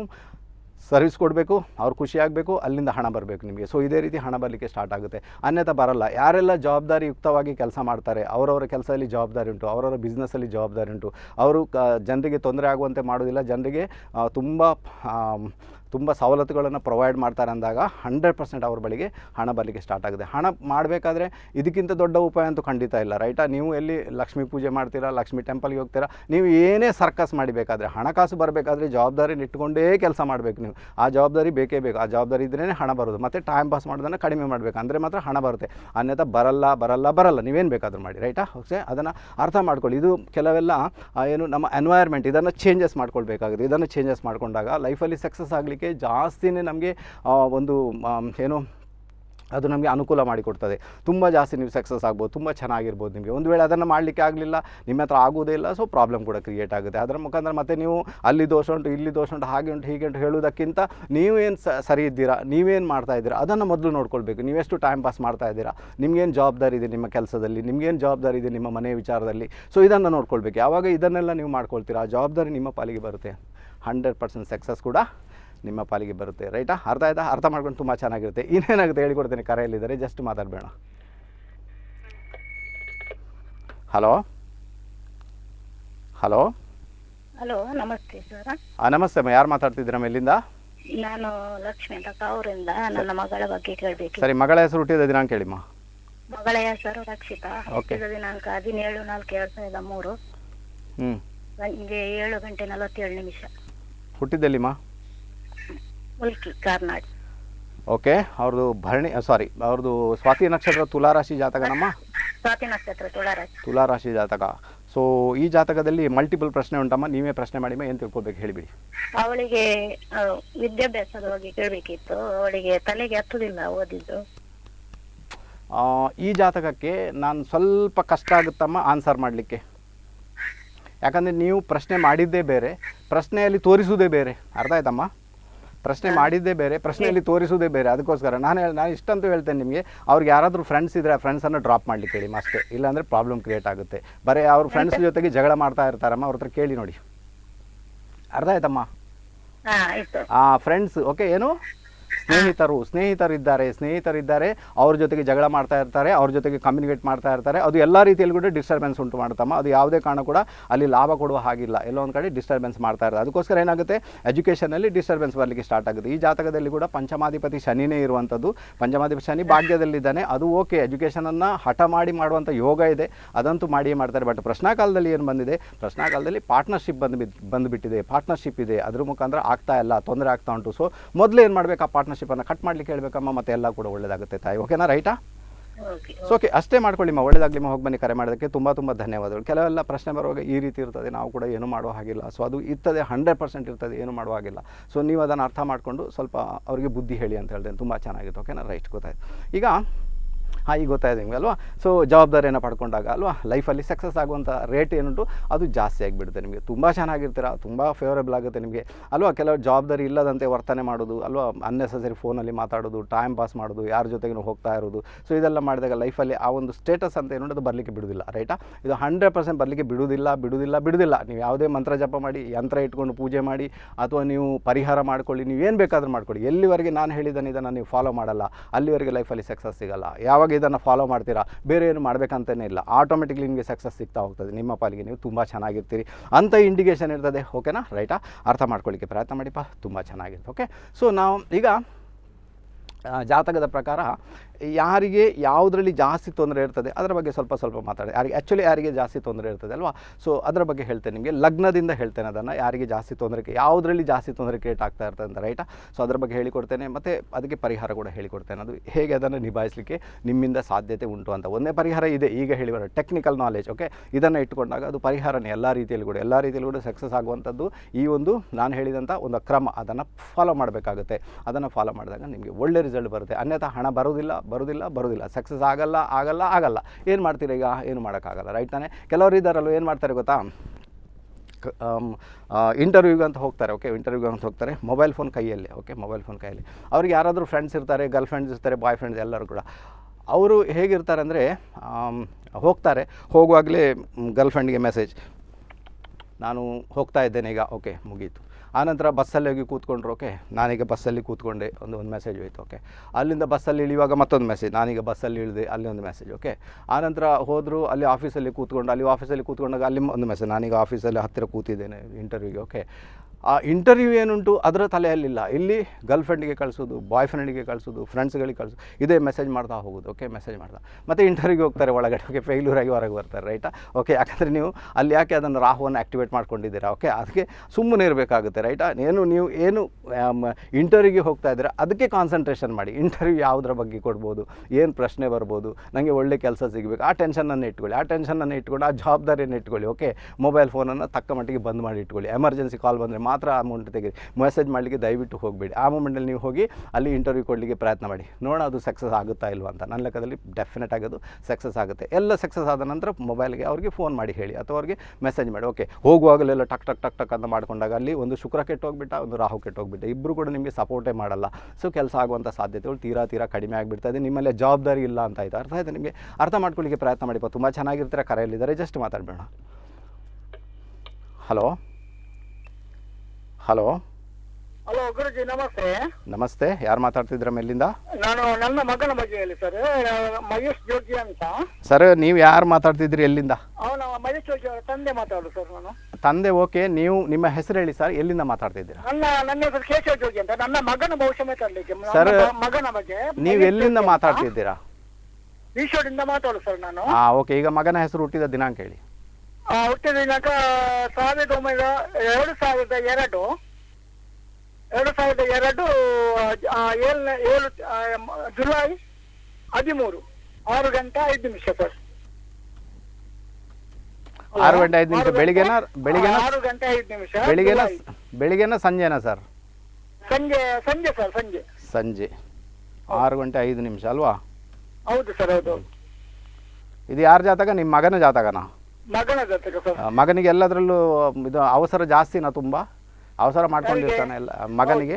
ಸರ್ವಿಸ್ ಕೊಡಬೇಕು ಅವ್ರು ಖುಷಿ ಆಗಬೇಕು ಅಲ್ಲಿಂದ ಹಣ ಬರಬೇಕು ನಿಮಗೆ ಸೊ ಇದೇ ರೀತಿ ಹಣ ಬರಲಿಕ್ಕೆ ಸ್ಟಾರ್ಟ್ ಆಗುತ್ತೆ ಅನ್ಯಥಾ ಬರಲ್ಲ ಯಾರೆಲ್ಲ ಜವಾಬ್ದಾರಿಯುಕ್ತವಾಗಿ ಕೆಲಸ ಮಾಡ್ತಾರೆ ಅವರವರ ಕೆಲಸದಲ್ಲಿ ಜವಾಬ್ದಾರಿ ಉಂಟು ಅವರವರ ಬಿಸ್ನೆಸ್ಸಲ್ಲಿ ಜವಾಬ್ದಾರಿ ಉಂಟು ಅವರು ಜನರಿಗೆ ತೊಂದರೆ ಆಗುವಂತೆ ಮಾಡೋದಿಲ್ಲ ಜನರಿಗೆ ತುಂಬ ತುಂಬ ಸವಲತ್ತುಗಳನ್ನು ಪ್ರೊವೈಡ್ ಮಾಡ್ತಾರೆ ಅಂದಾಗ ಹಂಡ್ರೆಡ್ ಪರ್ಸೆಂಟ್ ಅವ್ರ ಬಳಿಗೆ ಹಣ ಬರಲಿಕ್ಕೆ ಸ್ಟಾರ್ಟ್ ಆಗಿದೆ ಹಣ ಮಾಡಬೇಕಾದ್ರೆ ಇದಕ್ಕಿಂತ ದೊಡ್ಡ ಉಪಾಯ ಅಂತೂ ಖಂಡಿತ ಇಲ್ಲ ರೈಟಾ ನೀವು ಎಲ್ಲಿ ಲಕ್ಷ್ಮೀ ಪೂಜೆ ಮಾಡ್ತೀರಾ ಲಕ್ಷ್ಮೀ ಟೆಂಪಲ್ಗೆ ಹೋಗ್ತೀರಾ ನೀವು ಏನೇ ಸರ್ಕಸ್ ಮಾಡಬೇಕಾದ್ರೆ ಹಣಕಾಸು ಬರಬೇಕಾದ್ರೆ ಜವಾಬ್ದಾರಿನ ಇಟ್ಕೊಂಡೇ ಕೆಲಸ ಮಾಡಬೇಕು ನೀವು ಆ ಜವಾಬ್ದಾರಿ ಬೇಕೇ ಬೇಕು ಆ ಜವಾಬ್ದಾರಿ ಇದ್ರೇ ಹಣ ಬರೋದು ಮತ್ತು ಟೈಮ್ ಪಾಸ್ ಮಾಡೋದನ್ನು ಕಡಿಮೆ ಮಾಡಬೇಕು ಅಂದರೆ ಮಾತ್ರ ಹಣ ಬರುತ್ತೆ ಅನ್ಯಥ ಬರಲ್ಲ ಬರಲ್ಲ ಬರಲ್ಲ ನೀವೇನು ಬೇಕಾದರೂ ಮಾಡಿ ರೈಟಾ ಓಕೆ ಅದನ್ನು ಅರ್ಥ ಮಾಡ್ಕೊಳ್ಳಿ ಇದು ಕೆಲವೆಲ್ಲ ಏನು ನಮ್ಮ ಎನ್ವೈರ್ಮೆಂಟ್ ಇದನ್ನು ಚೇಂಜಸ್ ಮಾಡ್ಕೊಳ್ಬೇಕಾಗುತ್ತೆ ಇದನ್ನು ಚೇಂಜಸ್ ಮಾಡಿಕೊಂಡಾಗ ಲೈಫಲ್ಲಿ ಸಕ್ಸಸ್ ಆಗಲಿ ಮಾಡೋದಕ್ಕೆ ಜಾಸ್ತಿನೇ ನಮಗೆ ಒಂದು ಏನು ಅದು ನಮಗೆ ಅನುಕೂಲ ಮಾಡಿಕೊಡ್ತದೆ ತುಂಬ ಜಾಸ್ತಿ ನೀವು ಸಕ್ಸಸ್ ಆಗ್ಬೋದು ತುಂಬ ಚೆನ್ನಾಗಿರ್ಬೋದು ನಿಮಗೆ ಒಂದು ವೇಳೆ ಅದನ್ನು ಮಾಡಲಿಕ್ಕೆ ಆಗಲಿಲ್ಲ ನಿಮ್ಮ ಹತ್ರ ಆಗೋದೇ ಇಲ್ಲ ಸೊ ಪ್ರಾಬ್ಲಮ್ ಕೂಡ ಕ್ರಿಯೇಟ್ ಆಗುತ್ತೆ ಅದರ ಮುಖಾಂತರ ಮತ್ತೆ ನೀವು ಅಲ್ಲಿ ದೋಷ ಉಂಟು ಇಲ್ಲಿ ದೋಷ ಉಂಟು ಹಾಗೆ ಉಂಟು ಹೀಗೆ ಉಂಟು ಹೇಳುವುದಕ್ಕಿಂತ ನೀವೇನು ಸರಿ ಇದ್ದೀರಾ ನೀವೇನು ಮಾಡ್ತಾ ಇದ್ದೀರಾ ಅದನ್ನು ಮೊದಲು ನೋಡ್ಕೊಳ್ಬೇಕು ನೀವೆಷ್ಟು ಟೈಮ್ ಪಾಸ್ ಮಾಡ್ತಾ ಇದ್ದೀರಾ ನಿಮಗೇನು ಜವಾಬ್ದಾರಿ ಇದೆ ನಿಮ್ಮ ಕೆಲಸದಲ್ಲಿ ನಿಮ್ಗೇನು ಜವಾಬ್ದಾರಿ ಇದೆ ನಿಮ್ಮ ಮನೆ ವಿಚಾರದಲ್ಲಿ ಸೊ ಇದನ್ನು ನೋಡ್ಕೊಳ್ಬೇಕು ಯಾವಾಗ ಇದನ್ನೆಲ್ಲ ನೀವು ಮಾಡ್ಕೊಳ್ತೀರಾ ಆ ಜವಾಬ್ದಾರಿ ನಿಮ್ಮ ಪಾಲಿಗೆ ಬರುತ್ತೆ ಹಂಡ್ರೆಡ್ ಪರ್ಸೆಂಟ್ ಸಕ್ಸಸ್ ಕೂಡ ನಿಮ್ಮ ಪಾಲಿಗೆ ಬರುತ್ತೆ ರೈಟಾ ಅರ್ಥ ಆಯ್ತಾ ಅರ್ಥ ಮಾಡ್ಕೊಂಡು ತುಂಬ ಚೆನ್ನಾಗಿರುತ್ತೆ ಇನ್ನೇನಾಗುತ್ತೆ ಹೇಳಿಕೊಡ್ತೀನಿ ಕರೆಯಲ್ಲಿದ್ದಾರೆ ಜಸ್ಟ್ ಮಾತಾಡಬೇಡ ಹಲೋ ಹಲೋ ಹಲೋ ನಮಸ್ತೆ ಸರ್ ಆ ನಮಸ್ತೆ ಅಮ್ಮ ಯಾರು ಮಾತಾಡ್ತಿದ್ದೀರಾ ಎಲ್ಲಿಂದ ನಾನು ಲಕ್ಷ್ಮಿ ಅಂತ ಕೌರಿಂದ ನನ್ನ ಮಗಳ ಬಗ್ಗೆ ಕೇಳಬೇಕು ಸರಿ ಮಗಳ ಹೆಸರು ಹುಟ್ಟಿದ ದಿನಾಂಕ ಹೇಳಿಮ್ಮ ಮಗಳ ಹೆಸರು ರಕ್ಷಿತಾ ಹುಟ್ಟಿದ ದಿನಾಂಕ ಹದಿನೇಳು ನಾಲ್ಕು ಎರಡು ಸಾವಿರದ ಮೂರು ಸಂಜೆ ಏಳು ಗಂಟೆ ನಲವತ್ತೇಳು ನಿಮಿಷ ಹುಟ್ಟಿದ್ದಲ್ಲಿಮ್ಮ ಓಕೆ ಅವ್ರದ್ದು ಭರಣಿ ಸಾರಿ ಅವ್ರದ್ದು ಸ್ವಾತಿ ನಕ್ಷತ್ರ ತುಲಾರಾಶಿ ಜಾತಕನಮ್ಮ ಸ್ವಾತಿ ನಕ್ಷತ್ರ ತುಲಾರಾಶಿ ತುಲಾರಾಶಿ ಜಾತಕ ಸೊ ಈ ಜಾತಕದಲ್ಲಿ ಮಲ್ಟಿಪಲ್ ಪ್ರಶ್ನೆ ಉಂಟಮ್ಮ ನೀವೇ ಪ್ರಶ್ನೆ ಮಾಡಿ ಏನು ತಿಳ್ಕೊಬೇಕು ಹೇಳಿಬಿಡಿ ಅವಳಿಗೆ ವಿದ್ಯಾಭ್ಯಾಸದ ಬಗ್ಗೆ ಕೇಳಬೇಕಿತ್ತು ಅವಳಿಗೆ ತಲೆಗೆ ಹತ್ತುದಿಲ್ಲ ಓದಿದ್ದು ಈ ಜಾತಕಕ್ಕೆ ನಾನು ಸ್ವಲ್ಪ ಕಷ್ಟ ಆಗುತ್ತಮ್ಮ ಆನ್ಸರ್ ಮಾಡಲಿಕ್ಕೆ ಯಾಕಂದರೆ ನೀವು ಪ್ರಶ್ನೆ ಮಾಡಿದ್ದೇ ಬೇರೆ ಪ್ರಶ್ನೆಯಲ್ಲಿ ತೋರಿಸುವುದೇ ಬೇರೆ ಅರ್ಥ ಆಯ್ತಮ್ಮ ಪ್ರಶ್ನೆ ಮಾಡಿದ್ದೇ ಬೇರೆ ಪ್ರಶ್ನೆಯಲ್ಲಿ ತೋರಿಸೋದೇ ಬೇರೆ ಅದಕ್ಕೋಸ್ಕರ ನಾನು ನಾನು ಇಷ್ಟಂತೂ ಹೇಳ್ತೇನೆ ನಿಮಗೆ ಅವ್ರಿಗೆ ಯಾರಾದರೂ ಫ್ರೆಂಡ್ಸ್ ಇದ್ದರೆ ಆ ಫ್ರೆಂಡ್ಸನ್ನು ಡ್ರಾಪ್ ಮಾಡಲಿಕ್ಕೆ ಹೇಳಿ ಅಷ್ಟೇ ಇಲ್ಲಾಂದರೆ ಪ್ರಾಬ್ಲಮ್ ಕ್ರಿಯೇಟ್ ಆಗುತ್ತೆ ಬರೀ ಅವ್ರ ಫ್ರೆಂಡ್ಸ್ ಜೊತೆಗೆ ಜಗಳ ಮಾಡ್ತಾ ಇರ್ತಾರಮ್ಮ ಅವ್ರ ಹತ್ರ ಕೇಳಿ ನೋಡಿ ಅರ್ಧ ಆಯ್ತಮ್ಮ ಫ್ರೆಂಡ್ಸ್ ಓಕೆ ಏನು ಸ್ನೇಹಿತರು ಸ್ನೇಹಿತರಿದ್ದಾರೆ ಸ್ನೇಹಿತರಿದ್ದಾರೆ ಅವ್ರ ಜೊತೆಗೆ ಜಗಳ ಮಾಡ್ತಾ ಇರ್ತಾರೆ ಅವ್ರ ಜೊತೆಗೆ ಕಮ್ಯುನಿಕೇಟ್ ಮಾಡ್ತಾ ಇರ್ತಾರೆ ಅದು ಎಲ್ಲ ರೀತಿಯಲ್ಲಿ ಕೂಡ ಡಿಸ್ಟರ್ಬೆನ್ಸ್ ಉಂಟು ಮಾಡ್ತಮ್ಮ ಅದು ಯಾವುದೇ ಕಾರಣ ಕೂಡ ಅಲ್ಲಿ ಲಾಭ ಕೊಡುವ ಹಾಗಿಲ್ಲ ಎಲ್ಲೋ ಒಂದು ಕಡೆ ಡಿಸ್ಟರ್ಬೆನ್ಸ್ ಮಾಡ್ತಾ ಇರ್ತಾರೆ ಅದಕ್ಕೋಸ್ಕರ ಏನಾಗುತ್ತೆ ಎಜುಕೇಷನಲ್ಲಿ ಡಿಸ್ಟರ್ಬೆನ್ಸ್ ಬರಲಿಕ್ಕೆ ಸ್ಟಾರ್ಟ್ ಆಗುತ್ತೆ ಈ ಜಾತಕದಲ್ಲಿ ಕೂಡ ಪಂಚಮಾಧಿಪತಿ ಶನಿನೇ ಇರುವಂಥದ್ದು ಪಂಚಮಾಧಿಪತಿ ಶನಿ ಭಾಗ್ಯದಲ್ಲಿದ್ದಾನೆ ಅದು ಓಕೆ ಎಜುಕೇಷನನ್ನು ಹಠ ಮಾಡಿ ಮಾಡುವಂಥ ಯೋಗ ಇದೆ ಅದಂತೂ ಮಾಡಿಯೇ ಮಾಡ್ತಾರೆ ಬಟ್ ಪ್ರಶ್ನಾಕಾಲದಲ್ಲಿ ಏನು ಬಂದಿದೆ ಪ್ರಶ್ನಾಕಾಲದಲ್ಲಿ ಪಾರ್ಟ್ನರ್ಶಿಪ್ ಬಂದು ಬಂದುಬಿಟ್ಟಿದೆ ಪಾರ್ಟ್ನರ್ಶಿಪ್ ಇದೆ ಅದ್ರ ಮುಖಾಂತರ ಆಗ್ತಾ ಇಲ್ಲ ತೊಂದರೆ ಆಗ್ತಾ ಉಂಟು ಸೊ ಮೊದಲು ಏನು ಮಾಡಬೇಕಪ್ಪ ಪಾರ್ಟ್ನರ್ಶಿಪ್ಪನ್ನು ಕಟ್ ಮಾಡಲಿಕ್ಕೆ ಹೇಳಬೇಕಮ್ಮ ಮತ್ತೆ ಎಲ್ಲ ಕೂಡ ಒಳ್ಳೆಯದಾಗುತ್ತೆ ತಾಯಿ ಓಕೆನಾ ರೈಟಾ ಸೊ ಓಕೆ ಅಷ್ಟೇ ಮಾಡ್ಕೊಳ್ಳಿಮ್ಮ ಒಳ್ಳೆದಾಗ್ಲಿಮ್ಮ ಹೋಗಿ ಬನ್ನಿ ಕರೆ ಮಾಡೋದಕ್ಕೆ ತುಂಬ ತುಂಬ ಧನ್ಯವಾದಗಳು ಕೆಲವೆಲ್ಲ ಪ್ರಶ್ನೆ ಬರುವಾಗ ಈ ರೀತಿ ಇರ್ತದೆ ನಾವು ಕೂಡ ಏನು ಮಾಡೋ ಹಾಗಿಲ್ಲ ಸೊ ಅದು ಇರ್ತದೆ ಹಂಡ್ರೆಡ್ ಪರ್ಸೆಂಟ್ ಇರ್ತದೆ ಏನು ಮಾಡೋ ಹಾಗಿಲ್ಲ ಸೊ ನೀವು ಅದನ್ನು ಅರ್ಥ ಮಾಡಿಕೊಂಡು ಸ್ವಲ್ಪ ಅವರಿಗೆ ಬುದ್ಧಿ ಹೇಳಿ ಅಂತ ಹೇಳ್ತೇನೆ ತುಂಬ ಚೆನ್ನಾಗಿತ್ತು ಓಕೆನಾ ರೈಟ್ ಗೊತ್ತಾಯ್ತು ಈಗ ಹಾಂ ಈಗ ಗೊತ್ತಾಯಿದೆ ನಿಮಗೆ ಅಲ್ವಾ ಸೊ ಜವಾಬ್ದಾರಿಯನ್ನು ಪಡ್ಕೊಂಡಾಗ ಅಲ್ವಾ ಲೈಫಲ್ಲಿ ಸಕ್ಸಸ್ ಆಗುವಂಥ ರೇಟ್ ಏನುಂಟು ಅದು ಜಾಸ್ತಿ ಆಗಿಬಿಡುತ್ತೆ ನಿಮಗೆ ತುಂಬ ಚೆನ್ನಾಗಿರ್ತೀರ ತುಂಬ ಫೇವರೇಬಲ್ ಆಗುತ್ತೆ ನಿಮಗೆ ಅಲ್ವಾ ಕೆಲವು ಜವಾಬ್ದಾರಿ ಇಲ್ಲದಂತೆ ವರ್ತನೆ ಮಾಡೋದು ಅಲ್ವಾ ಅನ್ನೆಸೆಸರಿ ಫೋನಲ್ಲಿ ಮಾತಾಡೋದು ಟೈಮ್ ಪಾಸ್ ಮಾಡೋದು ಯಾರ ಜೊತೆಗೂ ಹೋಗ್ತಾ ಇರೋದು ಸೊ ಇದೆಲ್ಲ ಮಾಡಿದಾಗ ಲೈಫಲ್ಲಿ ಆ ಒಂದು ಸ್ಟೇಟಸ್ ಅಂತ ಏನು ಅದು ಬರಲಿಕ್ಕೆ ಬಿಡೋದಿಲ್ಲ ರೈಟಾ ಇದು ಹಂಡ್ರೆಡ್ ಪರ್ಸೆಂಟ್ ಬರಲಿಕ್ಕೆ ಬಿಡೋದಿಲ್ಲ ಬಿಡೋದಿಲ್ಲ ಬಿಡೋದಿಲ್ಲ ನೀವು ಯಾವುದೇ ಮಂತ್ರ ಜಪ ಮಾಡಿ ಯಂತ್ರ ಇಟ್ಕೊಂಡು ಪೂಜೆ ಮಾಡಿ ಅಥವಾ ನೀವು ಪರಿಹಾರ ಮಾಡ್ಕೊಳ್ಳಿ ನೀವು ಏನು ಬೇಕಾದರೂ ಮಾಡ್ಕೊಳ್ಳಿ ಎಲ್ಲಿವರೆಗೆ ನಾನು ಹೇಳಿದ್ದಾನೆ ಇದನ್ನು ನೀವು ಫಾಲೋ ಮಾಡಲ್ಲ ಅಲ್ಲಿವರೆಗೆ ಲೈಫಲ್ಲಿ ಸಕ್ಸಸ್ ಸಿಗಲ್ಲ ಯಾವಾಗ ಇದನ್ನು ಫಾಲೋ ಮಾಡ್ತೀರಾ ಬೇರೆ ಏನು ಮಾಡಬೇಕಂತಲೇ ಇಲ್ಲ ಆಟೋಮೆಟಿಕ್ಲಿ ನಿಮಗೆ ಸಕ್ಸಸ್ ಸಿಗ್ತಾ ಹೋಗ್ತದೆ ನಿಮ್ಮ ಪಾಲಿಗೆ ನೀವು ತುಂಬ ಚೆನ್ನಾಗಿರ್ತೀರಿ ಅಂತ ಇಂಡಿಕೇಶನ್ ಇರ್ತದೆ ಓಕೆನಾ ರೈಟಾ ಅರ್ಥ ಮಾಡ್ಕೊಳ್ಳಿಕ್ಕೆ ಪ್ರಯತ್ನ ಮಾಡಿಪ್ಪ ತುಂಬ ಚೆನ್ನಾಗಿರುತ್ತೆ ಓಕೆ ಸೊ ನಾವು ಈಗ ಜಾತಕದ ಪ್ರಕಾರ ಯಾರಿಗೆ ಯಾವುದರಲ್ಲಿ ಜಾಸ್ತಿ ತೊಂದರೆ ಇರ್ತದೆ ಅದರ ಬಗ್ಗೆ ಸ್ವಲ್ಪ ಸ್ವಲ್ಪ ಮಾತಾಡಿ ಯಾರಿಗೆ ಆ್ಯಕ್ಚುಲಿ ಯಾರಿಗೆ ಜಾಸ್ತಿ ತೊಂದರೆ ಇರ್ತದೆ ಅಲ್ವಾ ಸೊ ಅದರ ಬಗ್ಗೆ ಹೇಳ್ತೇನೆ ನಿಮಗೆ ಲಗ್ನದಿಂದ ಹೇಳ್ತೇನೆ ಅದನ್ನು ಯಾರಿಗೆ ಜಾಸ್ತಿ ತೊಂದರೆ ಯಾವುದರಲ್ಲಿ ಜಾಸ್ತಿ ತೊಂದರೆ ಕ್ರಿಯೇಟ್ ಆಗ್ತಾ ಇರ್ತದೆ ಅಂತ ರೈಟಾ ಸೊ ಅದರ ಬಗ್ಗೆ ಹೇಳಿಕೊಡ್ತೇನೆ ಮತ್ತು ಅದಕ್ಕೆ ಪರಿಹಾರ ಕೂಡ ಹೇಳಿಕೊಡ್ತೇನೆ ಅದು ಹೇಗೆ ಅದನ್ನು ನಿಭಾಯಿಸಲಿಕ್ಕೆ ನಿಮ್ಮಿಂದ ಸಾಧ್ಯತೆ ಉಂಟು ಅಂತ ಒಂದೇ ಪರಿಹಾರ ಇದೆ ಈಗ ಹೇಳಿರೋ ಟೆಕ್ನಿಕಲ್ ನಾಲೆಜ್ ಓಕೆ ಇದನ್ನು ಇಟ್ಟುಕೊಂಡಾಗ ಅದು ಪರಿಹಾರನೇ ಎಲ್ಲ ರೀತಿಯಲ್ಲಿ ಕೂಡ ಎಲ್ಲ ರೀತಿಯಲ್ಲಿ ಕೂಡ ಸಕ್ಸಸ್ ಆಗುವಂಥದ್ದು ಈ ಒಂದು ನಾನು ಹೇಳಿದಂಥ ಒಂದು ಕ್ರಮ ಅದನ್ನು ಫಾಲೋ ಮಾಡಬೇಕಾಗುತ್ತೆ ಅದನ್ನು ಫಾಲೋ ಮಾಡಿದಾಗ ನಿಮಗೆ ಒಳ್ಳೆ ರಿಸಲ್ಟ್ ಬರುತ್ತೆ ಅನ್ಯಥಾ ಹಣ ಬರೋದಿಲ್ಲ ಬರೋದಿಲ್ಲ ಬರೋದಿಲ್ಲ ಸಕ್ಸಸ್ ಆಗಲ್ಲ ಆಗಲ್ಲ ಆಗಲ್ಲ ಏನು ಮಾಡ್ತೀರ ಈಗ ಏನು ಮಾಡೋಕ್ಕಾಗಲ್ಲ ರೈಟ್ ತಾನೇ ಕೆಲವರು ಇದ್ದಾರಲ್ಲೂ ಏನು ಮಾಡ್ತಾರೆ ಗೊತ್ತಾ ಇಂಟರ್ವ್ಯೂಗೆ ಅಂತ ಹೋಗ್ತಾರೆ ಓಕೆ ಇಂಟರ್ವ್ಯೂಗೆ ಅಂತ ಹೋಗ್ತಾರೆ ಮೊಬೈಲ್ ಫೋನ್ ಕೈಯಲ್ಲಿ ಓಕೆ ಮೊಬೈಲ್ ಫೋನ್ ಕೈಯಲ್ಲಿ ಅವ್ರಿಗೆ ಯಾರಾದರೂ ಫ್ರೆಂಡ್ಸ್ ಇರ್ತಾರೆ ಗರ್ಲ್ ಫ್ರೆಂಡ್ಸ್ ಇರ್ತಾರೆ ಬಾಯ್ ಫ್ರೆಂಡ್ಸ್ ಎಲ್ಲರೂ ಕೂಡ ಅವರು ಹೇಗಿರ್ತಾರೆ ಅಂದರೆ ಹೋಗ್ತಾರೆ ಹೋಗುವಾಗಲೇ ಗರ್ಲ್ ಫ್ರೆಂಡ್ಗೆ ಮೆಸೇಜ್ ನಾನು ಹೋಗ್ತಾ ಇದ್ದೇನೆ ಈಗ ಓಕೆ ಮುಗೀತು ಆನಂತರ ಬಸ್ಸಲ್ಲಿ ಹೋಗಿ ಕೂತ್ಕೊಂಡ್ರು ಓಕೆ ನಾನೀಗ ಬಸ್ಸಲ್ಲಿ ಕೂತ್ಕೊಂಡೆ ಒಂದು ಒಂದು ಮೆಸೇಜ್ ಹೋಯ್ತು ಓಕೆ ಅಲ್ಲಿಂದ ಬಸ್ಸಲ್ಲಿ ಇಳಿಯುವಾಗ ಮತ್ತೊಂದು ಮೆಸೇಜ್ ನಾನೀಗ ಬಸ್ಸಲ್ಲಿ ಇಳಿದೆ ಅಲ್ಲಿ ಒಂದು ಮೆಸೇಜ್ ಓಕೆ ಆನಂತರ ಹೋದರು ಅಲ್ಲಿ ಆಫೀಸಲ್ಲಿ ಕೂತ್ಕೊಂಡು ಅಲ್ಲಿ ಆಫೀಸಲ್ಲಿ ಕೂತ್ಕೊಂಡಾಗ ಅಲ್ಲಿ ಒಂದು ಮೆಸೇಜ್ ನಾನೀಗ ಆಫೀಸಲ್ಲಿ ಹತ್ತಿರ ಕೂತಿದ್ದೇನೆ ಇಂಟರ್ವ್ಯೂಗೆ ಓಕೆ ಆ ಇಂಟರ್ವ್ಯೂ ಏನುಂಟು ಅದರ ತಲೆಯಲ್ಲಿಲ್ಲ ಇಲ್ಲಿ ಗರ್ಲ್ ಫ್ರೆಂಡ್ಗೆ ಕಳಿಸೋದು ಬಾಯ್ ಫ್ರೆಂಡಿಗೆ ಕಳಿಸೋದು ಫ್ರೆಂಡ್ಸ್ಗಳಿಗೆ ಕಳಿಸೋದು ಇದೇ ಮೆಸೇಜ್ ಮಾಡ್ತಾ ಹೋಗೋದು ಓಕೆ ಮೆಸೇಜ್ ಮಾಡ್ತಾ ಮತ್ತು ಇಂಟರ್ವ್ಯೂಗೆ ಹೋಗ್ತಾರೆ ಒಳಗಡೆ ಓಕೆ ಫೇಲ್ಯೂರ್ ಆಗಿ ಹೊರಗೆ ಬರ್ತಾರೆ ರೈಟಾ ಓಕೆ ಯಾಕಂದರೆ ನೀವು ಅಲ್ಲಿ ಯಾಕೆ ಅದನ್ನು ರಾಹುವನ್ನು ಆ್ಯಕ್ಟಿವೇಟ್ ಮಾಡ್ಕೊಂಡಿದ್ದೀರಾ ಓಕೆ ಅದಕ್ಕೆ ಸುಮ್ಮನೆ ಇರಬೇಕಾಗುತ್ತೆ ರೈಟಾ ಏನು ನೀವು ಏನು ಇಂಟರ್ವ್ಯೂಗೆ ಹೋಗ್ತಾ ಇದ್ದೀರಾ ಅದಕ್ಕೆ ಕಾನ್ಸಂಟ್ರೇಷನ್ ಮಾಡಿ ಇಂಟರ್ವ್ಯೂ ಯಾವುದ್ರ ಬಗ್ಗೆ ಕೊಡ್ಬೋದು ಏನು ಪ್ರಶ್ನೆ ಬರ್ಬೋದು ನನಗೆ ಒಳ್ಳೆ ಕೆಲಸ ಸಿಗಬೇಕು ಆ ಟೆನ್ಷನನ್ನು ಇಟ್ಕೊಳ್ಳಿ ಆ ಟೆನ್ಷನನ್ನು ಇಟ್ಕೊಂಡು ಆ ಜವಾಬ್ದಾರಿಯನ್ನು ಇಟ್ಕೊಳ್ಳಿ ಓಕೆ ಮೊಬೈಲ್ ಫೋನನ್ನು ತಕ್ಕ ಮಟ್ಟಿಗೆ ಬಂದ್ ಮಾಡಿ ಇಟ್ಕೊಳ್ಳಿ ಎಮರ್ಜೆನ್ಸಿ ಕಾಲ್ ಬಂದರೆ ಮಾತ್ರ ಆ ಮೂಮೆಂಟ್ ತೆಗೆದು ಮೆಸೇಜ್ ಮಾಡಲಿಕ್ಕೆ ದಯವಿಟ್ಟು ಹೋಗಬೇಡಿ ಆ ಮೂಮೆಂಟಲ್ಲಿ ನೀವು ಹೋಗಿ ಅಲ್ಲಿ ಇಂಟರ್ವ್ಯೂ ಕೊಡಲಿಕ್ಕೆ ಪ್ರಯತ್ನ ಮಾಡಿ ನೋಡೋಣ ಅದು ಸಕ್ಸಸ್ ಆಗುತ್ತಾ ಇಲ್ವ ಅಂತ ನನ್ನ ಲೆಕ್ಕದಲ್ಲಿ ಡೆಫಿನೆಟ್ ಆಗೋದು ಸಕ್ಸಸ್ ಆಗುತ್ತೆ ಎಲ್ಲ ಸಕ್ಸಸ್ ಆದ ನಂತರ ಮೊಬೈಲ್ಗೆ ಅವ್ರಿಗೆ ಫೋನ್ ಮಾಡಿ ಹೇಳಿ ಅಥವಾ ಅವ್ರಿಗೆ ಮೆಸೇಜ್ ಮಾಡಿ ಓಕೆ ಹೋಗುವಾಗಲೆಲ್ಲ ಟಕ್ ಟಕ್ ಟಕ್ ಟಕ್ ಅಂತ ಮಾಡ್ಕೊಂಡಾಗ ಅಲ್ಲಿ ಒಂದು ಶುಕ್ರ ಹೋಗಿಬಿಟ್ಟ ಒಂದು ರಾಹು ಕೆಟ್ಟು ಕೆಟ್ಟೋಗ್ಬಿಟ್ಟ ಇಬ್ಬರು ಕೂಡ ನಿಮಗೆ ಸಪೋರ್ಟೇ ಮಾಡಲ್ಲ ಸೊ ಕೆಲಸ ಆಗುವಂಥ ಸಾಧ್ಯತೆಗಳು ತೀರಾ ತೀರಾ ಕಡಿಮೆ ಆಗಿಬಿಡ್ತಾ ಇದೆ ನಿಮ್ಮಲ್ಲೇ ಜವಾಬ್ದಾರಿ ಇಲ್ಲ ಅಂತ ಆಯಿತು ಅರ್ಥ ಆಯಿತು ನಿಮಗೆ ಅರ್ಥ ಮಾಡ್ಕೊಳ್ಳಿಕ್ಕೆ ಪ್ರಯತ್ನ ಮಾಡಿಪ್ಪ ತುಂಬ ಚೆನ್ನಾಗಿರ್ತಾರೆ ಕರೆಯಲ್ಲಿದ್ದಾರೆ ಜಸ್ಟ್ ಮಾತಾಡಬೇಡ ಹಲೋ ಹಲೋ ಹಲೋ ಗುರುಜಿ ನಮಸ್ತೆ ನಮಸ್ತೆ ಯಾರು ಮಾತಾಡ್ತಿದ್ರ ಎಲ್ಲಿಂದ ನಾನು ನನ್ನ ಮಗನ ಬಗ್ಗೆ ಹೇಳಿ ಸರ್ ಮಹೇಶ್ ಜೋಗಿ ಅಂತ ಸರ್ ನೀವು ಯಾರು ಮಾತಾಡ್ತಿದ್ರಿ ಎಲ್ಲಿಂದ ಅವನ ಮಹೇಶ್ ಜೋಗಿ ಅವರ ತಂದೆ ಮಾತಾಡೋದು ಸರ್ ನಾನು ತಂದೆ ಓಕೆ ನೀವು ನಿಮ್ಮ ಹೆಸರು ಹೇಳಿ ಸರ್ ಎಲ್ಲಿಂದ ಮಾತಾಡ್ತಿದ್ದೀರಾ ಅಲ್ಲ ನನ್ನ ಹೆಸರು ಕೇಶವ ಜೋಗಿ ಅಂತ ನನ್ನ ಮಗನ ಭವಿಷ್ಯ ಮಾತಾಡ್ಲಿಕ್ಕೆ ಸರ್ ಮಗನ ಬಗ್ಗೆ ನೀವು ಎಲ್ಲಿಂದ ಮಾತಾಡ್ತಿದ್ದೀರಾ ಈಶ್ವರಿಂದ ಮಾತಾಡೋದು ಸರ್ ನಾನು ಓಕೆ ಈಗ ಮಗನ ಹೆಸರು ಹುಟ್ಟಿದ ದಿನಾಂಕ ಹೇಳಿ ಹುಟ್ಟಿದಿನಾಂಕ ಸಾವಿರದ ಒಂಬೈನೂರ ಎರಡು ಸಾವಿರದ ಎರಡು ಎರಡು ಸಾವಿರದ ಎರಡು ಏಳನೇ ಏಳು ಜುಲೈ ಹದಿಮೂರು ಆರು ಗಂಟೆ ಐದು ನಿಮಿಷ ಸರ್ ಆರು ಗಂಟೆ ಐದು ನಿಮಿಷ ಬೆಳಿಗ್ಗೆನ ಬೆಳಿಗ್ಗೆ ಆರು ಗಂಟೆ ಐದು ನಿಮಿಷ ಬೆಳಿಗ್ಗೆನ ಬೆಳಿಗ್ಗೆನ ಸಂಜೆನಾ ಸರ್ ಸಂಜೆ ಸಂಜೆ ಸರ್ ಸಂಜೆ ಸಂಜೆ ಆರು ಗಂಟೆ ಐದು ನಿಮಿಷ ಅಲ್ವಾ ಹೌದು ಸರ್ ಹೌದು ಇದು ಯಾರ ಜಾತಕ ನಿಮ್ಮ ಮಗನ ಜಾತಕನಾ ಮಗನಿಗೆ ಎಲ್ಲದರಲ್ಲೂ ಇದು ಅವಸರ ಜಾಸ್ತಿನ ತುಂಬಾ ಅವಸರ ಮಾಡ್ಕೊಂಡಿರ್ತಾನೆ ಎಲ್ಲ ಮಗನಿಗೆ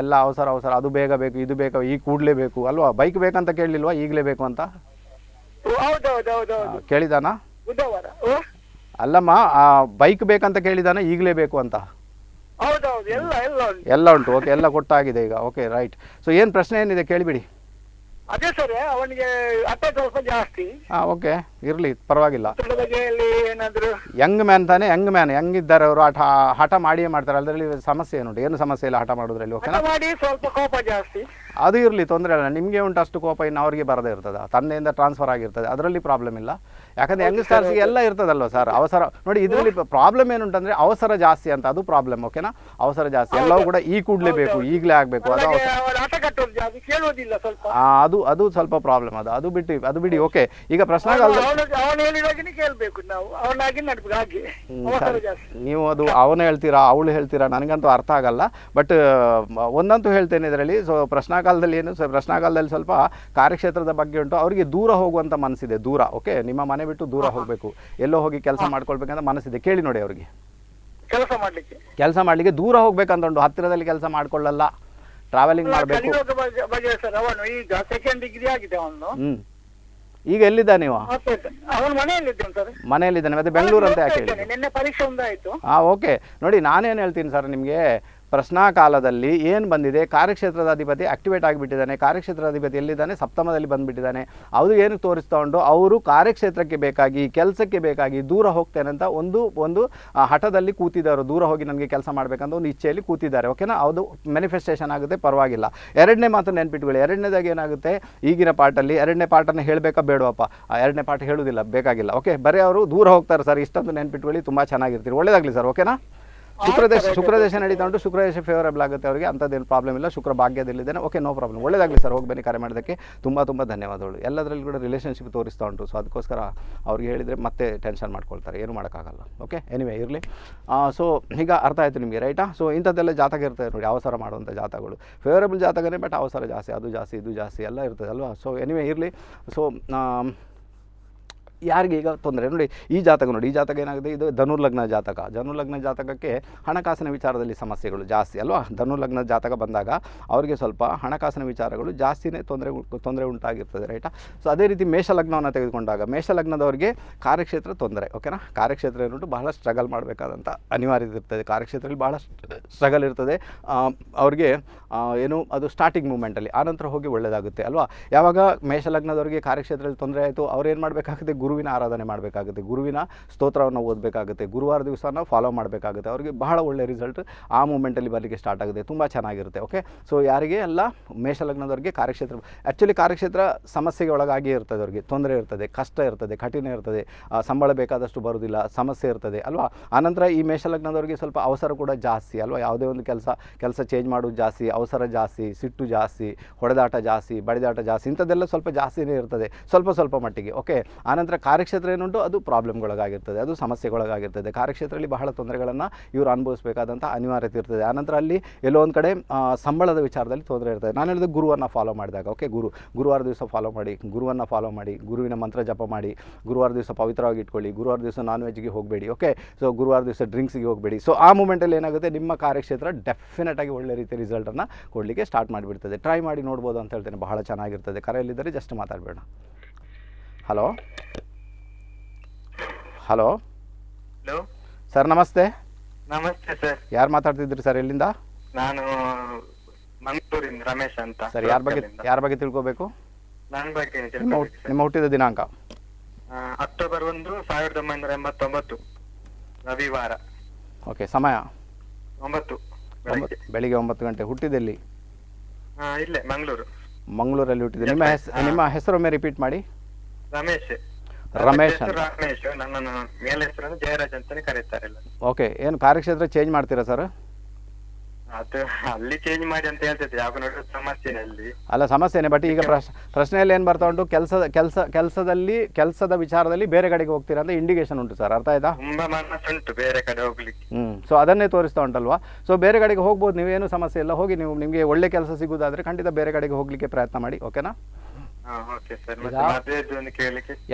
ಎಲ್ಲ ಅವಸರ ಅವಸರ ಅದು ಬೇಗ ಬೇಕು ಇದು ಬೇಕು ಈಗ ಕೂಡಲೇ ಬೇಕು ಅಲ್ವಾ ಬೈಕ್ ಬೇಕಂತ ಕೇಳಲಿಲ್ವಾ ಈಗಲೇ ಬೇಕು ಅಂತ ಕೇಳಿದಾನ ಅಲ್ಲಮ್ಮ ಬೈಕ್ ಬೇಕಂತ ಕೇಳಿದಾನ ಈಗಲೇ ಬೇಕು ಅಂತ ಎಲ್ಲ ಉಂಟು ಓಕೆ ಎಲ್ಲ ಕೊಟ್ಟಾಗಿದೆ ಈಗ ಓಕೆ ರೈಟ್ ಸೊ ಏನು ಪ್ರಶ್ನೆ ಏನಿದೆ ಕೇಳಿಬಿಡಿ ಅದೇ ಸ್ವಲ್ಪ ಜಾಸ್ತಿ ಓಕೆ ಇರ್ಲಿ ಪರವಾಗಿಲ್ಲ ಯಂಗ್ ಮ್ಯಾನ್ ತಾನೆ ಯಂಗ್ ಮ್ಯಾನ್ ಯಂಗ್ ಇದ್ದಾರೆ ಅವರು ಹಠ ಹಠ ಮಾಡಿಯೇ ಮಾಡ್ತಾರೆ ಅದರಲ್ಲಿ ಸಮಸ್ಯೆ ಏನು ಏನು ಸಮಸ್ಯೆ ಇಲ್ಲ ಹಠ ಮಾಡೋದ್ರಲ್ಲಿ ಓಕೆನಾ ಮಾಡಿ ಸ್ವಲ್ಪ ಕೋಪ ಜಾಸ್ತಿ ಅದು ಇರಲಿ ತೊಂದರೆ ಇಲ್ಲ ನಿಮಗೆ ಉಂಟು ಅಷ್ಟು ಕೋಪ ಇನ್ನು ಅವರಿಗೆ ಬರದೇ ಇರ್ತದೆ ತಂದೆಯಿಂದ ಟ್ರಾನ್ಸ್ಫರ್ ಆಗಿರ್ತದೆ ಅದರಲ್ಲಿ ಪ್ರಾಬ್ಲಮ್ ಇಲ್ಲ ಯಂಗ್ ಯಂಗ್ಸ್ಟರ್ಸ್ಗೆ ಎಲ್ಲ ಇರ್ತದಲ್ವ ಸರ್ ಅವಸರ ನೋಡಿ ಇದರಲ್ಲಿ ಪ್ರಾಬ್ಲಮ್ ಏನುಂಟಂದ್ರೆ ಅವಸರ ಜಾಸ್ತಿ ಅಂತ ಅದು ಪ್ರಾಬ್ಲಮ್ ಓಕೆನಾ ಅವಸರ ಜಾಸ್ತಿ ಎಲ್ಲವೂ ಕೂಡ ಈ ಕೂಡಲೇ ಬೇಕು ಈಗಲೇ ಆಗ್ಬೇಕು ಅದು ಅದು ಅದು ಸ್ವಲ್ಪ ಪ್ರಾಬ್ಲಮ್ ಅದು ಅದು ಬಿಟ್ಟು ಅದು ಬಿಡಿ ಓಕೆ ಈಗ ಪ್ರಶ್ನೆ ನೀವು ಅದು ಅವನು ಹೇಳ್ತೀರಾ ಅವಳು ಹೇಳ್ತೀರಾ ನನಗಂತೂ ಅರ್ಥ ಆಗಲ್ಲ ಬಟ್ ಒಂದಂತೂ ಹೇಳ್ತೇನೆ ಇದರಲ್ಲಿ ಸೊ ಪ್ರಶ್ನಾಕಾಲದಲ್ಲಿ ಏನು ಪ್ರಶ್ನಾಕಾಲದಲ್ಲಿ ಸ್ವಲ್ಪ ಕಾರ್ಯಕ್ಷೇತ್ರದ ಬಗ್ಗೆ ಉಂಟು ಅವರಿಗೆ ದೂರ ಹೋಗುವಂತ ಮನಸ್ಸಿದೆ ದೂರ ಓಕೆ ನಿಮ್ಮ ಮನೆ ಮನೆ ಬಿಟ್ಟು ದೂರ ಹೋಗಬೇಕು ಎಲ್ಲೋ ಹೋಗಿ ಕೆಲಸ ಮಾಡ್ಕೊಳ್ಬೇಕಂತ ಮನಸ್ಸಿದೆ ಕೇಳಿ ನೋಡಿ ಅವ್ರಿಗೆ ಕೆಲಸ ಮಾಡ್ಲಿಕ್ಕೆ ಕೆಲಸ ಮಾಡ್ಲಿಕ್ಕೆ ದೂರ ಹೋಗ್ಬೇಕಂತ ಹತ್ತಿರದಲ್ಲಿ ಕೆಲಸ ಮಾಡ್ಕೊಳ್ಳಲ್ಲ ಟ್ರಾವೆಲಿಂಗ್ ಮಾಡಬೇಕು ಈಗ ಸೆಕೆಂಡ್ ಡಿಗ್ರಿ ಆಗಿದೆ ಅವನು ಈಗ ಎಲ್ಲಿದ್ದ ನೀವು ಮನೆಯಲ್ಲಿದ್ದಾನೆ ಮತ್ತೆ ಬೆಂಗಳೂರು ಅಂತ ಯಾಕೆ ಹೇಳಿ ಪರೀಕ್ಷೆ ಆಯ್ತು ಹಾ ಓಕೆ ನೋಡಿ ನಾನೇನು ಹೇಳ್ತೀನಿ ಸರ್ ನಿಮಗೆ ಪ್ರಶ್ನಾ ಕಾಲದಲ್ಲಿ ಏನು ಬಂದಿದೆ ಕಾರ್ಯಕ್ಷೇತ್ರದ ಅಧಿಪತಿ ಆಕ್ಟಿವೇಟ್ ಆಗಿಬಿಟ್ಟಿದ್ದಾನೆ ಕಾರ್ಯಕ್ಷೇತ್ರದ ಅಧಿಪತಿ ಎಲ್ಲಿದ್ದಾನೆ ಸಪ್ತಮದಲ್ಲಿ ಬಂದುಬಿಟ್ಟಿದ್ದಾನೆ ಅದು ಏನಕ್ಕೆ ತೋರಿಸ್ತಾ ಉಂಟು ಅವರು ಕಾರ್ಯಕ್ಷೇತ್ರಕ್ಕೆ ಬೇಕಾಗಿ ಕೆಲಸಕ್ಕೆ ಬೇಕಾಗಿ ದೂರ ಹೋಗ್ತೇನೆ ಅಂತ ಒಂದು ಒಂದು ಹಠದಲ್ಲಿ ಕೂತಿದ್ದಾರೆ ದೂರ ಹೋಗಿ ನನಗೆ ಕೆಲಸ ಮಾಡಬೇಕಂತ ಒಂದು ಇಚ್ಛೆಯಲ್ಲಿ ಕೂತಿದ್ದಾರೆ ಓಕೆನಾ ಅದು ಮ್ಯಾನಿಫೆಸ್ಟೇಷನ್ ಆಗುತ್ತೆ ಪರವಾಗಿಲ್ಲ ಎರಡನೇ ಮಾತು ನೆನ್ಪಿಟ್ಕೊಳ್ಳಿ ಎರಡನೇದಾಗಿ ಏನಾಗುತ್ತೆ ಈಗಿನ ಪಾಠಲ್ಲಿ ಎರಡನೇ ಪಾಠನ್ನು ಹೇಳಬೇಕಾ ಬೇಡವಪ್ಪ ಎರಡನೇ ಪಾಠ ಹೇಳುವುದಿಲ್ಲ ಬೇಕಾಗಿಲ್ಲ ಓಕೆ ಬರೀ ಅವರು ದೂರ ಹೋಗ್ತಾರೆ ಸರ್ ಇಷ್ಟೊಂದು ನೆನ್ಪಿಟ್ಕೊಳ್ಳಿ ತುಂಬ ಚೆನ್ನಾಗಿರ್ತೀರಿ ಒಳ್ಳೇದಾಗಲಿ ಸರ್ ಓಕೆನಾ ಶುಕ್ರದೇಶ ಶುಕ್ರದೇಶ ನಡೀತಾ ಉಂಟು ಶುಕ್ರದೇಶ ಫೇವರಬಲ್ ಆಗುತ್ತೆ ಅವರಿಗೆ ಅಂಥದ್ದೇನು ಪ್ರಾಬ್ಲಮ್ ಇಲ್ಲ ಶುಕ್ರ ಭಾಗ್ಯದಲ್ಲಿದ್ದಾನೆ ಓಕೆ ನೋ ಪ್ರಾಬ್ಲಮ್ ಒಳ್ಳೇದಾಗಲಿ ಸರ್ ಹೋಗಿ ಬನ್ನಿ ಕರೆ ಮಾಡೋದಕ್ಕೆ ತುಂಬ ತುಂಬ ಧನ್ಯವಾದಗಳು ಎಲ್ಲದರಲ್ಲಿ ಕೂಡ ರಿಲೇಷನ್ಶಿಪ್ ತೋರಿಸ್ತಾ ಉಂಟು ಸೊ ಅದಕ್ಕೋಸ್ಕರ ಅವ್ರಿಗೆ ಹೇಳಿದರೆ ಮತ್ತೆ ಟೆನ್ಷನ್ ಮಾಡ್ಕೊಳ್ತಾರೆ ಏನು ಮಾಡೋಕ್ಕಾಗಲ್ಲ ಓಕೆ ಎನಿವೆ ಇರಲಿ ಸೊ ಈಗ ಅರ್ಥ ಆಯಿತು ನಿಮಗೆ ರೈಟಾ ಸೊ ಇಂಥದ್ದೆಲ್ಲ ಜಾತಕ ಇರ್ತದೆ ನೋಡಿ ಅವಸರ ಮಾಡುವಂಥ ಜಾತಗಳು ಫೇವರಬಲ್ ಜಾತಕನೇ ಬಟ್ ಅವಸರ ಜಾಸ್ತಿ ಅದು ಜಾಸ್ತಿ ಇದು ಜಾಸ್ತಿ ಎಲ್ಲ ಇರ್ತದೆ ಅಲ್ವಾ ಸೊ ಎನಿವೆ ಇರಲಿ ಸೊ ಯಾರಿಗೆ ಈಗ ತೊಂದರೆ ನೋಡಿ ಈ ಜಾತಕ ನೋಡಿ ಈ ಜಾತಕ ಏನಾಗುತ್ತೆ ಇದು ಧನುರ್ಲಗ್ನ ಜಾತಕ ಧನುರ್ಲಗ್ನ ಜಾತಕಕ್ಕೆ ಹಣಕಾಸಿನ ವಿಚಾರದಲ್ಲಿ ಸಮಸ್ಯೆಗಳು ಜಾಸ್ತಿ ಅಲ್ವಾ ಧನುರ್ಲಗ್ನ ಜಾತಕ ಬಂದಾಗ ಅವರಿಗೆ ಸ್ವಲ್ಪ ಹಣಕಾಸಿನ ವಿಚಾರಗಳು ಜಾಸ್ತಿನೇ ತೊಂದರೆ ತೊಂದರೆ ಉಂಟಾಗಿರ್ತದೆ ರೈಟಾ ಸೊ ಅದೇ ರೀತಿ ಮೇಷಲಗ್ನವನ್ನು ತೆಗೆದುಕೊಂಡಾಗ ಮೇಷಲಗ್ನದವರಿಗೆ ಕಾರ್ಯಕ್ಷೇತ್ರ ತೊಂದರೆ ಓಕೆನಾ ಕಾರ್ಯಕ್ಷೇತ್ರ ಏನುಂಟು ಬಹಳ ಸ್ಟ್ರಗಲ್ ಮಾಡಬೇಕಾದಂಥ ಅನಿವಾರ್ಯತೆ ಇರ್ತದೆ ಕಾರ್ಯಕ್ಷೇತ್ರದಲ್ಲಿ ಬಹಳ ಸ್ಟ್ರಗಲ್ ಇರ್ತದೆ ಅವ್ರಿಗೆ ಏನು ಅದು ಸ್ಟಾರ್ಟಿಂಗ್ ಮೂಮೆಂಟಲ್ಲಿ ಆನಂತರ ಹೋಗಿ ಒಳ್ಳೆಯದಾಗುತ್ತೆ ಅಲ್ವಾ ಯಾವಾಗ ಮೇಷಲಗ್ನದವರಿಗೆ ಕಾರ್ಯಕ್ಷೇತ್ರದಲ್ಲಿ ತೊಂದರೆ ಆಯಿತು ಅವ್ರು ಏನು ಮಾಡಬೇಕಾಗುತ್ತೆ ಗುರು ಗುರುವಿನ ಆರಾಧನೆ ಮಾಡಬೇಕಾಗುತ್ತೆ ಗುರುವಿನ ಸ್ತೋತ್ರವನ್ನು ಓದಬೇಕಾಗುತ್ತೆ ಗುರುವಾರ ದಿವಸ ಫಾಲೋ ಮಾಡಬೇಕಾಗುತ್ತೆ ಅವರಿಗೆ ಬಹಳ ಒಳ್ಳೆ ರಿಸಲ್ಟ್ ಆ ಮೂಮೆಂಟಲ್ಲಿ ಬರಲಿಕ್ಕೆ ಸ್ಟಾರ್ಟ್ ಆಗುತ್ತೆ ತುಂಬ ಚೆನ್ನಾಗಿರುತ್ತೆ ಓಕೆ ಸೊ ಯಾರಿಗೆ ಎಲ್ಲ ಮೇಷಲಗ್ನದವ್ರಿಗೆ ಕಾರ್ಯಕ್ಷೇತ್ರ ಆ್ಯಕ್ಚುಲಿ ಕಾರ್ಯಕ್ಷೇತ್ರ ಸಮಸ್ಯೆಗೆ ಒಳಗಾಗಿ ಇರ್ತದೆ ಅವರಿಗೆ ತೊಂದರೆ ಇರ್ತದೆ ಕಷ್ಟ ಇರ್ತದೆ ಕಠಿಣ ಇರ್ತದೆ ಸಂಬಳ ಬೇಕಾದಷ್ಟು ಬರೋದಿಲ್ಲ ಸಮಸ್ಯೆ ಇರ್ತದೆ ಅಲ್ವಾ ಆನಂತರ ಈ ಮೇಷಲಗ್ನದವ್ರಿಗೆ ಸ್ವಲ್ಪ ಅವಸರ ಕೂಡ ಜಾಸ್ತಿ ಅಲ್ವಾ ಯಾವುದೇ ಒಂದು ಕೆಲಸ ಕೆಲಸ ಚೇಂಜ್ ಮಾಡೋದು ಜಾಸ್ತಿ ಅವಸರ ಜಾಸ್ತಿ ಸಿಟ್ಟು ಜಾಸ್ತಿ ಹೊಡೆದಾಟ ಜಾಸ್ತಿ ಬಡಿದಾಟ ಜಾಸ್ತಿ ಇಂಥದ್ದೆಲ್ಲ ಸ್ವಲ್ಪ ಜಾಸ್ತಿನೇ ಇರ್ತದೆ ಸ್ವಲ್ಪ ಸ್ವಲ್ಪ ಮಟ್ಟಿಗೆ ಓಕೆ ಆನಂತರ ಕಾರ್ಯಕ್ಷೇತ್ರ ಏನುಂಟು ಅದು ಪ್ರಾಬ್ಲಮ್ಗೊಳಗಾಗಿರ್ತದೆ ಅದು ಸಮಸ್ಯೆಗೊಳಗಾಗಿರ್ತದೆ ಕಾರ್ಯಕ್ಷೇತ್ರದಲ್ಲಿ ಬಹಳ ತೊಂದರೆಗಳನ್ನು ಇವರು ಅನುಭವಿಸಬೇಕಾದಂಥ ಅನಿವಾರ್ಯತೆ ಇರ್ತದೆ ಆನಂತರ ಅಲ್ಲಿ ಎಲ್ಲೋ ಒಂದು ಕಡೆ ಸಂಬಳದ ವಿಚಾರದಲ್ಲಿ ತೊಂದರೆ ಇರ್ತದೆ ನಾನು ಹೇಳಿದ ಗುರುವನ್ನು ಫಾಲೋ ಮಾಡಿದಾಗ ಓಕೆ ಗುರು ಗುರುವಾರ ದಿವಸ ಫಾಲೋ ಮಾಡಿ ಗುರುವನ್ನು ಫಾಲೋ ಮಾಡಿ ಗುರುವಿನ ಮಂತ್ರ ಜಪ ಮಾಡಿ ಗುರುವಾರ ದಿವಸ ಪವಿತ್ರವಾಗಿ ಇಟ್ಕೊಳ್ಳಿ ಗುರುವಾರ ದಿವಸ ನಾನ್ ವೆಜ್ಗೆ ಹೋಗಬೇಡಿ ಓಕೆ ಸೊ ಗುರುವಾರ ದಿವಸ ಡ್ರಿಂಕ್ಸ್ಗೆ ಹೋಗಬೇಡಿ ಸೊ ಆ ಮೂಮೆಂಟಲ್ಲಿ ಏನಾಗುತ್ತೆ ನಿಮ್ಮ ಕಾರ್ಯಕ್ಷೇತ್ರ ಡೆಫಿನೆಟಾಗಿ ಒಳ್ಳೆ ರೀತಿಯ ರಿಸಲ್ಟನ್ನು ಕೊಡಲಿಕ್ಕೆ ಸ್ಟಾರ್ಟ್ ಮಾಡಿಬಿಡ್ತದೆ ಟ್ರೈ ಮಾಡಿ ನೋಡ್ಬೋದು ಅಂತ ಹೇಳ್ತೇನೆ ಬಹಳ ಚೆನ್ನಾಗಿರ್ತದೆ ಕರೆಯಲ್ಲಿದ್ದರೆ ಜಸ್ಟ್ ಮಾತಾಡಬೇಡ ಹಲೋ ಹಲೋ ಹಲೋ ಸರ್ ನಮಸ್ತೆ ನಮಸ್ತೆ ಸರ್ ಯಾರು ಮಾತಾಡ್ತಿದ್ರಿ ಸರ್ ಎಲ್ಲಿಂದ ನಾನು ಮಂಗಳೂರಿಂದ ರಮೇಶ್ ಅಂತ ಸರ್ ಯಾರ ಬಗ್ಗೆ ಯಾರ ಬಗ್ಗೆ ತಿಳ್ಕೋಬೇಕು ನನ್ನ ಬಗ್ಗೆ ನಿಮ್ಮ ಹುಟ್ಟಿದ ದಿನಾಂಕ ಅಕ್ಟೋಬರ್ ಒಂದು ಸಾವಿರದ ಒಂಬೈನೂರ ಎಂಬತ್ತೊಂಬತ್ತು ರವಿವಾರ ಓಕೆ ಸಮಯ ಒಂಬತ್ತು ಬೆಳಿಗ್ಗೆ ಒಂಬತ್ತು ಗಂಟೆ ಹುಟ್ಟಿದಲ್ಲಿ ಇಲ್ಲೇ ಮಂಗಳೂರು ಮಂಗಳೂರಲ್ಲಿ ಹುಟ್ಟಿದೆ ನಿಮ್ಮ ಹೆಸರು ನಿಮ್ಮ ಹೆಸರೊಮ್ಮೆ ರಿಪೀಟ್ ಮಾಡಿ ರಮೇಶ್ ರಮೇಶ್ ಅಂತ ರಮೇಶ್ ನನ್ನ ಮೇಲ್ ಹೆಸರು ಜಯರಾಜ್ ಅಂತಾನೆ ಕರೀತಾರೆ ಓಕೆ ಏನು ಕಾರ್ಯಕ್ಷೇತ್ರ ಚೇಂಜ್ ಮಾಡ್ತೀರಾ ಸರ್ ಅದು ಅಲ್ಲಿ ಚೇಂಜ್ ಮಾಡಿ ಅಂತ ಹೇಳ್ತಿದ್ದೆ ಯಾವಾಗ ನೋಡಿದ್ರೆ ಸಮಸ್ಯೆನೇ ಅಲ್ಲಿ ಅಲ್ಲ ಸಮಸ್ಯೆನೇ ಬಟ್ ಈಗ ಪ್ರಶ್ನೆಯಲ್ಲಿ ಏನು ಬರ್ತಾ ಉಂಟು ಕೆಲಸ ಕೆಲಸ ಕೆಲಸದಲ್ಲಿ ಕೆಲಸದ ವಿಚಾರದಲ್ಲಿ ಬೇರೆ ಕಡೆಗೆ ಹೋಗ್ತೀರಾ ಅಂತ ಇಂಡಿಕೇಶನ್ ಉಂಟು ಸರ್ ಅರ್ಥ ಆಯ್ತಾ ತುಂಬಾ ಉಂಟು ಬೇರೆ ಕಡೆ ಹೋಗ್ಲಿಕ್ಕೆ ಹ್ಮ್ ಸೊ ಅದನ್ನೇ ತೋರಿಸ್ತಾ ಉಂಟಲ್ವಾ ಸೊ ಬೇರೆ ಕಡೆಗೆ ಹೋಗ್ಬೋದು ನೀವೇನು ಸಮಸ್ಯೆ ಇಲ್ಲ ಹೋಗಿ ನೀವು ನಿಮಗೆ ಒಳ್ಳೆ ಕೆಲಸ ಸಿಗುವುದಾದ್ರೆ ಖಂಡಿತ ಬೇರೆ ಕಡೆಗೆ ಹೋಗ್ಲಿಕ್ಕೆ ಪ್ರಯತ್ನ ಮಾಡಿ ಓಕೆನಾ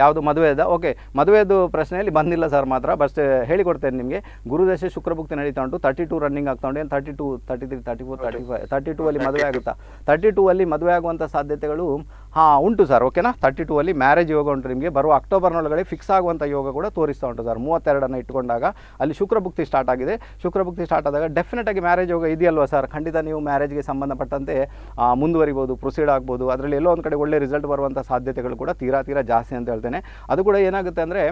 ಯಾವುದು ಮದುವೆದ ಓಕೆ ಮದುವೆದು ಪ್ರಶ್ನೆಯಲ್ಲಿ ಬಂದಿಲ್ಲ ಸರ್ ಮಾತ್ರ ಬಸ್ಟ್ ಹೇಳಿಕೊಡ್ತೇನೆ ನಿಮಗೆ ಗುರುದಶೆ ಶುಕ್ರಭುಕ್ತಿ ನಡೀತಾ ಉಂಟು ತರ್ಟಿ ಟು ರನ್ನಿಂಗ್ ಆಗ್ತಾ ಉಂಟು thirty two thirty three thirty four thirty five thirty two ಅಲ್ಲಿ ಮದುವೆ ಆಗುತ್ತಾ ತರ್ಟಿ ಟೂ ಅಲ್ಲಿ ಮದುವೆ ಆಗುವಂಥ ಸಾಧ್ಯತೆಗಳು ಹಾಂ ಉಂಟು ಸರ್ ಓಕೆನಾ ತರ್ಟಿ ಟೂ ಅಲ್ಲಿ ಮ್ಯಾರೇಜ್ ಯೋಗ ಉಂಟು ನಿಮಗೆ ಬರುವ ಅಕ್ಟೋಬರ್ನೊಳಗಡೆ ಫಿಕ್ಸ್ ಆಗುವಂಥ ಯೋಗ ಕೂಡ ತೋರಿಸ್ತಾ ಉಂಟು ಸರ್ ಮೂವತ್ತೆರಡನ್ನು ಇಟ್ಕೊಂಡಾಗ ಅಲ್ಲಿ ಶುಕ್ರಭುಕ್ತಿ ಸ್ಟಾರ್ಟ್ ಆಗಿದೆ ಶುಕ್ರಭುಕ್ತಿ ಸ್ಟಾರ್ಟ್ ಆದಾಗ ಡೆಫಿನೆಟ್ ಆಗಿ ಮ್ಯಾರೇಜ್ ಯೋಗ ಇದೆಯಲ್ವ ಸರ್ ಖಂಡಿತ ನೀವು ಮ್ಯಾರೇಜ್ಗೆ ಸಂಬಂಧಪಟ್ಟಂತೆ ಮುಂದುವರಿಬೋದು ಪ್ರೊಸೀಡ್ ಆಗ್ಬೋದು ಅದರಲ್ಲಿ ಎಲ್ಲೋ ಒಂದು ಕಡೆ ಒಳ್ಳೆ ರಿಸಲ್ಟ್ ಬರುವಂಥ ಸಾಧ್ಯತೆಗಳು ಕೂಡ ತೀರಾ ತೀರಾ ಜಾಸ್ತಿ ಅಂತ ಹೇಳ್ತೇನೆ ಅದು ಕೂಡ ಏನಾಗುತ್ತೆ ಅಂದರೆ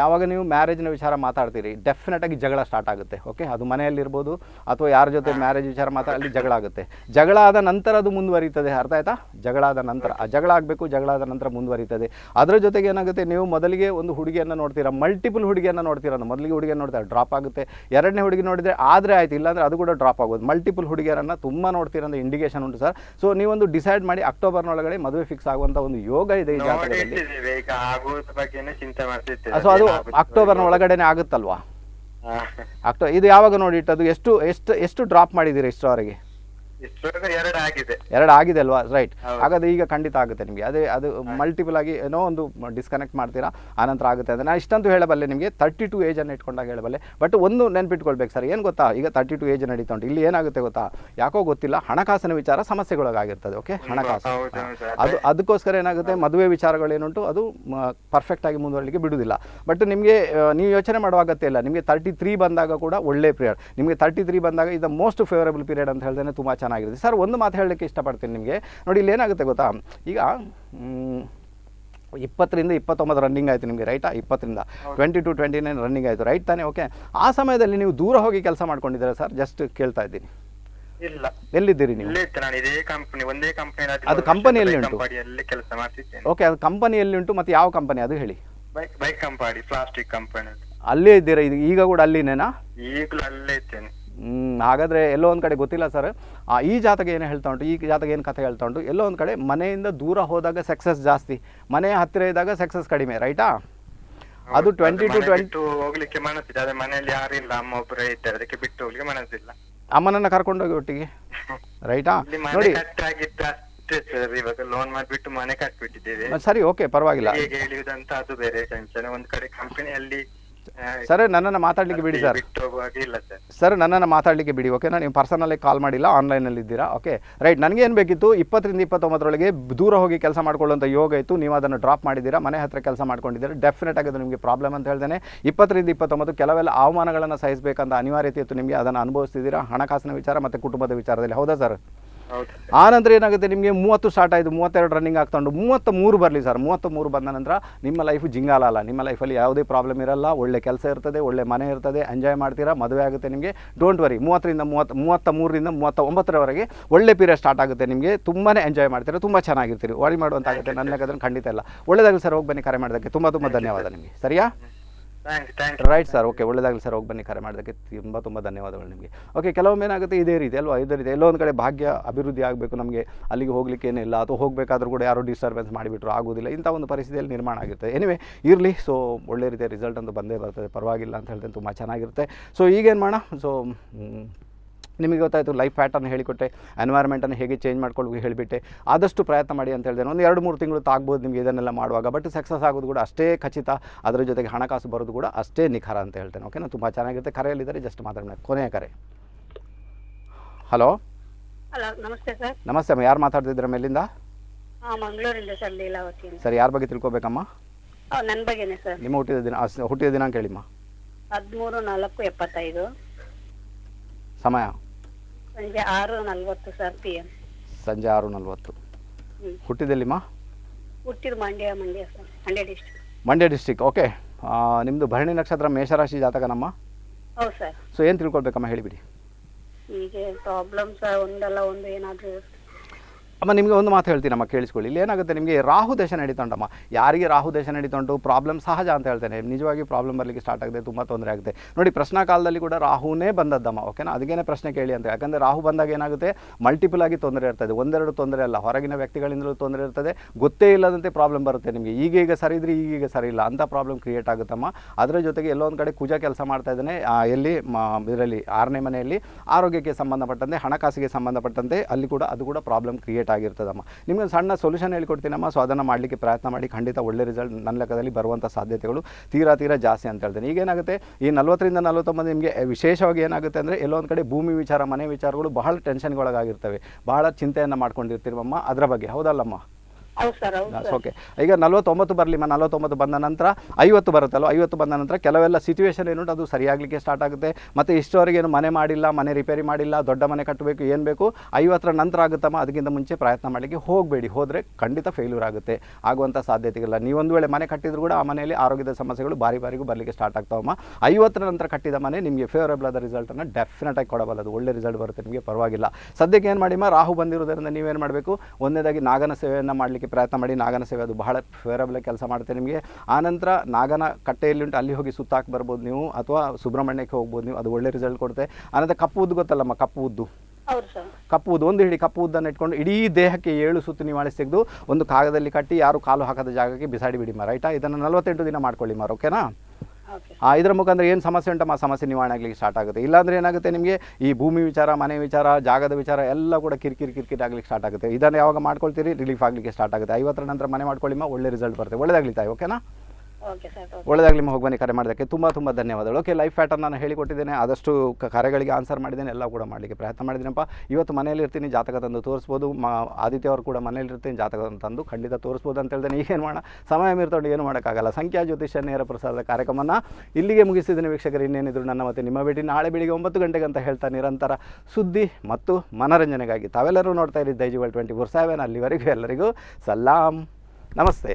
ಯಾವಾಗ ನೀವು ಮ್ಯಾರೇಜ್ನ ವಿಚಾರ ಮಾತಾಡ್ತೀರಿ ಡೆಫಿನೆಟಾಗಿ ಆಗಿ ಜಗಳ ಸ್ಟಾರ್ಟ್ ಆಗುತ್ತೆ ಓಕೆ ಅದು ಮನೆಯಲ್ಲಿರ್ಬೋದು ಅಥವಾ ಯಾರ ಜೊತೆ ಮ್ಯಾರೇಜ್ ವಿಚಾರ ಮಾತಾಡಲಿ ಜಗಳ ಆಗುತ್ತೆ ಜಗಳ ಆದ ನಂತರ ಅದು ಮುಂದುವರಿಯುತ್ತದೆ ಅರ್ಥ ಆಯ್ತಾ ಜಗಳ ಆದ ನಂತರ ಜಗಳ ಆಗಬೇಕು ಜಗಳ ಆದ ನಂತರ ಮುಂದುವರಿತದೆ ಅದರ ಜೊತೆಗೆ ಏನಾಗುತ್ತೆ ನೀವು ಮೊದಲಿಗೆ ಒಂದು ಹುಡುಗಿಯನ್ನು ನೋಡ್ತೀರಾ ಮಲ್ಟಿಪಲ್ ಹುಡುಗಿಯನ್ನು ನೋಡ್ತೀರಾ ಮೊದಲಿಗೆ ಹುಡುಗಿಯನ್ನು ನೋಡ್ತಾರೆ ಡ್ರಾಪ್ ಆಗುತ್ತೆ ಎರಡನೇ ಹುಡುಗಿ ನೋಡಿದರೆ ಆದರೆ ಆಯಿತು ಇಲ್ಲಾಂದರೆ ಅದು ಕೂಡ ಡ್ರಾಪ್ ಆಗೋದು ಮಲ್ಟಿಪಲ್ ಹುಡುಗಿಯರನ್ನು ತುಂಬ ನೋಡ್ತೀರ ಅಂತ ಇಂಡಿಕೇಶನ್ ಉಂಟು ಸರ್ ಸೊ ನೀವೊಂದು ಡಿಸೈಡ್ ಮಾಡಿ ಅಕ್ಟೋಬರ್ನೊಳಗಡೆ ಮದುವೆ ಫಿಕ್ಸ್ ಆಗುವಂಥ ಒಂದು ಯೋಗ ಇದೆ ಈ ಜಾತಕದಲ್ಲಿ ಸೊ ಅದು ಅಕ್ಟೋಬರ್ನ ಒಳಗಡೆನೆ ಆಗುತ್ತಲ್ವಾ ಅಕ್ಟೋ ಇದು ಯಾವಾಗ ನೋಡಿ ಅದು ಎಷ್ಟು ಎಷ್ಟು ಎಷ್ಟು ಡ್ರಾಪ್ ಮಾಡಿದೀರಿ ಇಷ್ಟೋರಿಗೆ ಎರಡು ಆಗಿದೆ ಅಲ್ವಾ ರೈಟ್ ಹಾಗಾದ್ರೆ ಈಗ ಖಂಡಿತ ಆಗುತ್ತೆ ನಿಮಗೆ ಅದೇ ಅದು ಮಲ್ಟಿಪಲ್ ಆಗಿ ಏನೋ ಒಂದು ಡಿಸ್ಕನೆಕ್ಟ್ ಮಾಡ್ತೀರಾ ಆನಂತರ ಆಗುತ್ತೆ ಅಂದ್ರೆ ನಾನು ಇಷ್ಟಂತೂ ಹೇಳಬಲ್ಲೆ ನಿಮಗೆ ತರ್ಟಿ ಟು ಏಜನ್ನು ಇಟ್ಕೊಂಡಾಗ ಹೇಳಬಲ್ಲೆ ಬಟ್ ಒಂದು ನೆನ್ಪಿಟ್ಕೊಳ್ಬೇಕು ಸರ್ ಏನು ಗೊತ್ತಾ ಈಗ ತರ್ಟಿ ಟು ಏಜ್ ನಡೀತಾ ಉಂಟು ಇಲ್ಲಿ ಏನಾಗುತ್ತೆ ಗೊತ್ತಾ ಯಾಕೋ ಗೊತ್ತಿಲ್ಲ ಹಣಕಾಸಿನ ವಿಚಾರ ಸಮಸ್ಯೆಗಳಾಗಿರ್ತದೆ ಓಕೆ ಹಣಕಾಸು ಅದು ಅದಕ್ಕೋಸ್ಕರ ಏನಾಗುತ್ತೆ ಮದುವೆ ವಿಚಾರಗಳೇನುಂಟು ಅದು ಪರ್ಫೆಕ್ಟ್ ಆಗಿ ಮುಂದುವರಲಿಕ್ಕೆ ಬಿಡುವುದಿಲ್ಲ ಬಟ್ ನಿಮಗೆ ನೀವು ಯೋಚನೆ ಮಾಡುವ ಅಗತ್ಯ ಇಲ್ಲ ನಿಮಗೆ ತರ್ಟಿ ತ್ರೀ ಬಂದಾಗ ಕೂಡ ಒಳ್ಳೆ ಪೀರಿಯಡ್ ನಿಮಗೆ ತರ್ಟಿ ತ್ರೀ ಬಂದಾಗ ಇದು ಮೋಸ್ಟ್ ಫೇವರಬಲ್ ಪೀರಿಯಡ್ ಅಂತ ಹೇಳಿದ್ರೆ ತುಂಬಾ ಚೆನ್ನಾಗಿ ಚೆನ್ನಾಗಿರುತ್ತೆ ಸರ್ ಒಂದು ಮಾತು ಹೇಳಲಿಕ್ಕೆ ಇಷ್ಟಪಡ್ತೀನಿ ನಿಮಗೆ ನೋಡಿ ಇಲ್ಲಿ ಏನಾಗುತ್ತೆ ಗೊತ್ತಾ ಈಗ ಇಪ್ಪತ್ತರಿಂದ ಇಪ್ಪತ್ತೊಂಬತ್ತು ರನ್ನಿಂಗ್ ಆಯಿತು ನಿಮಗೆ ರೈಟಾ ಇಪ್ಪತ್ತರಿಂದ twenty to twenty nine running ಆಯಿತು ರೈಟ್ ತಾನೇ ಓಕೆ ಆ ಸಮಯದಲ್ಲಿ ನೀವು ದೂರ ಹೋಗಿ ಕೆಲಸ ಮಾಡ್ಕೊಂಡಿದ್ದೀರಾ ಸರ್ ಜಸ್ಟ್ ಕೇಳ್ತಾ ಇದ್ದೀನಿ ಇಲ್ಲ ಎಲ್ಲಿದ್ದೀರಿ ನೀವು ಒಂದೇ ಕಂಪನಿ ಅದು ಕಂಪನಿಯಲ್ಲಿ ಉಂಟು ಕೆಲಸ ಓಕೆ ಅದು ಕಂಪನಿಯಲ್ಲಿ ಉಂಟು ಮತ್ತೆ ಯಾವ ಕಂಪನಿ ಅದು ಹೇಳಿ ಬೈಕ್ ಕಂಪನಿ ಪ್ಲಾಸ್ಟಿಕ್ ಕಂಪನಿ ಅಲ್ಲೇ ಇದ್ದೀರಾ ಈಗ ಕೂಡ ಅಲ್ಲಿನೇನಾ ಈಗಲೂ ಅಲ್ಲೇ ಇದ್ದೇನೆ ಹಾಗಾದ್ರೆ ಎಲ್ಲೋ ಒಂದು ಕಡೆ ಗೊತ್ತಿಲ್ಲ ಸರ್ ಈ ಜಾತಕ ಏನು ಹೇಳ್ತಾ ಉಂಟು ಈ ಜಾತಕ ಏನು ಕಥೆ ಹೇಳ್ತಾ ಉಂಟು ಎಲ್ಲೋ ಒಂದು ಕಡೆ ಮನೆಯಿಂದ ದೂರ ಹೋದಾಗ ಸಕ್ಸಸ್ ಜಾಸ್ತಿ ಮನೆ ಹತ್ತಿರ ಇದ್ದಾಗ ಸಕ್ಸಸ್ ಕಡಿಮೆ ರೈಟಾ ಅದು ಟ್ವೆಂಟಿ ಟು ಟ್ವೆಂಟಿ ಹೋಗ್ಲಿಕ್ಕೆ ಮನಸ್ಸಿದೆ ಅದೇ ಮನೆಯಲ್ಲಿ ಯಾರಿಲ್ಲ ಅಮ್ಮ ಒಬ್ಬರೇ ಇದ್ದಾರೆ ಅದಕ್ಕೆ ಬಿಟ್ಟು ಹೋಗ್ಲಿಕ್ಕೆ ಮನಸ್ಸಿಲ್ಲ ಅಮ್ಮನನ್ನ ಹೋಗಿ ಒಟ್ಟಿಗೆ ರೈಟಾ [LAUGHS] ನೋಡಿ ಇವಾಗ ಲೋನ್ ಮಾಡಿಬಿಟ್ಟು ಮನೆ ಕಟ್ಬಿಟ್ಟಿದ್ದೇವೆ ಸರಿ ಓಕೆ ಪರವಾಗಿಲ್ಲ ಹೇಳಿದಂತ ಅದು ಬೇರೆ ಟೆನ್ಷನ್ ಒಂದ್ ಕಡೆ ಕಂಪನಿಯಲ್ಲಿ ಸರ್ ನನ್ನನ್ನು ಮಾತಾಡ್ಲಿಕ್ಕೆ ಬಿಡಿ ಸರ್ ಸರ್ ನನ್ನನ್ನು ಮಾತಾಡ್ಲಿಕ್ಕೆ ಬಿಡಿ ಓಕೆ ನಾನು ನೀವು ಪರ್ಸನಲ್ಲಿ ಕಾಲ್ ಮಾಡಿಲ್ಲ ಆನ್ಲೈನಲ್ಲಿ ಇದ್ದೀರಾ ಓಕೆ ರೈಟ್ ನನಗೆ ಏನು ಬೇಕಿತ್ತು ಇಪ್ಪತ್ತರಿಂದ ಇಪ್ಪತ್ತೊಂಬತ್ತರೊಳಗೆ ದೂರ ಹೋಗಿ ಕೆಲಸ ಮಾಡ್ಕೊಳ್ಳುವಂಥ ಯೋಗ ಇತ್ತು ನೀವು ಅದನ್ನು ಡ್ರಾಪ್ ಮಾಡಿದ್ದೀರಾ ಮನೆ ಹತ್ರ ಕೆಲಸ ಮಾಡ್ಕೊಂಡಿದ್ದೀರಾ ಡೆಫಿನೆಟ್ ಆಗಿ ಅದು ನಿಮಗೆ ಪ್ರಾಬ್ಲಮ್ ಅಂತ ಹೇಳ್ದೇನೆ ಇಪ್ಪತ್ತರಿಂದ ಇಪ್ಪತ್ತೊಂಬತ್ತು ಕೆಲವೆಲ್ಲ ಅವಮಾನಗಳನ್ನು ಸಹಿಸಬೇಕಂತ ಅನಿವಾರ್ಯತೆ ಇತ್ತು ನಿಮಗೆ ಅದನ್ನು ಅನುಭವಿಸ್ತಿದ್ದೀರಾ ಹಣಕಾಸಿನ ವಿಚಾರ ಮತ್ತು ಕುಟುಂಬದ ವಿಚಾರದಲ್ಲಿ ಹೌದಾ ಸರ್ ಆ ನಂತರ ಏನಾಗುತ್ತೆ ನಿಮಗೆ ಮೂವತ್ತು ಸ್ಟಾರ್ಟ್ ಆಯಿತು ಮೂವತ್ತೆರಡು ರನ್ನಿಂಗ್ ಆಗ್ತೊಂಡು ಮೂವತ್ತ ಮೂರು ಬರಲಿ ಸರ್ ಮೂವತ್ತ ಮೂರು ಬಂದ ನಂತರ ನಿಮ್ಮ ಲೈಫ್ ಜಿಂಗಾಲ ಅಲ್ಲ ನಿಮ್ಮ ಲೈಫಲ್ಲಿ ಯಾವುದೇ ಪ್ರಾಬ್ಲಮ್ ಇರಲ್ಲ ಒಳ್ಳೆ ಕೆಲಸ ಇರ್ತದೆ ಒಳ್ಳೆ ಮನೆ ಇರ್ತದೆ ಎಂಜಾಯ್ ಮಾಡ್ತೀರಾ ಮದುವೆ ಆಗುತ್ತೆ ನಿಮಗೆ ಡೋಂಟ್ ವರಿ ಮೂವತ್ತರಿಂದ ಮೂವತ್ತ ಮೂವತ್ತ ಮೂರರಿಂದ ಮೂವತ್ತ ಒಂಬತ್ತರವರೆಗೆ ಒಳ್ಳೆ ಪೀರಿಯಡ್ ಸ್ಟಾರ್ಟ್ ಆಗುತ್ತೆ ನಿಮಗೆ ತುಂಬಾ ಎಂಜಾಯ್ ಮಾಡ್ತೀರಾ ತುಂಬ ಚೆನ್ನಾಗಿರ್ತೀರಿ ವಾಡಿ ಮಾಡುವಂತಾಗುತ್ತೆ ನನ್ನ ಲೆಕ್ಕದಲ್ಲಿ ಖಂಡಿತ ಇಲ್ಲ ಒಳ್ಳೆದಾಗಲಿ ಸರ್ ಹೋಗಿ ಬನ್ನಿ ಕರೆ ಮಾಡೋದಕ್ಕೆ ತುಂಬ ತುಂಬ ಧನ್ಯವಾದ ನಿಮಗೆ ಸರಿಯಾ ರೈಟ್ ಸರ್ ಓಕೆ ಒಳ್ಳೇದಾಗಲಿ ಸರ್ ಹೋಗಿ ಬನ್ನಿ ಕರೆ ಮಾಡೋದಕ್ಕೆ ತುಂಬ ತುಂಬ ಧನ್ಯವಾದಗಳು ನಿಮಗೆ ಓಕೆ ಕೆಲವೊಮ್ಮೆ ಏನಾಗುತ್ತೆ ಇದೇ ರೀತಿ ಅಲ್ವಾ ಇದೇ ರೀತಿ ಎಲ್ಲೋ ಒಂದು ಕಡೆ ಭಾಗ್ಯ ಅಭಿವೃದ್ಧಿ ಆಗಬೇಕು ನಮಗೆ ಅಲ್ಲಿಗೆ ಹೋಗ್ಲಿಕ್ಕೆ ಏನಿಲ್ಲ ಅಥವಾ ಹೋಗಬೇಕಾದ್ರೂ ಕೂಡ ಯಾರೂ ಡಿಸ್ಟರ್ಬೆನ್ಸ್ ಮಾಡಿಬಿಟ್ರು ಆಗೋದಿಲ್ಲ ಇಂಥ ಒಂದು ಪರಿಸ್ಥಿತಿಯಲ್ಲಿ ನಿರ್ಮಾಣ ಆಗಿರುತ್ತೆ ಎನಿವೆ ಇರಲಿ ಸೊ ಒಳ್ಳೆ ರೀತಿಯ ರಿಸಲ್ಟ್ ಅಂತೂ ಬಂದೇ ಬರ್ತದೆ ಪರವಾಗಿಲ್ಲ ಅಂತ ಹೇಳ್ತೇನೆ ತುಂಬ ಚೆನ್ನಾಗಿರುತ್ತೆ ಸೊ ಈಗೇನು ಮಾಡೋಣ ಸೊ ನಿಮಗೆ ಗೊತ್ತಾಯಿತು ಲೈಫ್ ಪ್ಯಾಟರ್ನ್ ಹೇಳಿಕೊಟ್ಟೆ ಎನ್ವೈರ್ಮೆಂಟನ್ನು ಹೇಗೆ ಚೇಂಜ್ ಮಾಡ್ಕೊಳ್ಬೇಕು ಹೇಳಿಬಿಟ್ಟೆ ಆದಷ್ಟು ಪ್ರಯತ್ನ ಮಾಡಿ ಅಂತ ಹೇಳಿದೆ ಒಂದು ಎರಡು ಮೂರು ತಿಂಗಳು ತಾಗ್ಬೋದು ನಿಮಗೆ ಇದನ್ನೆಲ್ಲ ಮಾಡುವಾಗ ಬಟ್ ಸಕ್ಸಸ್ ಆಗೋದು ಕೂಡ ಅಷ್ಟೇ ಖಚಿತ ಅದರ ಜೊತೆಗೆ ಹಣಕಾಸು ಬರೋದು ಕೂಡ ಅಷ್ಟೇ ನಿಖರ ಅಂತ ಹೇಳ್ತೇನೆ ಓಕೆನಾ ತುಂಬ ಚೆನ್ನಾಗಿರುತ್ತೆ ಕರೆಯಲ್ಲಿದ್ದಾರೆ ಜಸ್ಟ್ ಮಾತಾಡೋಣ ಕೊನೆಯ ಕರೆ ಹಲೋ ಹಲೋ ನಮಸ್ತೆ ಸರ್ ನಮಸ್ತೆ ಅಮ್ಮ ಯಾರು ಮಾತಾಡ್ತಿದ್ದೀರ ಮೇಲಿಂದ ಮಂಗಳೂರಿಂದ ಸರ್ ಲೀಲಾವತಿ ಸರ್ ಯಾರ ಬಗ್ಗೆ ತಿಳ್ಕೊಬೇಕಮ್ಮ ನನ್ನ ಬಗ್ಗೆನೇ ಸರ್ ನಿಮ್ಮ ಹುಟ್ಟಿದ ದಿನ ಹುಟ್ಟಿದ ದಿನಾಂಕ ಹೇಳಿಮ್ಮ ಹದಿಮೂರು ನಾಲ್ಕು ಎಪ್ಪತ್ತೈದು ಸಮಯ ಸಂಜೆ ಆರು ನಲ್ವತ್ತು ಸರ್ ಪಿ ಎಂ ಸಂಜೆ ಆರು ನಲ್ವತ್ತು ಹುಟ್ಟಿದೆಲ್ಲಿಮ್ಮ ಹುಟ್ಟಿದ Mandya Mandya sir Mandya district Mandya district okay ನಿಮ್ಮದು ಭರಣಿ ನಕ್ಷತ್ರ ಮೇಷರಾಶಿ ಜಾತಕನಮ್ಮ ಹೌದು ಸರ್ ಸೊ ಏನು ತಿಳ್ಕೊಳ್ಬೇಕಮ್ಮ ಹೇಳಿಬಿಡಿ ಹೀಗೆ ಪ್ರಾಬ್ಲಮ್ಸ್ ಸರ್ ಒಂದಲ್ಲ ಒಂದು ಏನಾದರೂ ಅಮ್ಮ ನಿಮಗೆ ಒಂದು ಮಾತು ಹೇಳ್ತೀನಿ ನಮ್ಮ ಕೇಳಿಸ್ಕೊಳ್ಳಿ ಇಲ್ಲಿ ಏನಾಗುತ್ತೆ ನಿಮಗೆ ರಾಹು ದೇಶ ನಡೀತೊಂಡಮ್ಮ ಯಾರಿಗೆ ರಾಹು ದೇಶ ನಡೀತೊಂಡು ಪ್ರಾಬ್ಲಮ್ ಸಹಜ ಅಂತ ಹೇಳ್ತೇನೆ ನಿಜವಾಗಿ ಪ್ರಾಬ್ಲಮ್ ಬರಲಿಕ್ಕೆ ಸ್ಟಾರ್ಟ್ ಆಗಿದೆ ತುಂಬ ತೊಂದರೆ ಆಗುತ್ತೆ ನೋಡಿ ಪ್ರಶ್ನಾ ಕಾಲದಲ್ಲಿ ಕೂಡ ರಾಹುನೇ ಬಂದದ್ದಮ್ಮ ಓಕೆನಾ ಅದಕ್ಕೇನೆ ಪ್ರಶ್ನೆ ಕೇಳಿ ಅಂತ ಯಾಕಂದರೆ ರಾಹು ಬಂದಾಗ ಏನಾಗುತ್ತೆ ಮಲ್ಟಿಪಲ್ ಆಗಿ ತೊಂದರೆ ಇರ್ತದೆ ಒಂದೆರಡು ತೊಂದರೆ ಅಲ್ಲ ಹೊರಗಿನ ವ್ಯಕ್ತಿಗಳಿಂದಲೂ ತೊಂದರೆ ಇರ್ತದೆ ಗೊತ್ತೇ ಇಲ್ಲದಂತೆ ಪ್ರಾಬ್ಲಮ್ ಬರುತ್ತೆ ನಿಮಗೆ ಈಗೀಗ ಸರಿ ಇದ್ರೆ ಈಗೀಗ ಸರಿ ಇಲ್ಲ ಅಂಥ ಪ್ರಾಬ್ಲಮ್ ಕ್ರಿಯೇಟ್ ಆಗುತ್ತಮ್ಮ ಅದರ ಜೊತೆಗೆ ಎಲ್ಲೊಂದು ಕಡೆ ಪೂಜಾ ಕೆಲಸ ಮಾಡ್ತಾ ಇದ್ದಾನೆ ಎಲ್ಲಿ ಇದರಲ್ಲಿ ಆರನೇ ಮನೆಯಲ್ಲಿ ಆರೋಗ್ಯಕ್ಕೆ ಸಂಬಂಧಪಟ್ಟಂತೆ ಹಣಕಾಸಿಗೆ ಸಂಬಂಧಪಟ್ಟಂತೆ ಅಲ್ಲಿ ಕೂಡ ಅದು ಕೂಡ ಪ್ರಾಬ್ಲಮ್ ಕ್ರಿಯೇಟ್ ಆಗಿರ್ತದಮ್ಮ ನಿಮಗೆ ಸಣ್ಣ ಸೊಲ್ಯೂಷನ್ ಹೇಳ್ಕೊಡ್ತೀನಮ್ಮ ಸೊ ಅದನ್ನು ಮಾಡಲಿಕ್ಕೆ ಪ್ರಯತ್ನ ಮಾಡಿ ಖಂಡಿತ ಒಳ್ಳೆ ರಿಸಲ್ಟ್ ನನ್ನ ಲೆಕ್ಕದಲ್ಲಿ ಬರುವಂಥ ಸಾಧ್ಯತೆಗಳು ತೀರಾ ತೀರಾ ಜಾಸ್ತಿ ಅಂತ ಹೇಳ್ತೇನೆ ಈಗೇನಾಗುತ್ತೆ ಈ ನಲವತ್ತರಿಂದ ನಲವತ್ತೊಂಬತ್ತು ನಿಮಗೆ ವಿಶೇಷವಾಗಿ ಏನಾಗುತ್ತೆ ಅಂದರೆ ಎಲ್ಲೊಂದು ಕಡೆ ಭೂಮಿ ವಿಚಾರ ಮನೆ ವಿಚಾರಗಳು ಬಹಳ ಟೆನ್ಷನ್ಗೊಳಗಾಗಿರ್ತವೆ ಬಹಳ ಚಿಂತೆಯನ್ನು ಮಾಡ್ಕೊಂಡಿರ್ತೀವಮ್ಮ ಅದರ ಬಗ್ಗೆ ಹೌದಲ್ಲಮ್ಮ ಓಕೆ ಈಗ ನಲ್ವತ್ತೊಂಬತ್ತು ಬರಲಿಮ್ಮ ನಲ್ವತ್ತೊಂಬತ್ತು ಬಂದ ನಂತರ ಐವತ್ತು ಬರುತ್ತಲ್ಲ ಐವತ್ತು ಬಂದ ನಂತರ ಕೆಲವೆಲ್ಲ ಸಿಚುವೇಶನ್ ಏನು ಅದು ಸರಿಯಾಗಲಿಕ್ಕೆ ಸ್ಟಾರ್ಟ್ ಆಗುತ್ತೆ ಮತ್ತು ಇಷ್ಟವರೆಗೆ ಏನು ಮನೆ ಮಾಡಿಲ್ಲ ಮನೆ ರಿಪೇರಿ ಮಾಡಿಲ್ಲ ದೊಡ್ಡ ಮನೆ ಕಟ್ಟಬೇಕು ಏನು ಬೇಕು ಐವತ್ತರ ನಂತರ ಆಗುತ್ತಮ್ಮ ಅದಕ್ಕಿಂತ ಮುಂಚೆ ಪ್ರಯತ್ನ ಮಾಡಲಿಕ್ಕೆ ಹೋಗಬೇಡಿ ಹೋದರೆ ಖಂಡಿತ ಫೇಲ್ಯೂರ್ ಆಗುತ್ತೆ ಆಗುವಂಥ ಸಾಧ್ಯತೆಗಳ ನೀವೊಂದು ವೇಳೆ ಮನೆ ಕಟ್ಟಿದ್ರು ಕೂಡ ಆ ಮನೆಯಲ್ಲಿ ಆರೋಗ್ಯದ ಸಮಸ್ಯೆಗಳು ಬಾರಿ ಬಾರಿಗೂ ಬರಲಿಕ್ಕೆ ಸ್ಟಾರ್ಟ್ ಆಗ್ತಾವಮ್ಮ ಐವತ್ತರ ನಂತರ ಕಟ್ಟಿದ ಮನೆ ನಿಮಗೆ ಫೇವರೇಬಲ್ ಆದ ರಿಸಲ್ಟನ್ನು ಡೆಫಿನೆಟಾಗಿ ಆಗಿ ಕೊಡಬಲ್ಲದು ಒಳ್ಳೆ ರಿಸಲ್ಟ್ ಬರುತ್ತೆ ನಿಮಗೆ ಪರವಾಗಿಲ್ಲ ಸದ್ಯಕ್ಕೆ ಏನು ಮಾಡಿಮ್ಮ ರಾಹು ಬಂದಿರೋದರಿಂದ ನೀವೇನು ಮಾಡಬೇಕು ಒಂದೇದಾಗಿ ನಾಗನ ಸೇವೆಯನ್ನು ಮಾಡಲಿಕ್ಕೆ ಪ್ರಯತ್ನ ಮಾಡಿ ನಾಗನ ಸೇವೆ ಅದು ಬಹಳ ಫೇವರಬಲ್ ಕೆಲಸ ಮಾಡುತ್ತೆ ನಿಮಗೆ ಆನಂತರ ನಾಗನ ಕಟ್ಟೆಯಲ್ಲಿ ಉಂಟು ಅಲ್ಲಿ ಹೋಗಿ ಸುತ್ತಾಕಿ ಬರ್ಬೋದು ನೀವು ಅಥವಾ ಸುಬ್ರಹ್ಮಣ್ಯಕ್ಕೆ ಹೋಗ್ಬೋದು ನೀವು ಅದು ಒಳ್ಳೆ ರಿಸಲ್ಟ್ ಕೊಡುತ್ತೆ ಆನಂತರ ಕಪ್ಪು ಉದ್ದು ಗೊತ್ತಲ್ಲಮ್ಮ ಕಪ್ಪು ಉದ್ದು ಕಪ್ಪು ಉದ್ದು ಒಂದು ಹಿಡಿ ಕಪ್ಪು ಉದ್ದನ್ನು ಇಟ್ಕೊಂಡು ಇಡೀ ದೇಹಕ್ಕೆ ಏಳು ಸುತ್ತು ನೀವು ಮಾಡಿ ತೆಗೆದು ಒಂದು ಕಾಗದಲ್ಲಿ ಕಟ್ಟಿ ಯಾರು ಕಾಲು ಹಾಕದ ಜಾಗಕ್ಕೆ ಬಿಸಾಡಿ ಬಿಡಿ ಮಾರ ಆಯಿತಾ ಇದನ್ನು ನಲವತ್ತೆಂಟು ದಿನ ಮಾಡ್ಕೊಳ್ಳಿ ಮಾರ ಓಕೆನಾ ಇದರ ಮುಖಾಂತರ ಏನು ಸಮಸ್ಯೆ ಉಂಟು ಆ ಸಮಸ್ಯೆ ನಿವಾರಣೆ ಆಗಲಿಕ್ಕೆ ಸ್ಟಾರ್ಟ್ ಆಗುತ್ತೆ ಅಂದ್ರೆ ಏನಾಗುತ್ತೆ ನಿಮಗೆ ಈ ಭೂಮಿ ವಿಚಾರ ಮನೆ ವಿಚಾರ ಜಾಗದ ವಿಚಾರ ಎಲ್ಲ ಕೂಡ ಕಿರಿಕಿರಿ ಕಿರಿಕಿರಿ ಆಗಲಿಕ್ಕೆ ಸ್ಟಾರ್ಟ್ ಆಗುತ್ತೆ ಇದನ್ನು ಯಾವಾಗ ಮಾಡ್ಕೊಳ್ತೀರಿ ರಿಲೀಫ್ ಆಗಲಿಕ್ಕೆ ಸ್ಟಾರ್ಟ್ ಆಗುತ್ತೆ ಐವತ್ತರ ನಂತರ ಮನೆ ಮಾಡ್ಕೊಳ್ಳಿಮ್ಮ ಒಳ್ಳೆ ರಿಸಲ್ಟ್ ಬರುತ್ತೆ ತಾಯಿ ಓಕೆನಾ ಒಳ್ಳೆದಾಗಲಿ ನಿಮ್ಮ ಹೋಗಿ ಕರೆ ಮಾಡೋದಕ್ಕೆ ತುಂಬ ತುಂಬ ಧನ್ಯವಾದಗಳು ಓಕೆ ಲೈಫ್ ಪ್ಯಾಟರ್ನ್ ನಾನು ಹೇಳಿಕೊಟ್ಟಿದ್ದೇನೆ ಆದಷ್ಟು ಕಾರ್ಯಗಳಿಗೆ ಆನ್ಸರ್ ಮಾಡಿದ್ದೇನೆ ಎಲ್ಲ ಕೂಡ ಮಾಡಲಿಕ್ಕೆ ಪ್ರಯತ್ನ ಮಾಡಿದ್ದೀನಪ್ಪ ಇವತ್ತು ಮನೆಯಲ್ಲಿ ಇರ್ತೀನಿ ಜಾತಕ ತಂದು ತೋರಿಸ್ಬೋದು ಮಾ ಆದಿತ್ಯ ಅವರು ಕೂಡ ಮನೇಲಿರ್ತೀನಿ ಇರ್ತೀನಿ ಜಾತಕ ತಂದು ಖಂಡಿತ ತೋರಿಸ್ಬೋದು ಅಂತ ಈಗ ಈಗೇನು ಮಾಡೋಣ ಸಮಯ ಮೀರ್ತೊಂಡು ಏನು ಮಾಡೋಕ್ಕಾಗಲ್ಲ ಸಂಖ್ಯಾ ಜ್ಯೋತಿಷ್ಯ ನೇರ ಪ್ರಸಾರದ ಕಾರ್ಯಕ್ರಮವನ್ನು ಇಲ್ಲಿಗೆ ಮುಗಿಸಿದ್ದೀನಿ ವೀಕ್ಷಕರು ಇನ್ನೇನಿದ್ರು ನನ್ನ ಮತ್ತೆ ನಿಮ್ಮ ಭೇಟಿ ನಾಳೆ ಬೆಳಿಗ್ಗೆ ಒಂಬತ್ತು ಗಂಟೆಗೆ ಅಂತ ಹೇಳ್ತಾ ನಿರಂತರ ಸುದ್ದಿ ಮತ್ತು ಮನರಂಜನೆಗಾಗಿ ತಾವೆಲ್ಲರೂ ನೋಡ್ತಾ ಇರಿ ದೈಜಿವಲ್ ಟ್ವೆಂಟಿ ಫೋರ್ ಸೆವೆನ್ ಅಲ್ಲಿವರೆಗೂ ಎಲ್ಲರಿಗೂ ಸಲಾಂ ನಮಸ್ತೆ